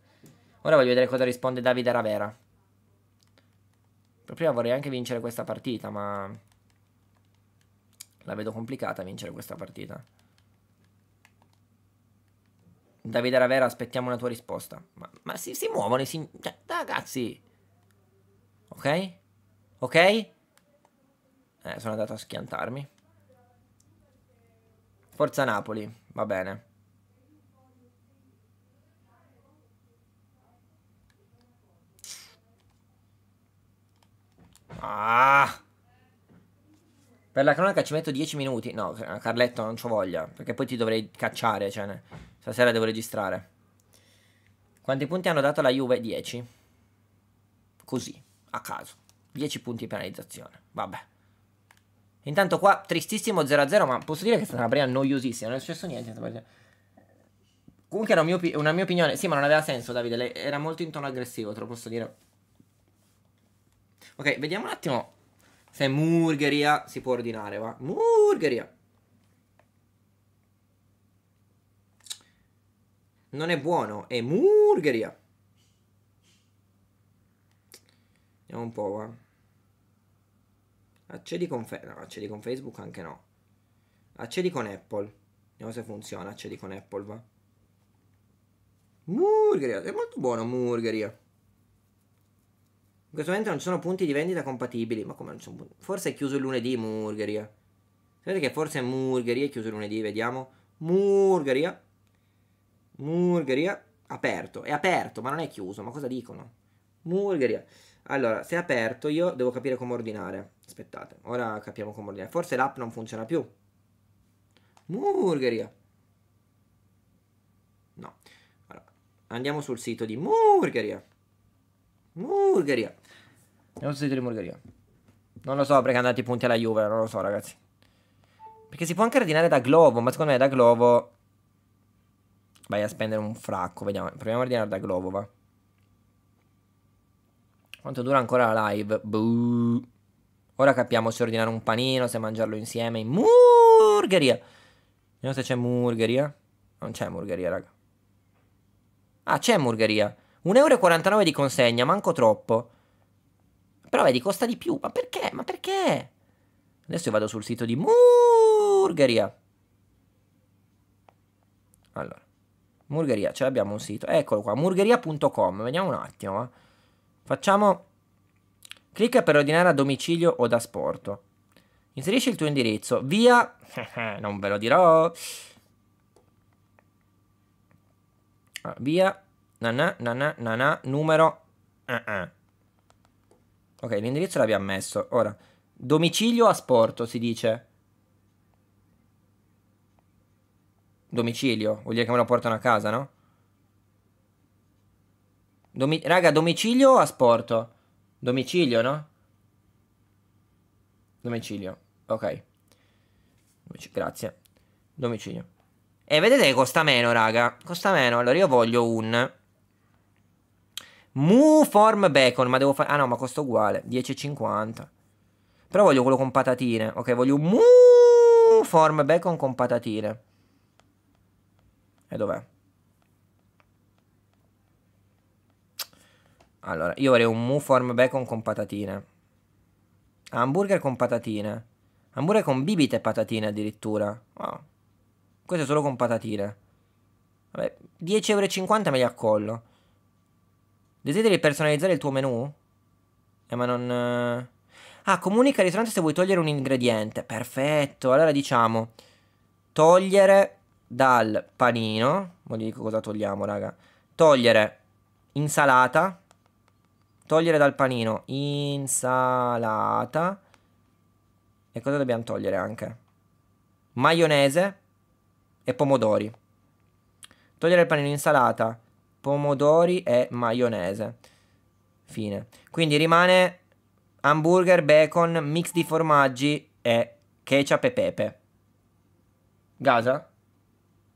Ora voglio vedere cosa risponde Davide Ravera. Per prima vorrei anche vincere questa partita, ma... La vedo complicata vincere questa partita. Davide Ravera, aspettiamo una tua risposta. Ma, ma si, si, muovono i signori... Cioè, ragazzi! Ok? Ok? Eh, sono andato a schiantarmi. Forza Napoli, va bene. Ah! Per la cronaca ci metto 10 minuti. No, Carletto, non c'ho voglia. Perché poi ti dovrei cacciare, cioè. Stasera devo registrare. Quanti punti hanno dato la Juve? 10. Così, a caso. 10 punti di penalizzazione. Vabbè. Intanto qua, tristissimo 0-0, ma posso dire che è stata una prima noiosissima. Non è successo niente. Comunque era una mia, opinione. Sì, ma non aveva senso, Davide. era molto in tono aggressivo, te lo posso dire. Ok, vediamo un attimo se Murgeria si può ordinare, va. Murgeria. Non è buono, è Murgeria. Vediamo un po', va. Accedi con, no, accedi con Facebook anche no. Accedi con Apple. Vediamo se funziona, accedi con Apple, va. Murgeria, è molto buono Murgeria. In questo momento non ci sono punti di vendita compatibili. Ma come non sono punti? Forse è chiuso il lunedì Murgeria. Sapete che forse Murgheria è chiuso il lunedì, vediamo. Murgeria. Murgeria. Aperto. È aperto, ma non è chiuso. Ma cosa dicono? Murgeria. Allora, se è aperto io devo capire come ordinare. Aspettate, ora capiamo come ordinare. Forse l'app non funziona più. Murgeria. No. Allora, andiamo sul sito di Murgeria. Murgaria. Andiamo su dire Murgaria. Non lo so perché hanno dato i punti alla Juve, non lo so ragazzi. Perché si può anche ordinare da Globo, ma secondo me da Globo... Vai a spendere un fracco, vediamo. Proviamo a ordinare da Globo, va. Quanto dura ancora la live? Buh. Ora capiamo se ordinare un panino, se mangiarlo insieme. In murgeria. Vediamo se c'è murgeria. Non c'è murgeria, raga. Ah, c'è murgeria. 1,49 euro di consegna, manco troppo. Però vedi, costa di più. Ma perché? Ma perché? Adesso io vado sul sito di Murgeria. Allora, Murgeria, ce l'abbiamo un sito. Eccolo qua, murgeria.com. Vediamo un attimo. Eh. Facciamo... Clicca per ordinare a domicilio o da sporto. Inserisci il tuo indirizzo. Via... non ve lo dirò. Ah, via Nanà, nanà, nanà, numero... Uh -uh. Ok, l'indirizzo l'abbiamo messo. Ora, domicilio a sporto si dice. Domicilio, vuol dire che me lo portano a casa, no? Domi raga, domicilio o asporto? Domicilio, no? Domicilio, ok. Domic grazie. Domicilio. E eh, vedete che costa meno, raga. Costa meno. Allora io voglio un... Mu form bacon, ma devo fare... Ah no, ma costa uguale, 10,50. Però voglio quello con patatine. Ok, voglio mu form bacon con patatine. E dov'è? Allora, io vorrei un mu form bacon con patatine. Hamburger con patatine. Hamburger con bibite e patatine addirittura. Wow. Questo è solo con patatine. Vabbè, 10,50 euro me li accollo. Desideri personalizzare il tuo menu? Eh, ma non... Eh. Ah, comunica al ristorante se vuoi togliere un ingrediente. Perfetto. Allora diciamo... Togliere dal panino. Ora vi dico cosa togliamo, raga. Togliere insalata. Togliere dal panino insalata. E cosa dobbiamo togliere anche? Maionese e pomodori. Togliere il panino insalata pomodori e maionese. Fine. Quindi rimane hamburger, bacon, mix di formaggi e ketchup e pepe. Gasa?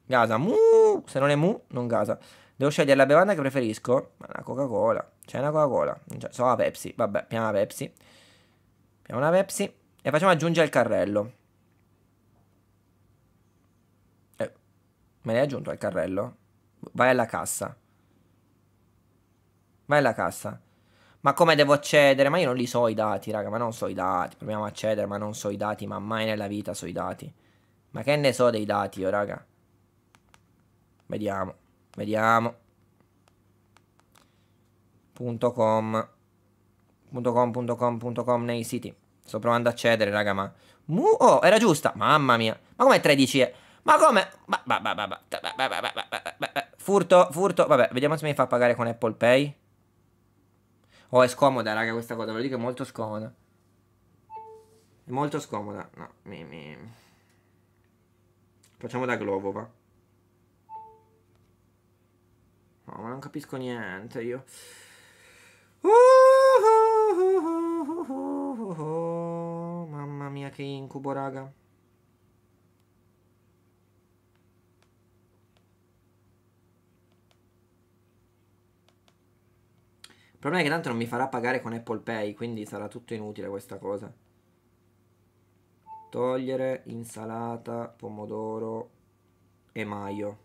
Gasa, mu! Se non è mu, non gasa. Devo scegliere la bevanda che preferisco. Ma Una Coca-Cola. C'è una Coca-Cola. So la Pepsi. Vabbè, piano la Pepsi. Piano la Pepsi. E facciamo aggiungere il carrello. Eh, me l'hai aggiunto al carrello? Vai alla cassa. Vai la cassa. Ma come devo accedere? Ma io non li so i dati, raga, ma non so i dati. Proviamo a accedere, ma non so i dati, ma mai nella vita so i dati. Ma che ne so dei dati io, raga? Vediamo, vediamo. Punto .com punto .com, punto .com, punto .com nei siti. Sto provando a accedere, raga, ma... Mu oh, era giusta! Mamma mia! Ma come 13 è? Ma come? Furto, furto. Vabbè, vediamo se mi fa pagare con Apple Pay. Oh, è scomoda, raga, questa cosa. Ve lo dico, è molto scomoda. È molto scomoda. No, mi... mi... Facciamo da globo, va. No, ma non capisco niente, io... Oh, oh, oh, mamma mia, che incubo, raga. Il problema è che tanto non mi farà pagare con Apple Pay, quindi sarà tutto inutile questa cosa. Togliere insalata, pomodoro e maio.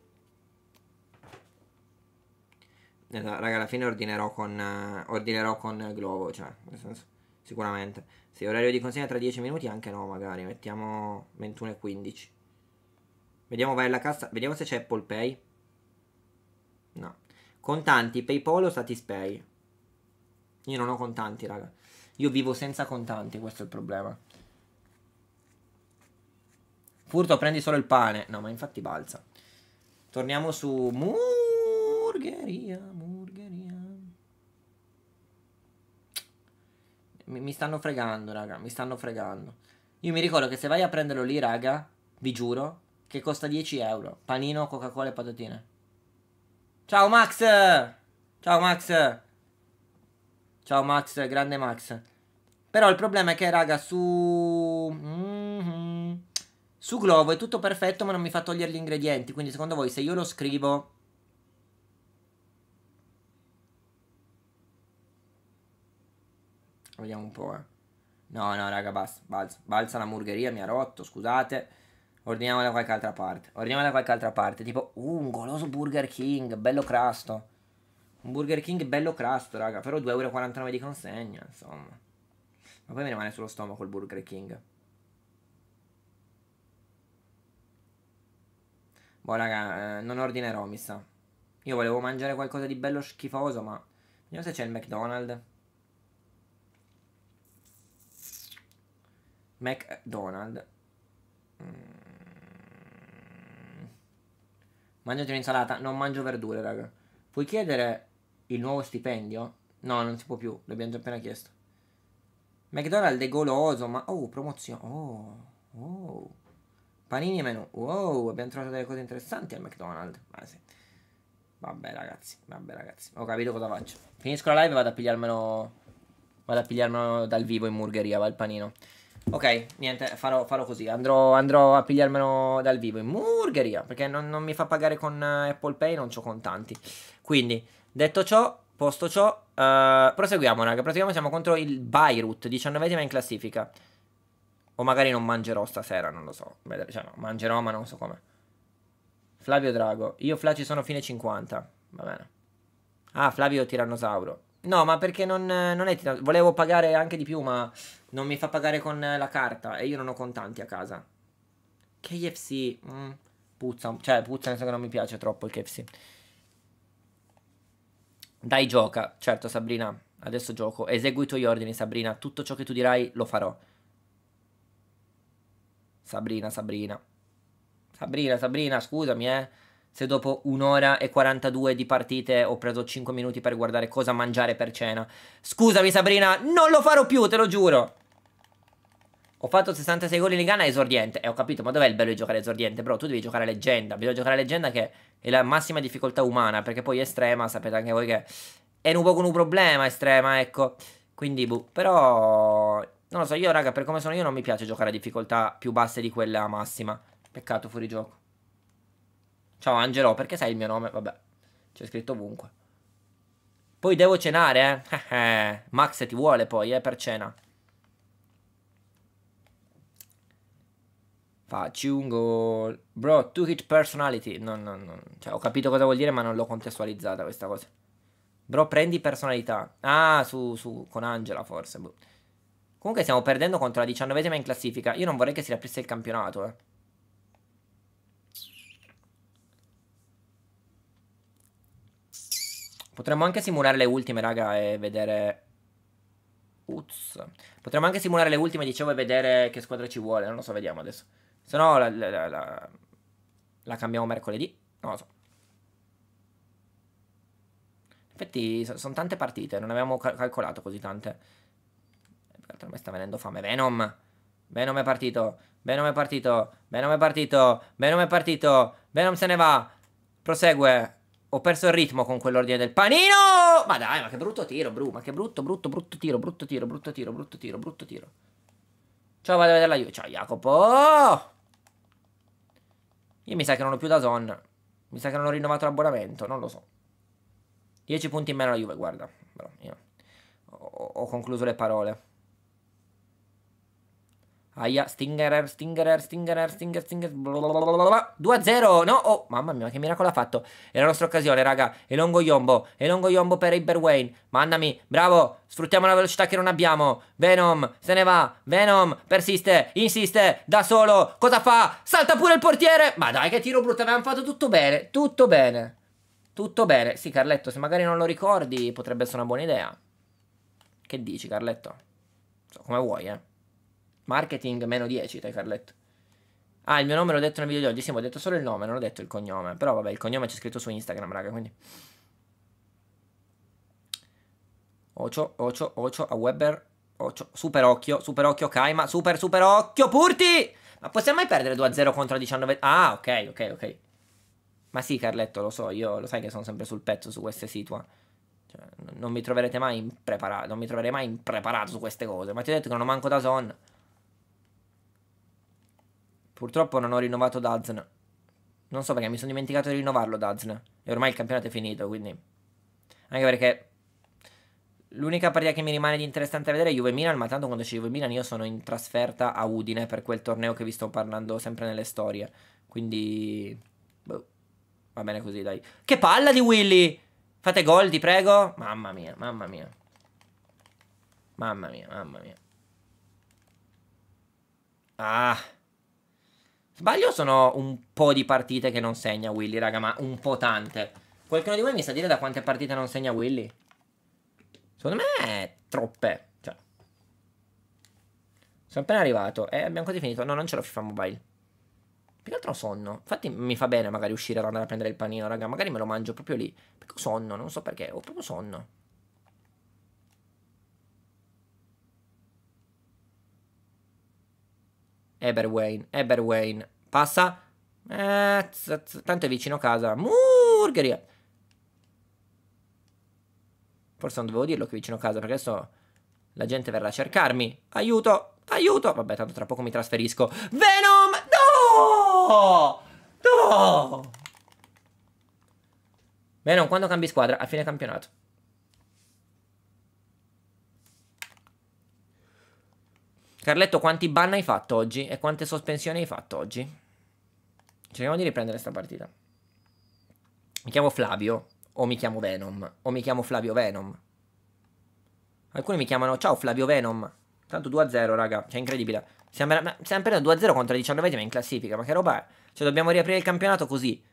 Eh, raga, alla fine ordinerò con, eh, ordinerò con Globo, cioè, nel senso, sicuramente. Se orario di consegna tra 10 minuti, anche no, magari. Mettiamo 21.15. Vediamo, vai alla cassa, vediamo se c'è Apple Pay. No. Contanti, Paypal o Satispay? Io non ho contanti, raga. Io vivo senza contanti, questo è il problema. Furto, prendi solo il pane. No, ma infatti balza. Torniamo su Murgheria, Murgheria. Mi, stanno fregando, raga, mi stanno fregando. Io mi ricordo che se vai a prenderlo lì, raga, vi giuro, che costa 10 euro. Panino, Coca-Cola e patatine. Ciao Max! Ciao Max! Ciao Max, grande Max. Però il problema è che, raga, su... Mm-hmm. Su Glovo è tutto perfetto, ma non mi fa togliere gli ingredienti. Quindi, secondo voi, se io lo scrivo... Vediamo un po', eh. No, no, raga, basta. Balza, balza murgheria, mi ha rotto, scusate. Ordiniamo da qualche altra parte. Ordiniamo da qualche altra parte. Tipo, uh, un goloso Burger King, bello crasto. Un Burger King bello crasto, raga. Però 2,49€ di consegna, insomma. Ma poi mi rimane sullo stomaco il Burger King. Boh, raga, eh, non ordinerò, mi sa. Io volevo mangiare qualcosa di bello schifoso, ma... Vediamo se c'è il McDonald's. McDonald's. Mm. Mangiati un'insalata. Non mangio verdure, raga. Puoi chiedere il nuovo stipendio? No, non si può più, l'abbiamo già appena chiesto. McDonald's è goloso, ma... Oh, promozione. Oh, oh. Panini e menù. Wow, abbiamo trovato delle cose interessanti al McDonald's. Ah, sì. Vabbè, ragazzi, vabbè, ragazzi. Ho capito cosa faccio. Finisco la live e vado a pigliarmelo... Vado a pigliarmelo dal vivo in murgheria, va il panino. Ok, niente, farò, farò così. Andrò, andrò, a pigliarmelo dal vivo in murgheria. Perché non, non mi fa pagare con eh, Apple Pay, non ho contanti. Quindi, Detto ciò, posto ciò, uh, proseguiamo, raga. Proseguiamo, siamo contro il Beirut, 19esima in classifica. O magari non mangerò stasera, non lo so. cioè, no, mangerò, ma non so come. Flavio Drago. Io, Fla, ci sono fine 50. Va bene. Ah, Flavio Tirannosauro. No, ma perché non, non è Volevo pagare anche di più, ma non mi fa pagare con la carta. E io non ho contanti a casa. KFC. Mm, puzza. Cioè, puzza nel senso che non mi piace troppo il KFC. Dai, gioca. Certo, Sabrina. Adesso gioco. Esegui i tuoi ordini, Sabrina. Tutto ciò che tu dirai lo farò. Sabrina, Sabrina. Sabrina, Sabrina, scusami, eh. Se dopo un'ora e 42 di partite ho preso 5 minuti per guardare cosa mangiare per cena. Scusami, Sabrina, non lo farò più, te lo giuro. Ho fatto 66 gol in Ligana esordiente. E eh, ho capito, ma dov'è il bello di giocare esordiente, bro? Tu devi giocare leggenda. Bisogna giocare leggenda che è la massima difficoltà umana, perché poi estrema, sapete anche voi che è un po' con un problema estrema, ecco. Quindi, buh. però... Non lo so, io raga, per come sono io non mi piace giocare a difficoltà più basse di quella massima. Peccato fuori gioco. Ciao Angelo, perché sai il mio nome? Vabbè, c'è scritto ovunque. Poi devo cenare, eh. eh, eh Max ti vuole poi, eh, per cena. Fa Chungo. Bro, two hit personality. No, no, no. Cioè, ho capito cosa vuol dire, ma non l'ho contestualizzata questa cosa. Bro, prendi personalità. Ah, su, su con Angela forse. Boh. Comunque stiamo perdendo contro la diciannovesima in classifica. Io non vorrei che si riaprisse il campionato, eh. Potremmo anche simulare le ultime, raga, e vedere... Ups. Potremmo anche simulare le ultime, dicevo, e vedere che squadra ci vuole. Non lo so, vediamo adesso. Se no la, la, la, la, cambiamo mercoledì. Non lo so. In effetti sono tante partite, non abbiamo cal calcolato così tante. Peraltro a me sta venendo fame. Venom. Venom è partito. Venom è partito. Venom è partito. Venom è partito. Venom se ne va. Prosegue. Ho perso il ritmo con quell'ordine del panino. Ma dai, ma che brutto tiro, Bru. Ma che brutto, brutto, brutto tiro, brutto tiro, brutto tiro, brutto tiro, brutto tiro. Ciao, vado a vedere la Juve. Ciao, Jacopo. Io mi sa che non ho più da Zon. Mi sa che non ho rinnovato l'abbonamento, non lo so. 10 punti in meno la Juve, guarda. Però io ho, ho concluso le parole. Aia, Stingerer, Stingerer, Stingerer, Stinger, Stinger, 2-0, no? Oh, mamma mia, che miracolo ha fatto. È la nostra occasione, raga. E Longo Yombo, e Longo Yombo per Iberwayne. Mandami, bravo, sfruttiamo la velocità che non abbiamo. Venom, se ne va. Venom, persiste, insiste, da solo. Cosa fa? Salta pure il portiere. Ma dai, che tiro brutto, avevamo fatto tutto bene, tutto bene. Tutto bene. Sì, Carletto, se magari non lo ricordi, potrebbe essere una buona idea. Che dici, Carletto? So, come vuoi, eh. Marketing meno 10, dai Carletto. Ah, il mio nome l'ho detto nel video di oggi. Sì, ho detto solo il nome, non ho detto il cognome. Però vabbè, il cognome c'è scritto su Instagram, raga, quindi. Ocio, ocio, ocio, a Weber. Ocio, super occhio, super occhio, Kaima. Super, super occhio, Purti! Ma possiamo mai perdere 2-0 contro 19? Ah, ok, ok, ok. Ma sì, Carletto, lo so, io lo sai che sono sempre sul pezzo su queste situa. Cioè, non mi troverete mai impreparato, non mi troverei mai impreparato su queste cose. Ma ti ho detto che non manco da son. Purtroppo non ho rinnovato Dazn. Non so perché mi sono dimenticato di rinnovarlo Dazn. E ormai il campionato è finito, quindi... Anche perché... L'unica partita che mi rimane di interessante a vedere è Juve-Milan, ma tanto quando c'è Juve-Milan io sono in trasferta a Udine per quel torneo che vi sto parlando sempre nelle storie. Quindi... Boh. Va bene così, dai. Che palla di Willy! Fate gol, ti prego. Mamma mia, mamma mia. Mamma mia, mamma mia. Ah... Sbaglio sono un po' di partite che non segna Willy, raga, ma un po' tante. Qualcuno di voi mi sa dire da quante partite non segna Willy? Secondo me troppe. Cioè. Sono appena arrivato e eh, abbiamo quasi finito. No, non ce l'ho FIFA Mobile. Più che altro ho sonno. Infatti mi fa bene magari uscire ad andare a prendere il panino, raga. Magari me lo mangio proprio lì. Perché ho sonno, non so perché. Ho proprio sonno. Eberwayne, Eberwayne. Passa. Eh, tanto è vicino a casa. Murgheria. Forse non dovevo dirlo che è vicino a casa, perché adesso la gente verrà a cercarmi. Aiuto, aiuto. Vabbè, tanto tra poco mi trasferisco. Venom, no! No! Venom, quando cambi squadra? A fine campionato. Carletto, quanti ban hai fatto oggi? E quante sospensioni hai fatto oggi? Cerchiamo di riprendere sta partita. Mi chiamo Flavio, o mi chiamo Venom, o mi chiamo Flavio Venom. Alcuni mi chiamano Ciao Flavio Venom. Tanto 2-0, raga, cioè incredibile. Siamo, perdendo 2-0 contro la 19esima in classifica, ma che roba è? Cioè dobbiamo riaprire il campionato così.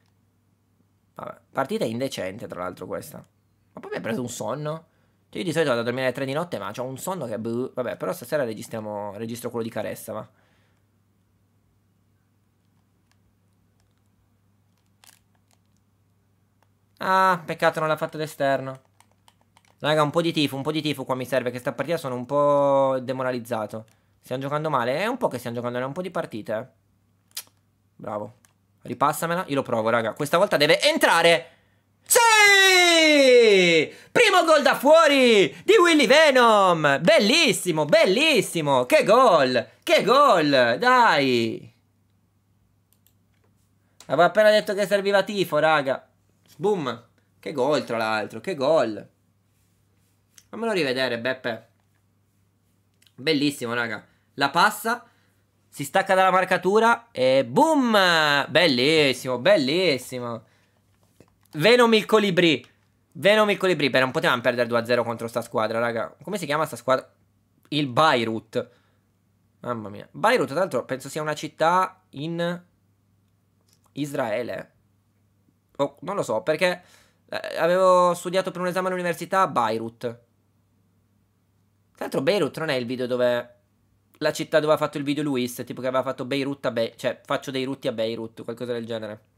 Vabbè, partita indecente tra l'altro questa. Ma poi mi ha preso un sonno. Cioè io di solito vado a dormire alle 3 di notte, ma ho un sonno che... Buh, vabbè, però stasera registriamo... registro quello di Caressa, va. Ah, peccato non l'ha fatto d'esterno. Raga, un po' di tifo, un po' di tifo qua mi serve, che sta partita sono un po' demoralizzato. Stiamo giocando male? È eh, un po' che stiamo giocando è un po' di partite. Eh. Bravo. Ripassamela, io lo provo, raga. Questa volta deve entrare! Sì! Primo gol da fuori di Willy Venom! Bellissimo, bellissimo! Che gol! Che gol! Dai! Avevo appena detto che serviva tifo, raga. Boom! Che gol, tra l'altro, che gol! Fammelo rivedere, Beppe. Bellissimo, raga. La passa, si stacca dalla marcatura e boom! Bellissimo, bellissimo. Venom il colibrì. Venom il colibrì. Beh, non potevamo perdere 2-0 contro sta squadra, raga. Come si chiama sta squadra? Il Beirut. Mamma mia. Beirut, tra l'altro, penso sia una città in Israele. Oh, non lo so, perché eh, avevo studiato per un esame all'università a Beirut. Tra l'altro Beirut non è il video dove... La città dove ha fatto il video Luis, tipo che aveva fatto Beirut a Beirut, cioè faccio dei rutti a Beirut, qualcosa del genere.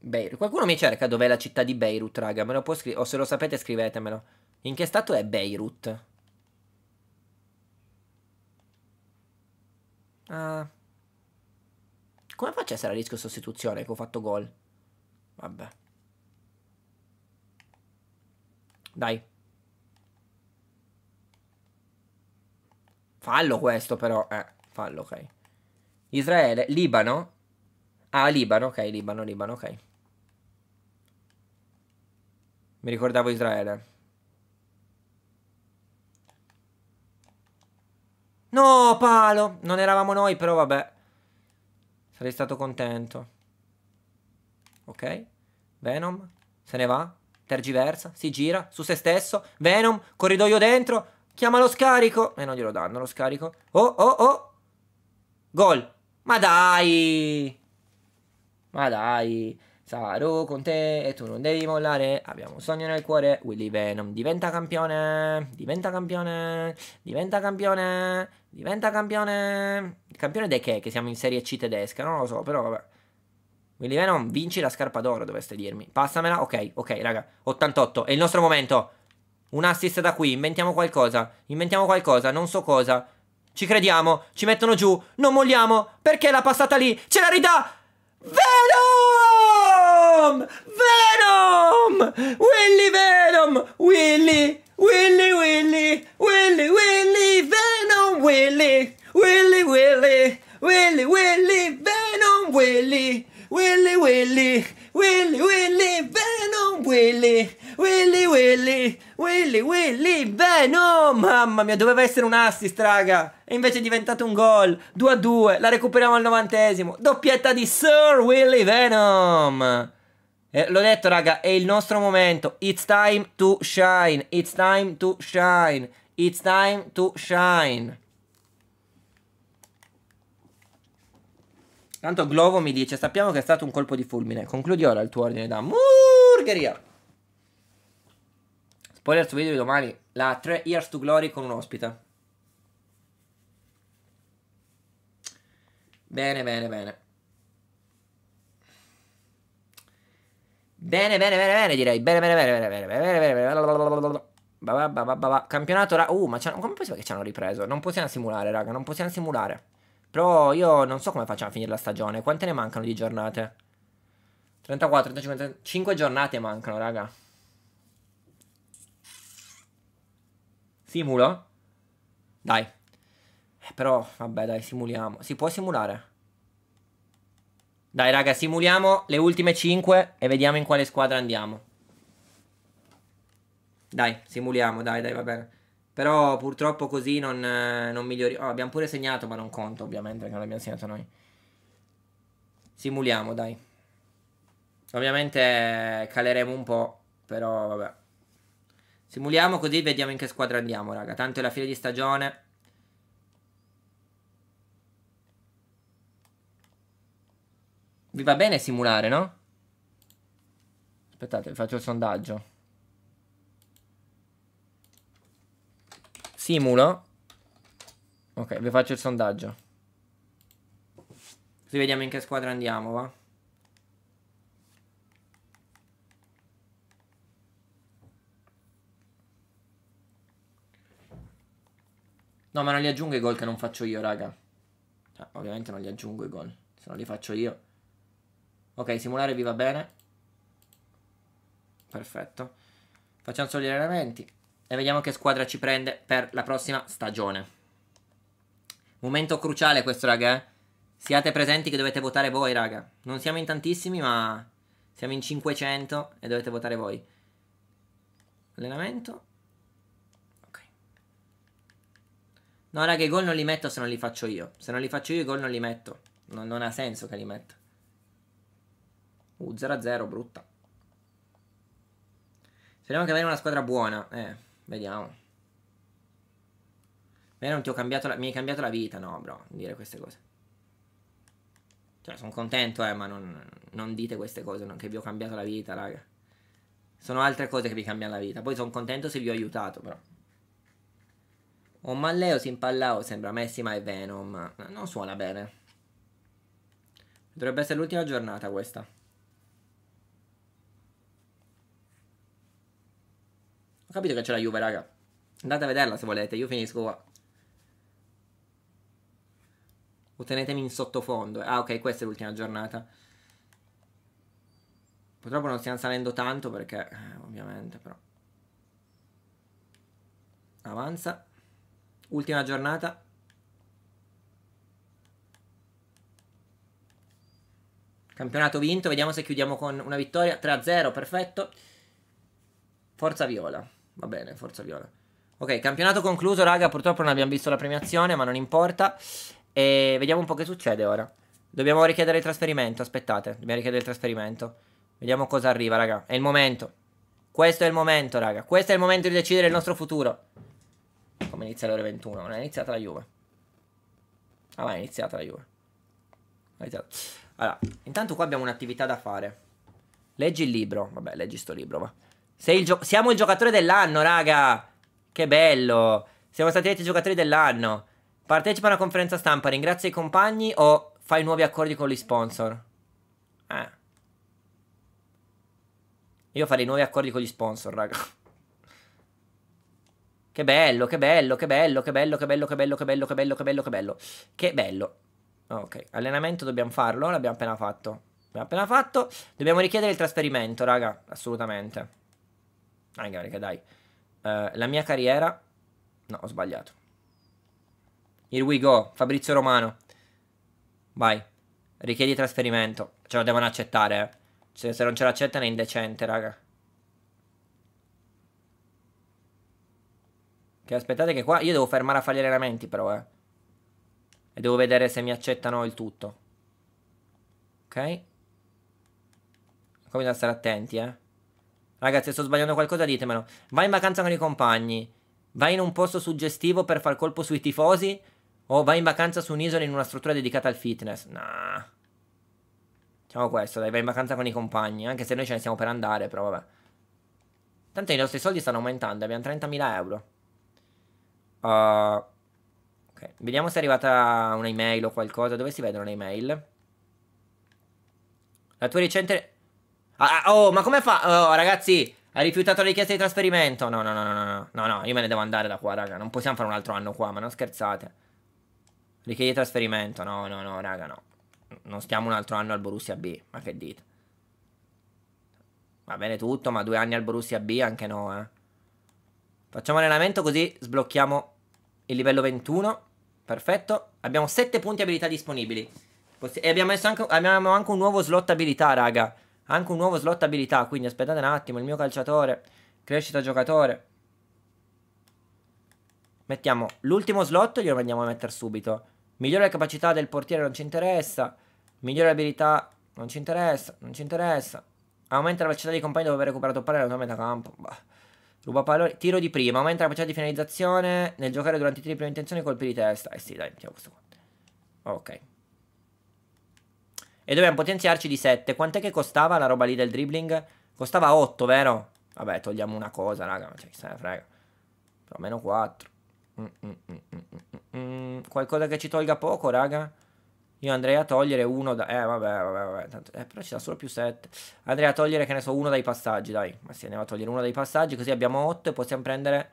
Beirut. Qualcuno mi cerca dov'è la città di Beirut, raga. Me lo può scrivere. O se lo sapete, scrivetemelo. In che stato è Beirut? Ah. Come faccio a essere a rischio sostituzione che ho fatto gol? Vabbè. Dai. Fallo questo però. Eh, fallo, ok. Israele, Libano. Ah, Libano, ok, Libano, Libano, ok. Mi ricordavo Israele. No, palo! Non eravamo noi, però vabbè. Sarei stato contento. Ok. Venom. Se ne va. Tergiversa. Si gira. Su se stesso. Venom. Corridoio dentro. Chiama lo scarico. E eh, non glielo danno lo scarico. Oh, oh, oh. Gol. Ma dai. Ma dai. Sarò con te e tu non devi mollare. Abbiamo un sogno nel cuore. Willy Venom diventa campione. Diventa campione. Diventa campione. Diventa campione. Il campione di che? Che siamo in Serie C tedesca? Non lo so, però vabbè. Willy Venom vinci la scarpa d'oro, dovreste dirmi. Passamela. Ok, ok, raga. 88. È il nostro momento. Un assist da qui. Inventiamo qualcosa. Inventiamo qualcosa. Non so cosa. Ci crediamo. Ci mettono giù. Non molliamo. Perché l'ha passata lì? Ce la ridà. Venom! Venom! Venom! Willy Venom! Willy! Willy Willy! Willy Willy! Venom Willy! Willy Willy! Willy Willy! Venom Willy! Willy Willy! Willy Willy! Venom Willy! Willy Willy! Willy Willy! Venom! Mamma mia, doveva essere un assist, raga! E invece è diventato un gol. 2 a 2, la recuperiamo al novantesimo. Doppietta di Sir Willy Venom! Eh, l'ho detto, raga, è il nostro momento. It's time to shine. It's time to shine. It's time to shine. Tanto Glovo mi dice, sappiamo che è stato un colpo di fulmine. Concludi ora il tuo ordine da hamburgeria. Spoiler su video di domani, la 3 Years to Glory con un ospite. Bene, bene, bene. Bene, bene, bene, bene, direi. Bene, bene, bene, bene, bene, bene, bene, bene, bene. Campionato, raga. Uh, ma come penso che ci hanno ripreso? Non possiamo simulare, raga, non possiamo simulare. Però io non so come facciamo a finire la stagione. Quante ne mancano di giornate? 34, 35, 35 giornate mancano, raga. Simulo? Dai. Eh, però, vabbè, dai, simuliamo. Si può simulare? Dai raga, simuliamo le ultime 5 e vediamo in quale squadra andiamo. Dai, simuliamo, dai, dai, va bene. Però purtroppo così non, eh, non miglioriamo. Oh, abbiamo pure segnato, ma non conto ovviamente perché non l'abbiamo segnato noi. Simuliamo, dai. Ovviamente eh, caleremo un po', però vabbè. Simuliamo così vediamo in che squadra andiamo, raga. Tanto è la fine di stagione. Vi va bene simulare, no? Aspettate, faccio il sondaggio. Simulo. Ok, vi faccio il sondaggio. Così vediamo in che squadra andiamo, va? No, ma non li aggiungo i gol che non faccio io, raga. Cioè, ovviamente non li aggiungo i gol. Se non li faccio io. Ok, simulare vi va bene. Perfetto. Facciamo solo gli allenamenti e vediamo che squadra ci prende per la prossima stagione. Momento cruciale questo, raga. Eh. Siate presenti che dovete votare voi, raga. Non siamo in tantissimi, ma siamo in 500 e dovete votare voi. Allenamento. Ok. No, raga, i gol non li metto se non li faccio io. Se non li faccio io i gol non li metto. non, non ha senso che li metto. Uh, 0-0, brutta. Speriamo che avere una squadra buona. Eh, vediamo. Beh, non ti ho cambiato la... Mi hai cambiato la vita, no, bro, dire queste cose. Cioè, sono contento, eh, ma non, non dite queste cose, non che vi ho cambiato la vita, raga. Sono altre cose che vi cambiano la vita. Poi sono contento se vi ho aiutato, però. O Malleo si impallao, sembra Messi ma è Venom. Non suona bene. Dovrebbe essere l'ultima giornata questa. capito che c'è la Juve, raga. Andate a vederla se volete, io finisco qua. O tenetemi in sottofondo. Ah, ok, questa è l'ultima giornata. Purtroppo non stiamo salendo tanto perché, eh, ovviamente, però. Avanza. Ultima giornata. Campionato vinto, vediamo se chiudiamo con una vittoria. 3-0, perfetto. Forza Viola. Va bene, forza viola. Ok, campionato concluso, raga. Purtroppo non abbiamo visto la premiazione, ma non importa. E vediamo un po' che succede ora. Dobbiamo richiedere il trasferimento, aspettate. Dobbiamo richiedere il trasferimento. Vediamo cosa arriva, raga. È il momento. Questo è il momento, raga. Questo è il momento di decidere il nostro futuro. Come inizia l'ora 21? Non è iniziata la Juve. Ah, ma è iniziata la Juve. Allora, intanto qua abbiamo un'attività da fare. Leggi il libro. Vabbè, leggi sto libro, va. Il siamo il giocatore dell'anno, raga. Che bello. Siamo stati eletti giocatori dell'anno. Partecipa a una conferenza stampa, ringrazia i compagni o fai nuovi accordi con gli sponsor? Eh. Io farei nuovi accordi con gli sponsor, raga. Che bello, che bello, che bello, che bello, che bello, che bello, che bello, che bello, che bello, che bello. Che bello. Oh, ok, allenamento dobbiamo farlo, l'abbiamo appena fatto. L'abbiamo appena fatto. Dobbiamo richiedere il trasferimento, raga, assolutamente. Ah, carica, dai. Uh, la mia carriera... No, ho sbagliato. Here we go, Fabrizio Romano. Vai. Richiedi trasferimento. Ce lo devono accettare, eh. Cioè, se non ce l'accettano è indecente, raga. Che aspettate che qua... Io devo fermare a fare gli allenamenti, però, eh. E devo vedere se mi accettano il tutto. Ok? Come da stare attenti, eh. Ragazzi, se sto sbagliando qualcosa ditemelo. Vai in vacanza con i compagni. Vai in un posto suggestivo per far colpo sui tifosi. O vai in vacanza su un'isola in una struttura dedicata al fitness. Nah. Diciamo questo, dai, vai in vacanza con i compagni. Anche se noi ce ne stiamo per andare, però vabbè. Tanto i nostri soldi stanno aumentando. Abbiamo 30.000 euro. Uh... Okay. Vediamo se è arrivata un'email o qualcosa. Dove si vedono le email? La tua recente Ah, ah, oh, ma come fa? Oh, ragazzi, ha rifiutato la richiesta di trasferimento. No, no, no, no, no, no, no, io me ne devo andare da qua, raga. Non possiamo fare un altro anno qua, ma non scherzate. Richiesta di trasferimento, no, no, no, raga, no. Non stiamo un altro anno al Borussia B, ma che dite? Va bene tutto, ma due anni al Borussia B anche no, eh. Facciamo allenamento così sblocchiamo il livello 21. Perfetto. Abbiamo 7 punti abilità disponibili. e abbiamo, anche, abbiamo anche un nuovo slot abilità, raga. Anche un nuovo slot abilità, quindi aspettate un attimo, il mio calciatore, crescita giocatore. Mettiamo l'ultimo slot, glielo andiamo a mettere subito. Migliore la capacità del portiere non ci interessa. Migliore abilità non ci interessa, non ci interessa. Aumenta la velocità dei compagni dopo aver recuperato palla nella tua metà campo. Bah. Ruba pallone. Tiro di prima. Aumenta la capacità di finalizzazione nel giocare durante i tiri di prima intenzione e colpi di testa. Eh sì, dai, mettiamo questo qua. Ok. E dobbiamo potenziarci di 7. Quant'è che costava la roba lì del dribbling? Costava 8, vero? Vabbè, togliamo una cosa, raga, ma cioè, chi se ne frega. Però meno 4. Mm mm mm, mm, mm, mm, Qualcosa che ci tolga poco, raga. Io andrei a togliere uno da... Eh, vabbè, vabbè, vabbè. Tanto... Eh, però ci dà solo più 7. Andrei a togliere, che ne so, uno dai passaggi, dai. Ma sì, andiamo a togliere uno dai passaggi, così abbiamo 8 e possiamo prendere...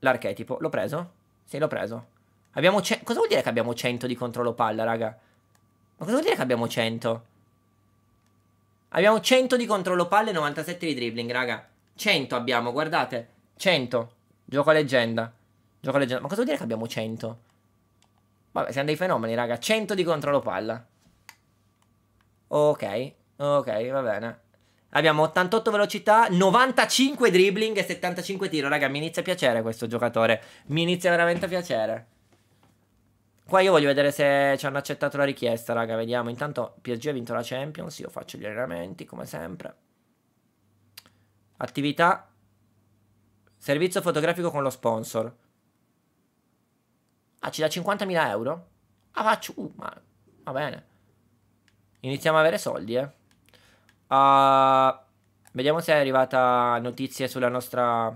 L'archetipo. L'ho preso? Sì, l'ho preso. Abbiamo... Ce... Cosa vuol dire che abbiamo 100 di controllo palla, raga? Ma cosa vuol dire che abbiamo 100? Abbiamo 100 di controllo palle e 97 di dribbling, raga. 100 abbiamo, guardate. 100. Gioco a leggenda. Gioco a leggenda. Ma cosa vuol dire che abbiamo 100? Vabbè, siamo dei fenomeni, raga. 100 di controllo palla. Ok, ok, va bene. Abbiamo 88 velocità, 95 dribbling e 75 tiro. Raga, mi inizia a piacere questo giocatore. Mi inizia veramente a piacere. Qua io voglio vedere se ci hanno accettato la richiesta, raga, vediamo. Intanto PSG ha vinto la Champions, io faccio gli allenamenti, come sempre. Attività. Servizio fotografico con lo sponsor. Ah, ci dà 50.000 euro? Ah, faccio... Uh, ma... Va bene. Iniziamo a avere soldi, eh. Uh, vediamo se è arrivata notizie sulla nostra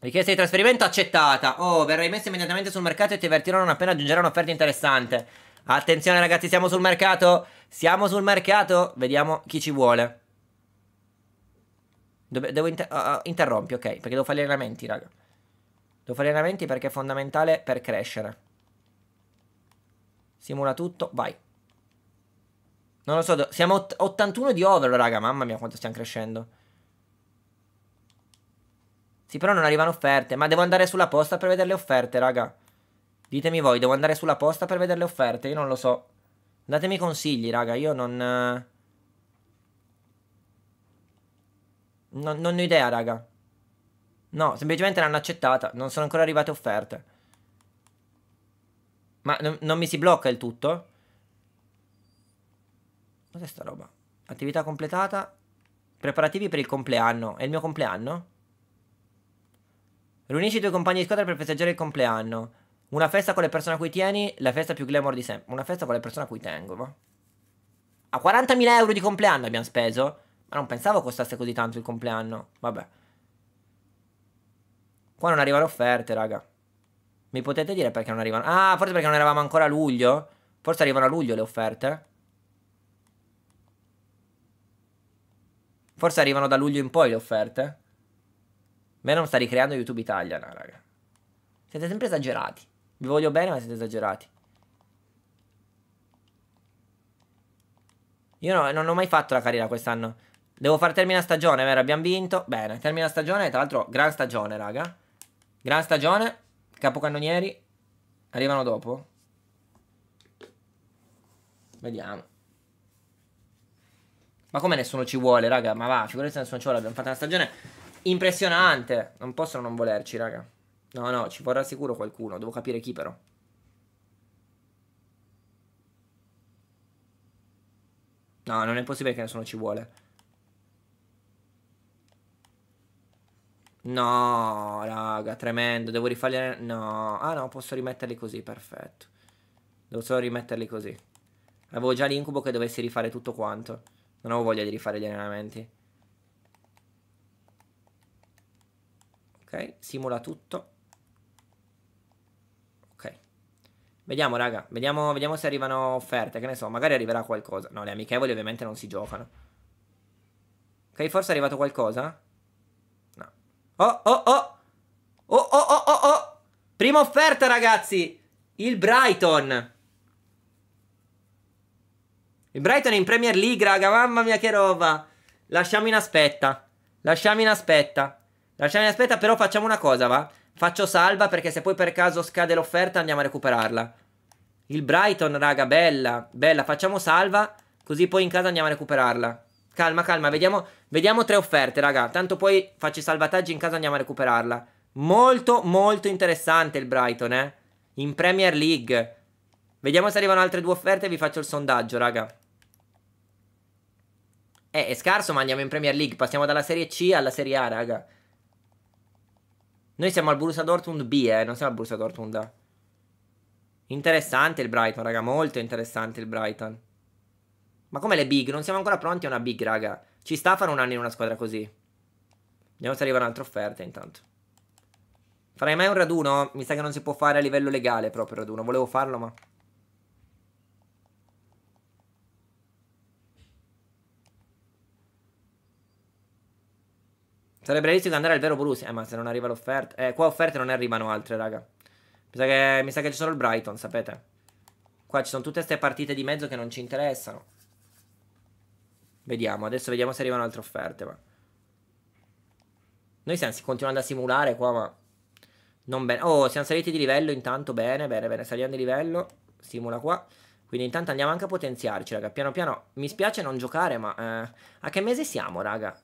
Richiesta di trasferimento accettata. Oh, verrai messo immediatamente sul mercato e ti avvertirò non appena aggiungerai un'offerta interessante. Attenzione ragazzi, siamo sul mercato. Siamo sul mercato. Vediamo chi ci vuole. Dove, devo inter uh, interrompi, ok, perché devo fare gli allenamenti, raga. Devo fare gli allenamenti perché è fondamentale per crescere. Simula tutto, vai. Non lo so, siamo 81 di over, raga, mamma mia quanto stiamo crescendo. Sì, però non arrivano offerte. Ma devo andare sulla posta per vedere le offerte, raga. Ditemi voi, devo andare sulla posta per vedere le offerte? Io non lo so. Datemi consigli, raga. Io non... Eh, non, non ho idea, raga. No, semplicemente l'hanno accettata. Non sono ancora arrivate offerte. Ma non mi si blocca il tutto? Cos'è sta roba? Attività completata. Preparativi per il compleanno. È il mio compleanno? Riunisci i tuoi compagni di squadra per festeggiare il compleanno. Una festa con le persone a cui tieni, la festa più glamour di sempre. Una festa con le persone a cui tengo, va. A 40.000 euro di compleanno abbiamo speso. Ma non pensavo costasse così tanto il compleanno. Vabbè. Qua non arrivano offerte, raga. Mi potete dire perché non arrivano? Ah, forse perché non eravamo ancora a luglio? Forse arrivano a luglio le offerte? Forse arrivano da luglio in poi le offerte? Me non sta ricreando YouTube Italia, no, raga. Siete sempre esagerati. Vi voglio bene, ma siete esagerati. Io no, non ho mai fatto la carriera quest'anno. Devo far termine la stagione, vero? Abbiamo vinto. Bene, termina la stagione. Tra l'altro, gran stagione, raga. Gran stagione. Capocannonieri. Arrivano dopo. Vediamo. Ma come nessuno ci vuole, raga? Ma va, figurati se nessuno ci vuole. Abbiamo fatto una stagione Impressionante. Non possono non volerci, raga. No, no, ci vorrà sicuro qualcuno. Devo capire chi però. No, non è possibile che nessuno ci vuole. No, raga, tremendo. Devo rifarli... No. Ah, no, posso rimetterli così, perfetto. Devo solo rimetterli così. Avevo già l'incubo che dovessi rifare tutto quanto. Non avevo voglia di rifare gli allenamenti. ok simula tutto ok vediamo raga vediamo, vediamo se arrivano offerte che ne so magari arriverà qualcosa no le amichevoli ovviamente non si giocano ok forse è arrivato qualcosa no oh oh oh oh oh oh oh, oh. prima offerta ragazzi il Brighton il Brighton è in Premier League raga mamma mia che roba lasciamo in aspetta lasciamo in aspetta Lasciami aspetta, però facciamo una cosa, va? Faccio salva perché se poi per caso scade l'offerta andiamo a recuperarla. Il Brighton, raga, bella. Bella, facciamo salva così poi in casa andiamo a recuperarla. Calma, calma, vediamo, vediamo tre offerte, raga. Tanto poi faccio i salvataggi in casa andiamo a recuperarla. Molto, molto interessante il Brighton, eh. In Premier League. Vediamo se arrivano altre due offerte e vi faccio il sondaggio, raga. Eh, è scarso, ma andiamo in Premier League. Passiamo dalla Serie C alla Serie A, raga. Noi siamo al Borussia Dortmund B, eh, non siamo al Borussia Dortmund A. Interessante il Brighton, raga, molto interessante il Brighton. Ma come le big? Non siamo ancora pronti a una big, raga. Ci sta a fare un anno in una squadra così. Vediamo se arriva un'altra offerta intanto. Farai mai un raduno? Mi sa che non si può fare a livello legale proprio il raduno. Volevo farlo, ma... Sarebbe realistico andare al vero Borussia. Eh, ma se non arriva l'offerta... Eh, qua offerte non arrivano altre, raga. Mi sa che, mi sa che c'è solo il Brighton, sapete. Qua ci sono tutte queste partite di mezzo che non ci interessano. Vediamo, adesso vediamo se arrivano altre offerte, ma... Noi stiamo continuando a simulare qua, ma... Non bene. Oh, siamo saliti di livello intanto, bene, bene, bene. Saliamo di livello. Simula qua. Quindi intanto andiamo anche a potenziarci, raga. Piano piano. Mi spiace non giocare, ma... Eh... a che mese siamo, raga?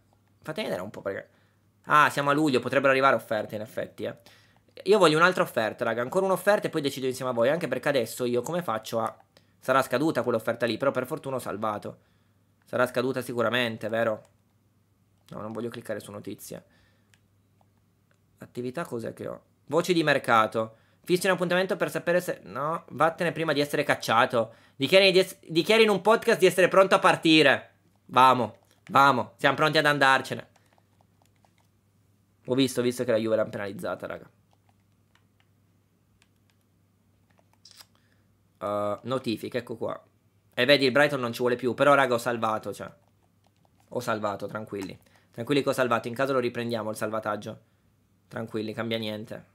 Fatemi vedere un po', perché... Ah, siamo a luglio, potrebbero arrivare offerte in effetti, eh. Io voglio un'altra offerta, raga, ancora un'offerta e poi decido insieme a voi, anche perché adesso io come faccio a... Sarà scaduta quell'offerta lì, però per fortuna ho salvato. Sarà scaduta sicuramente, vero? No, non voglio cliccare su notizie. Attività cos'è che ho? Voci di mercato. Fissi un appuntamento per sapere se... No, vattene prima di essere cacciato. Dichiari, di es... Dichiari in un podcast di essere pronto a partire. Vamo, vamo, siamo pronti ad andarcene. Ho visto, ho visto che la Juve l'ha penalizzata, raga. Uh, notifiche, ecco qua. E vedi, il Brighton non ci vuole più. Però, raga, ho salvato, cioè. Ho salvato, tranquilli. Tranquilli che ho salvato. In caso lo riprendiamo il salvataggio. Tranquilli, cambia niente.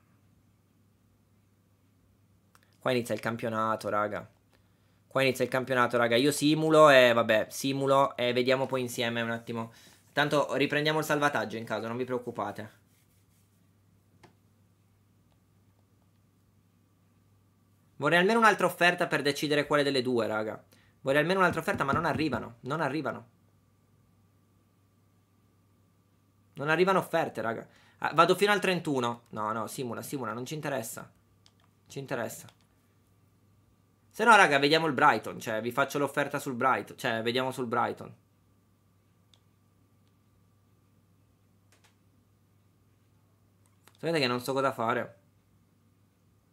Qua inizia il campionato, raga. Qua inizia il campionato, raga. Io simulo e, vabbè, simulo e vediamo poi insieme un attimo. Tanto riprendiamo il salvataggio in caso, non vi preoccupate. Vorrei almeno un'altra offerta per decidere quale delle due, raga. Vorrei almeno un'altra offerta, ma non arrivano. Non arrivano. Non arrivano offerte, raga. Ah, vado fino al 31. No, no, simula, simula, non ci interessa. Ci interessa. Se no, raga, vediamo il Brighton. Cioè, vi faccio l'offerta sul Brighton. Cioè, vediamo sul Brighton. Sapete che non so cosa fare.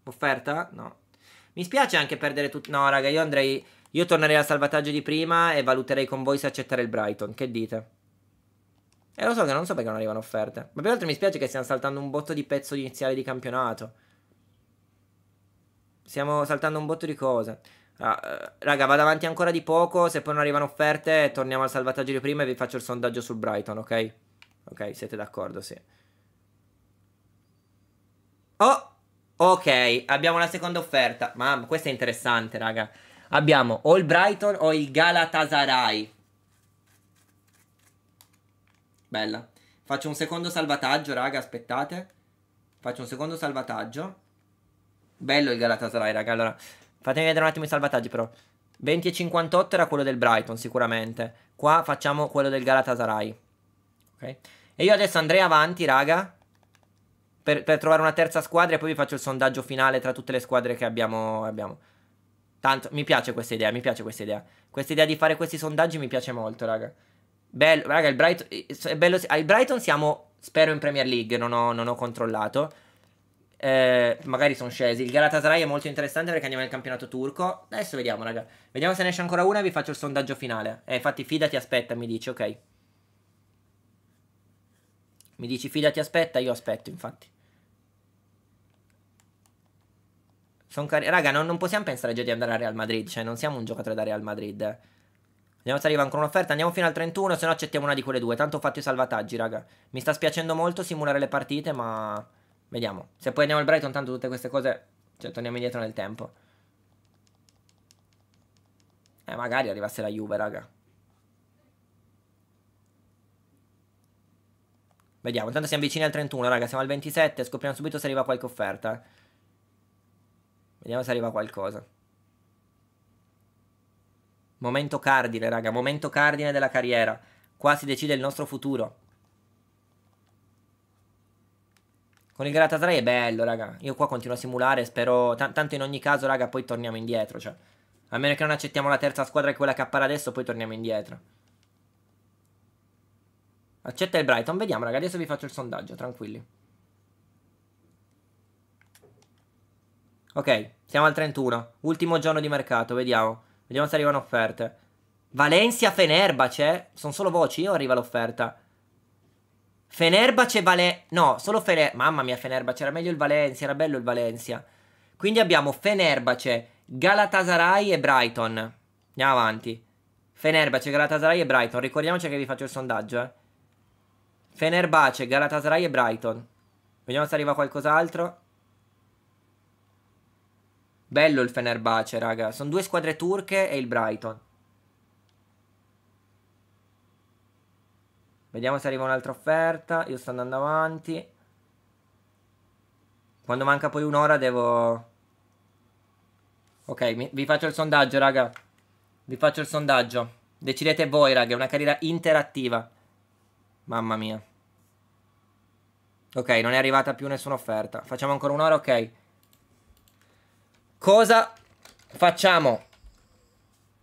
Offerta? No. Mi spiace anche perdere tutto. No, raga, io andrei. Io tornerei al salvataggio di prima e valuterei con voi se accettare il Brighton. Che dite? E eh, lo so che non so perché non arrivano offerte. Ma più altro mi spiace che stiamo saltando un botto di pezzo iniziale di campionato. Stiamo saltando un botto di cose. Ah, eh, raga, vado avanti ancora di poco. Se poi non arrivano offerte, torniamo al salvataggio di prima e vi faccio il sondaggio sul Brighton, ok? Ok, siete d'accordo, sì. Oh! Ok, abbiamo la seconda offerta. Mamma, questa è interessante, raga. Abbiamo o il Brighton o il Galatasaray. Bella. Faccio un secondo salvataggio, raga, aspettate. Faccio un secondo salvataggio. Bello il Galatasaray, raga. Allora, fatemi vedere un attimo i salvataggi, però. 20 e 58 era quello del Brighton, sicuramente. Qua facciamo quello del Galatasaray. Ok. E io adesso andrei avanti, raga per, per, trovare una terza squadra e poi vi faccio il sondaggio finale tra tutte le squadre che abbiamo. abbiamo. Tanto, mi piace questa idea, mi piace questa idea. Questa idea di fare questi sondaggi mi piace molto, raga. Bello, raga, il Brighton, bello, al Brighton siamo, spero, in Premier League, non ho, non ho controllato. Eh, magari sono scesi. Il Galatasaray è molto interessante perché andiamo nel campionato turco. Adesso vediamo, raga. Vediamo se ne esce ancora una e vi faccio il sondaggio finale. Eh, infatti, fidati, aspetta, mi dici, ok. Mi dici, fidati, aspetta, io aspetto, infatti. Son car- Raga, non, non, possiamo pensare già di andare a Real Madrid. Cioè, non siamo un giocatore da Real Madrid. Vediamo se arriva ancora un'offerta. Andiamo fino al 31, se no accettiamo una di quelle due. Tanto ho fatto i salvataggi, raga. Mi sta spiacendo molto simulare le partite, ma... Vediamo. Se poi andiamo al Brighton, tanto tutte queste cose... Cioè, torniamo indietro nel tempo. Eh, magari arrivasse la Juve, raga. Vediamo, intanto siamo vicini al 31, raga. Siamo al 27, scopriamo subito se arriva qualche offerta. Vediamo se arriva qualcosa. Momento cardine, raga. Momento cardine della carriera. Qua si decide il nostro futuro. Con il Galatasaray è bello, raga. Io qua continuo a simulare, spero... T tanto in ogni caso, raga, poi torniamo indietro, cioè. A meno che non accettiamo la terza squadra che quella che appare adesso, poi torniamo indietro. Accetta il Brighton, vediamo, raga. Adesso vi faccio il sondaggio, tranquilli. Ok, siamo al 31. Ultimo giorno di mercato, vediamo. Vediamo se arrivano offerte. Valencia Fenerbace? Sono solo voci o arriva l'offerta? Fenerbace Vale... No, solo Fenerbace. Mamma mia Fenerbace, era meglio il Valencia, era bello il Valencia. Quindi abbiamo Fenerbace, Galatasaray e Brighton. Andiamo avanti. Fenerbace, Galatasaray e Brighton. Ricordiamoci che vi faccio il sondaggio, eh. Fenerbace, Galatasaray e Brighton. Vediamo se arriva qualcos'altro. Bello il Fenerbahce, raga. Sono due squadre turche e il Brighton. Vediamo se arriva un'altra offerta. Io sto andando avanti. Quando manca poi un'ora devo... Ok, mi, vi faccio il sondaggio, raga. Vi faccio il sondaggio. Decidete voi, raga. È una carriera interattiva. Mamma mia. Ok, non è arrivata più nessuna offerta. Facciamo ancora un'ora, ok. Cosa facciamo?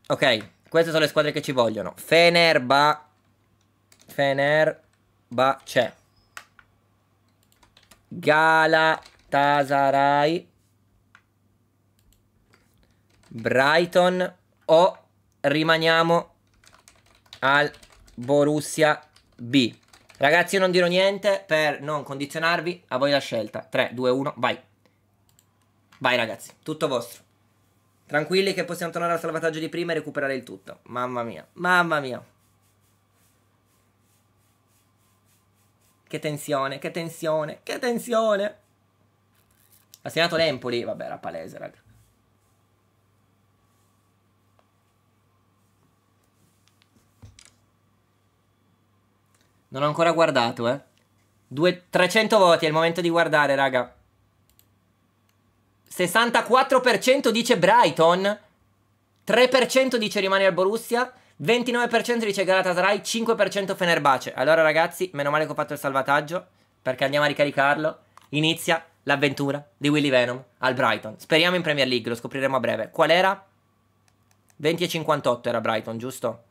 Ok, queste sono le squadre che ci vogliono. Fenerba. Fenerba c'è. Galatasaray. Brighton. O rimaniamo al Borussia B. Ragazzi, io non dirò niente per non condizionarvi, a voi la scelta. 3, 2, 1, vai. Vai ragazzi, tutto vostro. Tranquilli che possiamo tornare al salvataggio di prima e recuperare il tutto. Mamma mia, mamma mia. Che tensione, che tensione, che tensione. Ha segnato l'Empoli? Vabbè, era palese, raga. Non ho ancora guardato, eh. Due, 300 voti, è il momento di guardare, raga. 64% dice Brighton, 3% dice rimane al Borussia, 29% dice Galatasaray, 5% Fenerbace. Allora ragazzi, meno male che ho fatto il salvataggio, perché andiamo a ricaricarlo. Inizia l'avventura di Willy Venom al Brighton. Speriamo in Premier League, lo scopriremo a breve. Qual era? 20,58 era Brighton, giusto?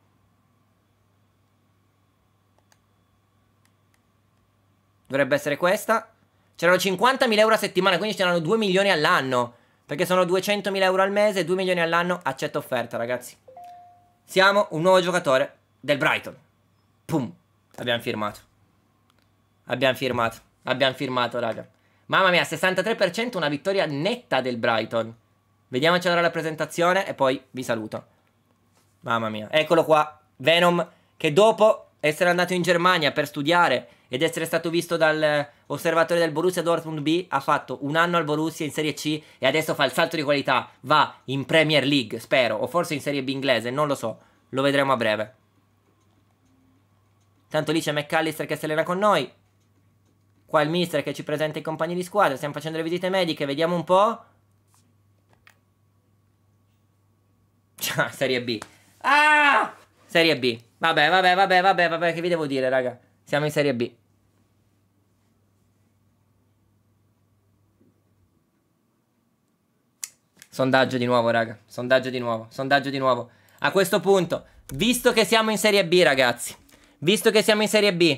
Dovrebbe essere questa. C'erano 50.000 euro a settimana, quindi c'erano 2 milioni all'anno. Perché sono 200.000 euro al mese, 2 milioni all'anno, accetto offerta, ragazzi. Siamo un nuovo giocatore del Brighton. Pum. Abbiamo firmato. Abbiamo firmato. Abbiamo firmato, raga. Mamma mia, 63%, una vittoria netta del Brighton. Vediamoci allora la presentazione e poi vi saluto. Mamma mia. Eccolo qua, Venom, che dopo essere andato in Germania per studiare ed essere stato visto dall'osservatore eh, del Borussia Dortmund B, ha fatto un anno al Borussia in Serie C e adesso fa il salto di qualità, va in Premier League, spero, o forse in Serie B inglese, non lo so, lo vedremo a breve. Tanto lì c'è McAllister che si allena con noi, qua il mister che ci presenta i compagni di squadra, stiamo facendo le visite mediche, vediamo un po'. Cioè, Serie B. Ah! Serie B. Vabbè, vabbè, vabbè, vabbè, vabbè, che vi devo dire, raga? Siamo in Serie B. Sondaggio di nuovo, raga. Sondaggio di nuovo. Sondaggio di nuovo. A questo punto, visto che siamo in Serie B, ragazzi, visto che siamo in Serie B,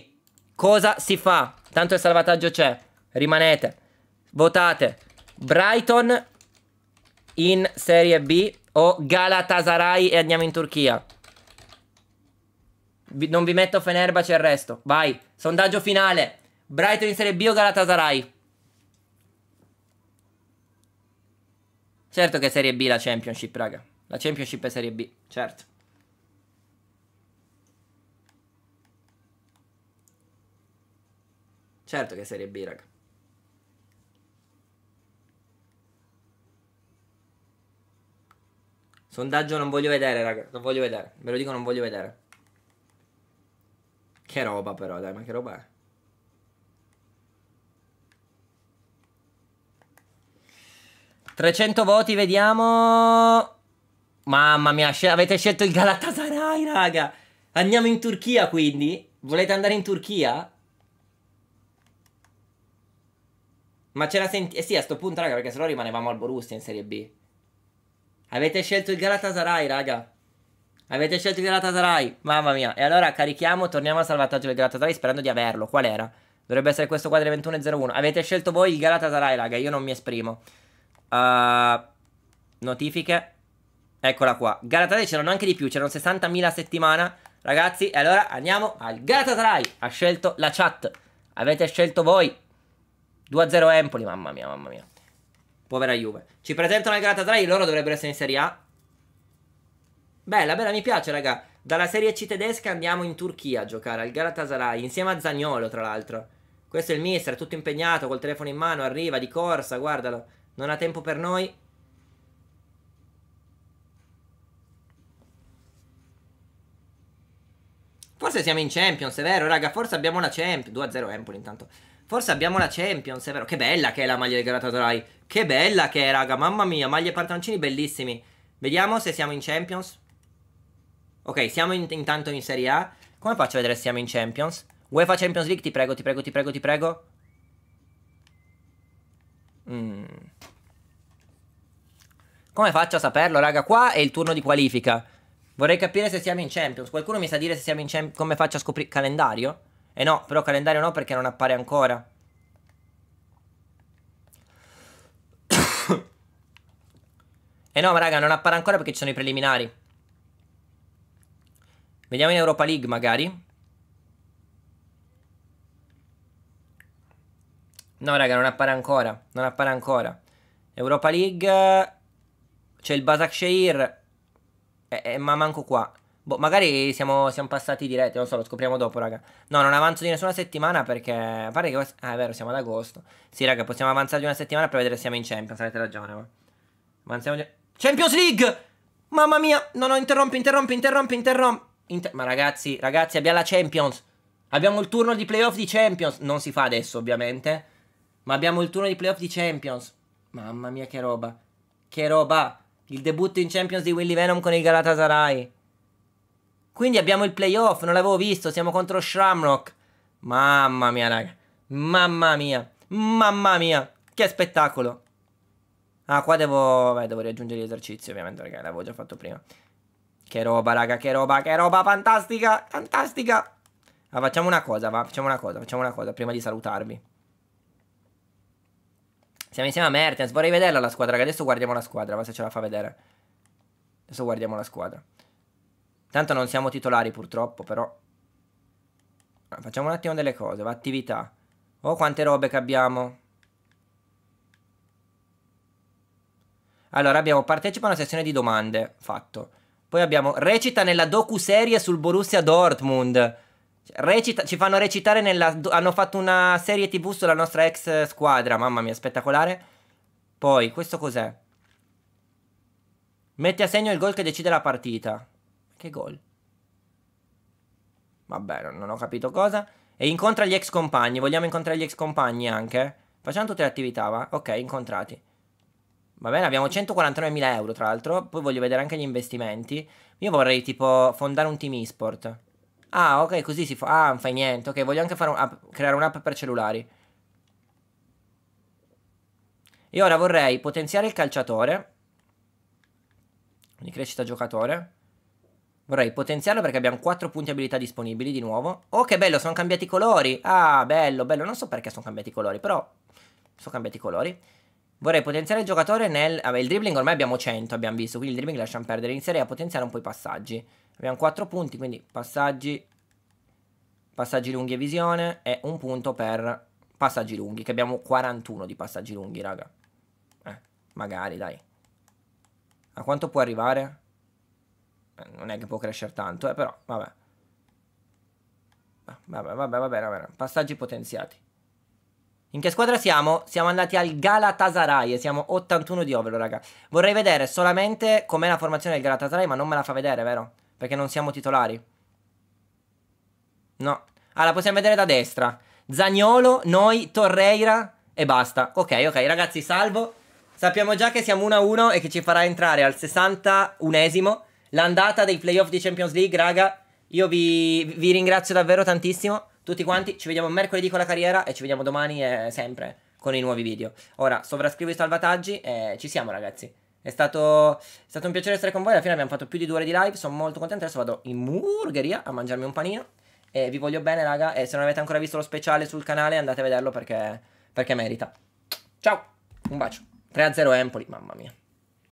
cosa si fa? Tanto il salvataggio c'è. Rimanete. Votate Brighton in Serie B o Galatasaray e andiamo in Turchia. Vi, non vi metto Fenerba, c'è il resto. Vai. Sondaggio finale. Brighton in Serie B o Galatasaray? Certo che Serie B la Championship, raga. La Championship è Serie B, certo. Certo che Serie B, raga. Sondaggio non voglio vedere, raga. Non voglio vedere. Ve lo dico, non voglio vedere. Che roba, però, dai, ma che roba è? 300 voti, vediamo. Mamma mia, avete scelto il Galatasaray, raga. Andiamo in Turchia, quindi? Volete andare in Turchia? Ma ce la senti... Eh sì, a sto punto, raga, perché se no rimanevamo al Borussia in Serie B. Avete scelto il Galatasaray, raga. Avete scelto il Galatasaray. Mamma mia. E allora carichiamo, torniamo al salvataggio del Galatasaray sperando di averlo. Qual era? Dovrebbe essere questo quadro 21.01. Avete scelto voi il Galatasaray, raga. Io non mi esprimo. Uh, notifiche. Eccola qua. Galatasaray c'erano anche di più, c'erano 60.000 a settimana. Ragazzi, e allora andiamo al Galatasaray. Ha scelto la chat. Avete scelto voi. 2-0 Empoli, mamma mia, mamma mia. Povera Juve. Ci presentano al Galatasaray, loro dovrebbero essere in Serie A. Bella, bella, mi piace, raga. Dalla Serie C tedesca andiamo in Turchia a giocare al Galatasaray, insieme a Zagnolo, tra l'altro. Questo è il mister, tutto impegnato, col telefono in mano, arriva di corsa, guardalo. Non ha tempo per noi. Forse siamo in Champions, è vero, raga. Forse abbiamo la Champions. 2-0 Empoli intanto. Forse abbiamo la Champions, è vero. Che bella che è la maglia del Galatasaray. Che bella che è, raga. Mamma mia, maglie e pantaloncini bellissimi. Vediamo se siamo in Champions. Ok, siamo in, intanto in Serie A. Come faccio a vedere se siamo in Champions? UEFA Champions League, ti prego, ti prego, ti prego, ti prego. Mm. Come faccio a saperlo, raga? Qua è il turno di qualifica. Vorrei capire se siamo in Champions. Qualcuno mi sa dire se siamo in Champions. Come faccio a scoprire. Calendario? Eh no, però calendario no perché non appare ancora. eh no, ma raga, non appare ancora perché ci sono i preliminari. Vediamo in Europa League magari. No, raga, non appare ancora. Non appare ancora. Europa League. C'è il Basakshehir. Eh, eh, ma manco qua. Boh, magari siamo, siamo, passati diretti, non so, lo scopriamo dopo, raga. No, non avanzo di nessuna settimana perché... Pare che... Ah, è vero, siamo ad agosto. Sì, raga, possiamo avanzare di una settimana per vedere se siamo in Champions, avete ragione, ma... Avanziamo di... Champions League! Mamma mia! No, no, interrompi, interrompi, interrompi, interrompi! Inter... Ma ragazzi, ragazzi, abbiamo la Champions! Abbiamo il turno di playoff di Champions! Non si fa adesso, ovviamente. Ma abbiamo il turno di playoff di Champions. Mamma mia, che roba. Che roba. Il debutto in Champions di Willy Venom con il Galatasaray. Quindi abbiamo il playoff, non l'avevo visto, siamo contro Shamrock. Mamma mia, raga. Mamma mia. Mamma mia. Che spettacolo. Ah, qua devo... Beh, devo riaggiungere gli esercizi, ovviamente, perché l'avevo già fatto prima. Che roba, raga, che roba, che roba fantastica, fantastica. Ah, facciamo una cosa, va, facciamo una cosa, facciamo una cosa, prima di salutarvi. Siamo insieme a Mertens. Vorrei vederla la squadra. adesso guardiamo la squadra. Ma se ce la fa vedere. Adesso guardiamo la squadra. Tanto non siamo titolari purtroppo, però. Ah, facciamo un attimo delle cose. Va attività. Oh, quante robe che abbiamo. Allora, abbiamo partecipa a una sessione di domande. Fatto. Poi abbiamo recita nella docu-serie sul Borussia Dortmund. Recita, ci fanno recitare nella... Hanno fatto una serie tv sulla nostra ex squadra, mamma mia, spettacolare. Poi, questo cos'è? Mette a segno il gol che decide la partita. Che gol? Vabbè, non ho capito cosa. E incontra gli ex compagni. Vogliamo incontrare gli ex compagni anche? Facciamo tutte le attività, va? Ok, incontrati. Va bene, abbiamo 149.000 euro tra l'altro. Poi voglio vedere anche gli investimenti. Io vorrei tipo fondare un team eSport. sport Ah, ok, così si fa. Ah, non fai niente. Ok, voglio anche fare un creare un'app per cellulari. E ora vorrei potenziare il calciatore. Di crescita giocatore. Vorrei potenziarlo perché abbiamo 4 punti abilità disponibili di nuovo. Oh, che bello, sono cambiati i colori. Ah, bello, bello. Non so perché sono cambiati i colori, però sono cambiati i colori. Vorrei potenziare il giocatore nel... Vabbè, il dribbling ormai abbiamo 100, abbiamo visto, quindi il dribbling lasciamo perdere. Inizierei a potenziare un po' i passaggi. Abbiamo 4 punti, quindi passaggi, passaggi lunghi e visione e un punto per passaggi lunghi, che abbiamo 41 di passaggi lunghi, raga. Eh, magari, dai. A quanto può arrivare? Eh, non è che può crescere tanto, eh, però, vabbè. Ah, vabbè, vabbè, vabbè, vabbè. Passaggi potenziati. In che squadra siamo? Siamo andati al Galatasaray, e siamo 81 di overall, raga. Vorrei vedere solamente com'è la formazione del Galatasaray, ma non me la fa vedere, vero? Perché non siamo titolari. No. Ah, la possiamo vedere da destra. Zagnolo, noi, Torreira e basta. Ok, ok, ragazzi, salvo. Sappiamo già che siamo 1-1 e che ci farà entrare al 61esimo l'andata dei playoff di Champions League, raga. Io vi, vi ringrazio davvero tantissimo tutti quanti. Ci vediamo mercoledì con la carriera e ci vediamo domani eh, sempre con i nuovi video. Ora sovrascrivo i salvataggi e ci siamo ragazzi. È stato, è stato un piacere essere con voi, alla fine abbiamo fatto più di due ore di live, sono molto contento, adesso vado in burgeria a mangiarmi un panino. E vi voglio bene raga, e se non avete ancora visto lo speciale sul canale andate a vederlo perché, perché merita. Ciao, un bacio. 3-0 Empoli, mamma mia.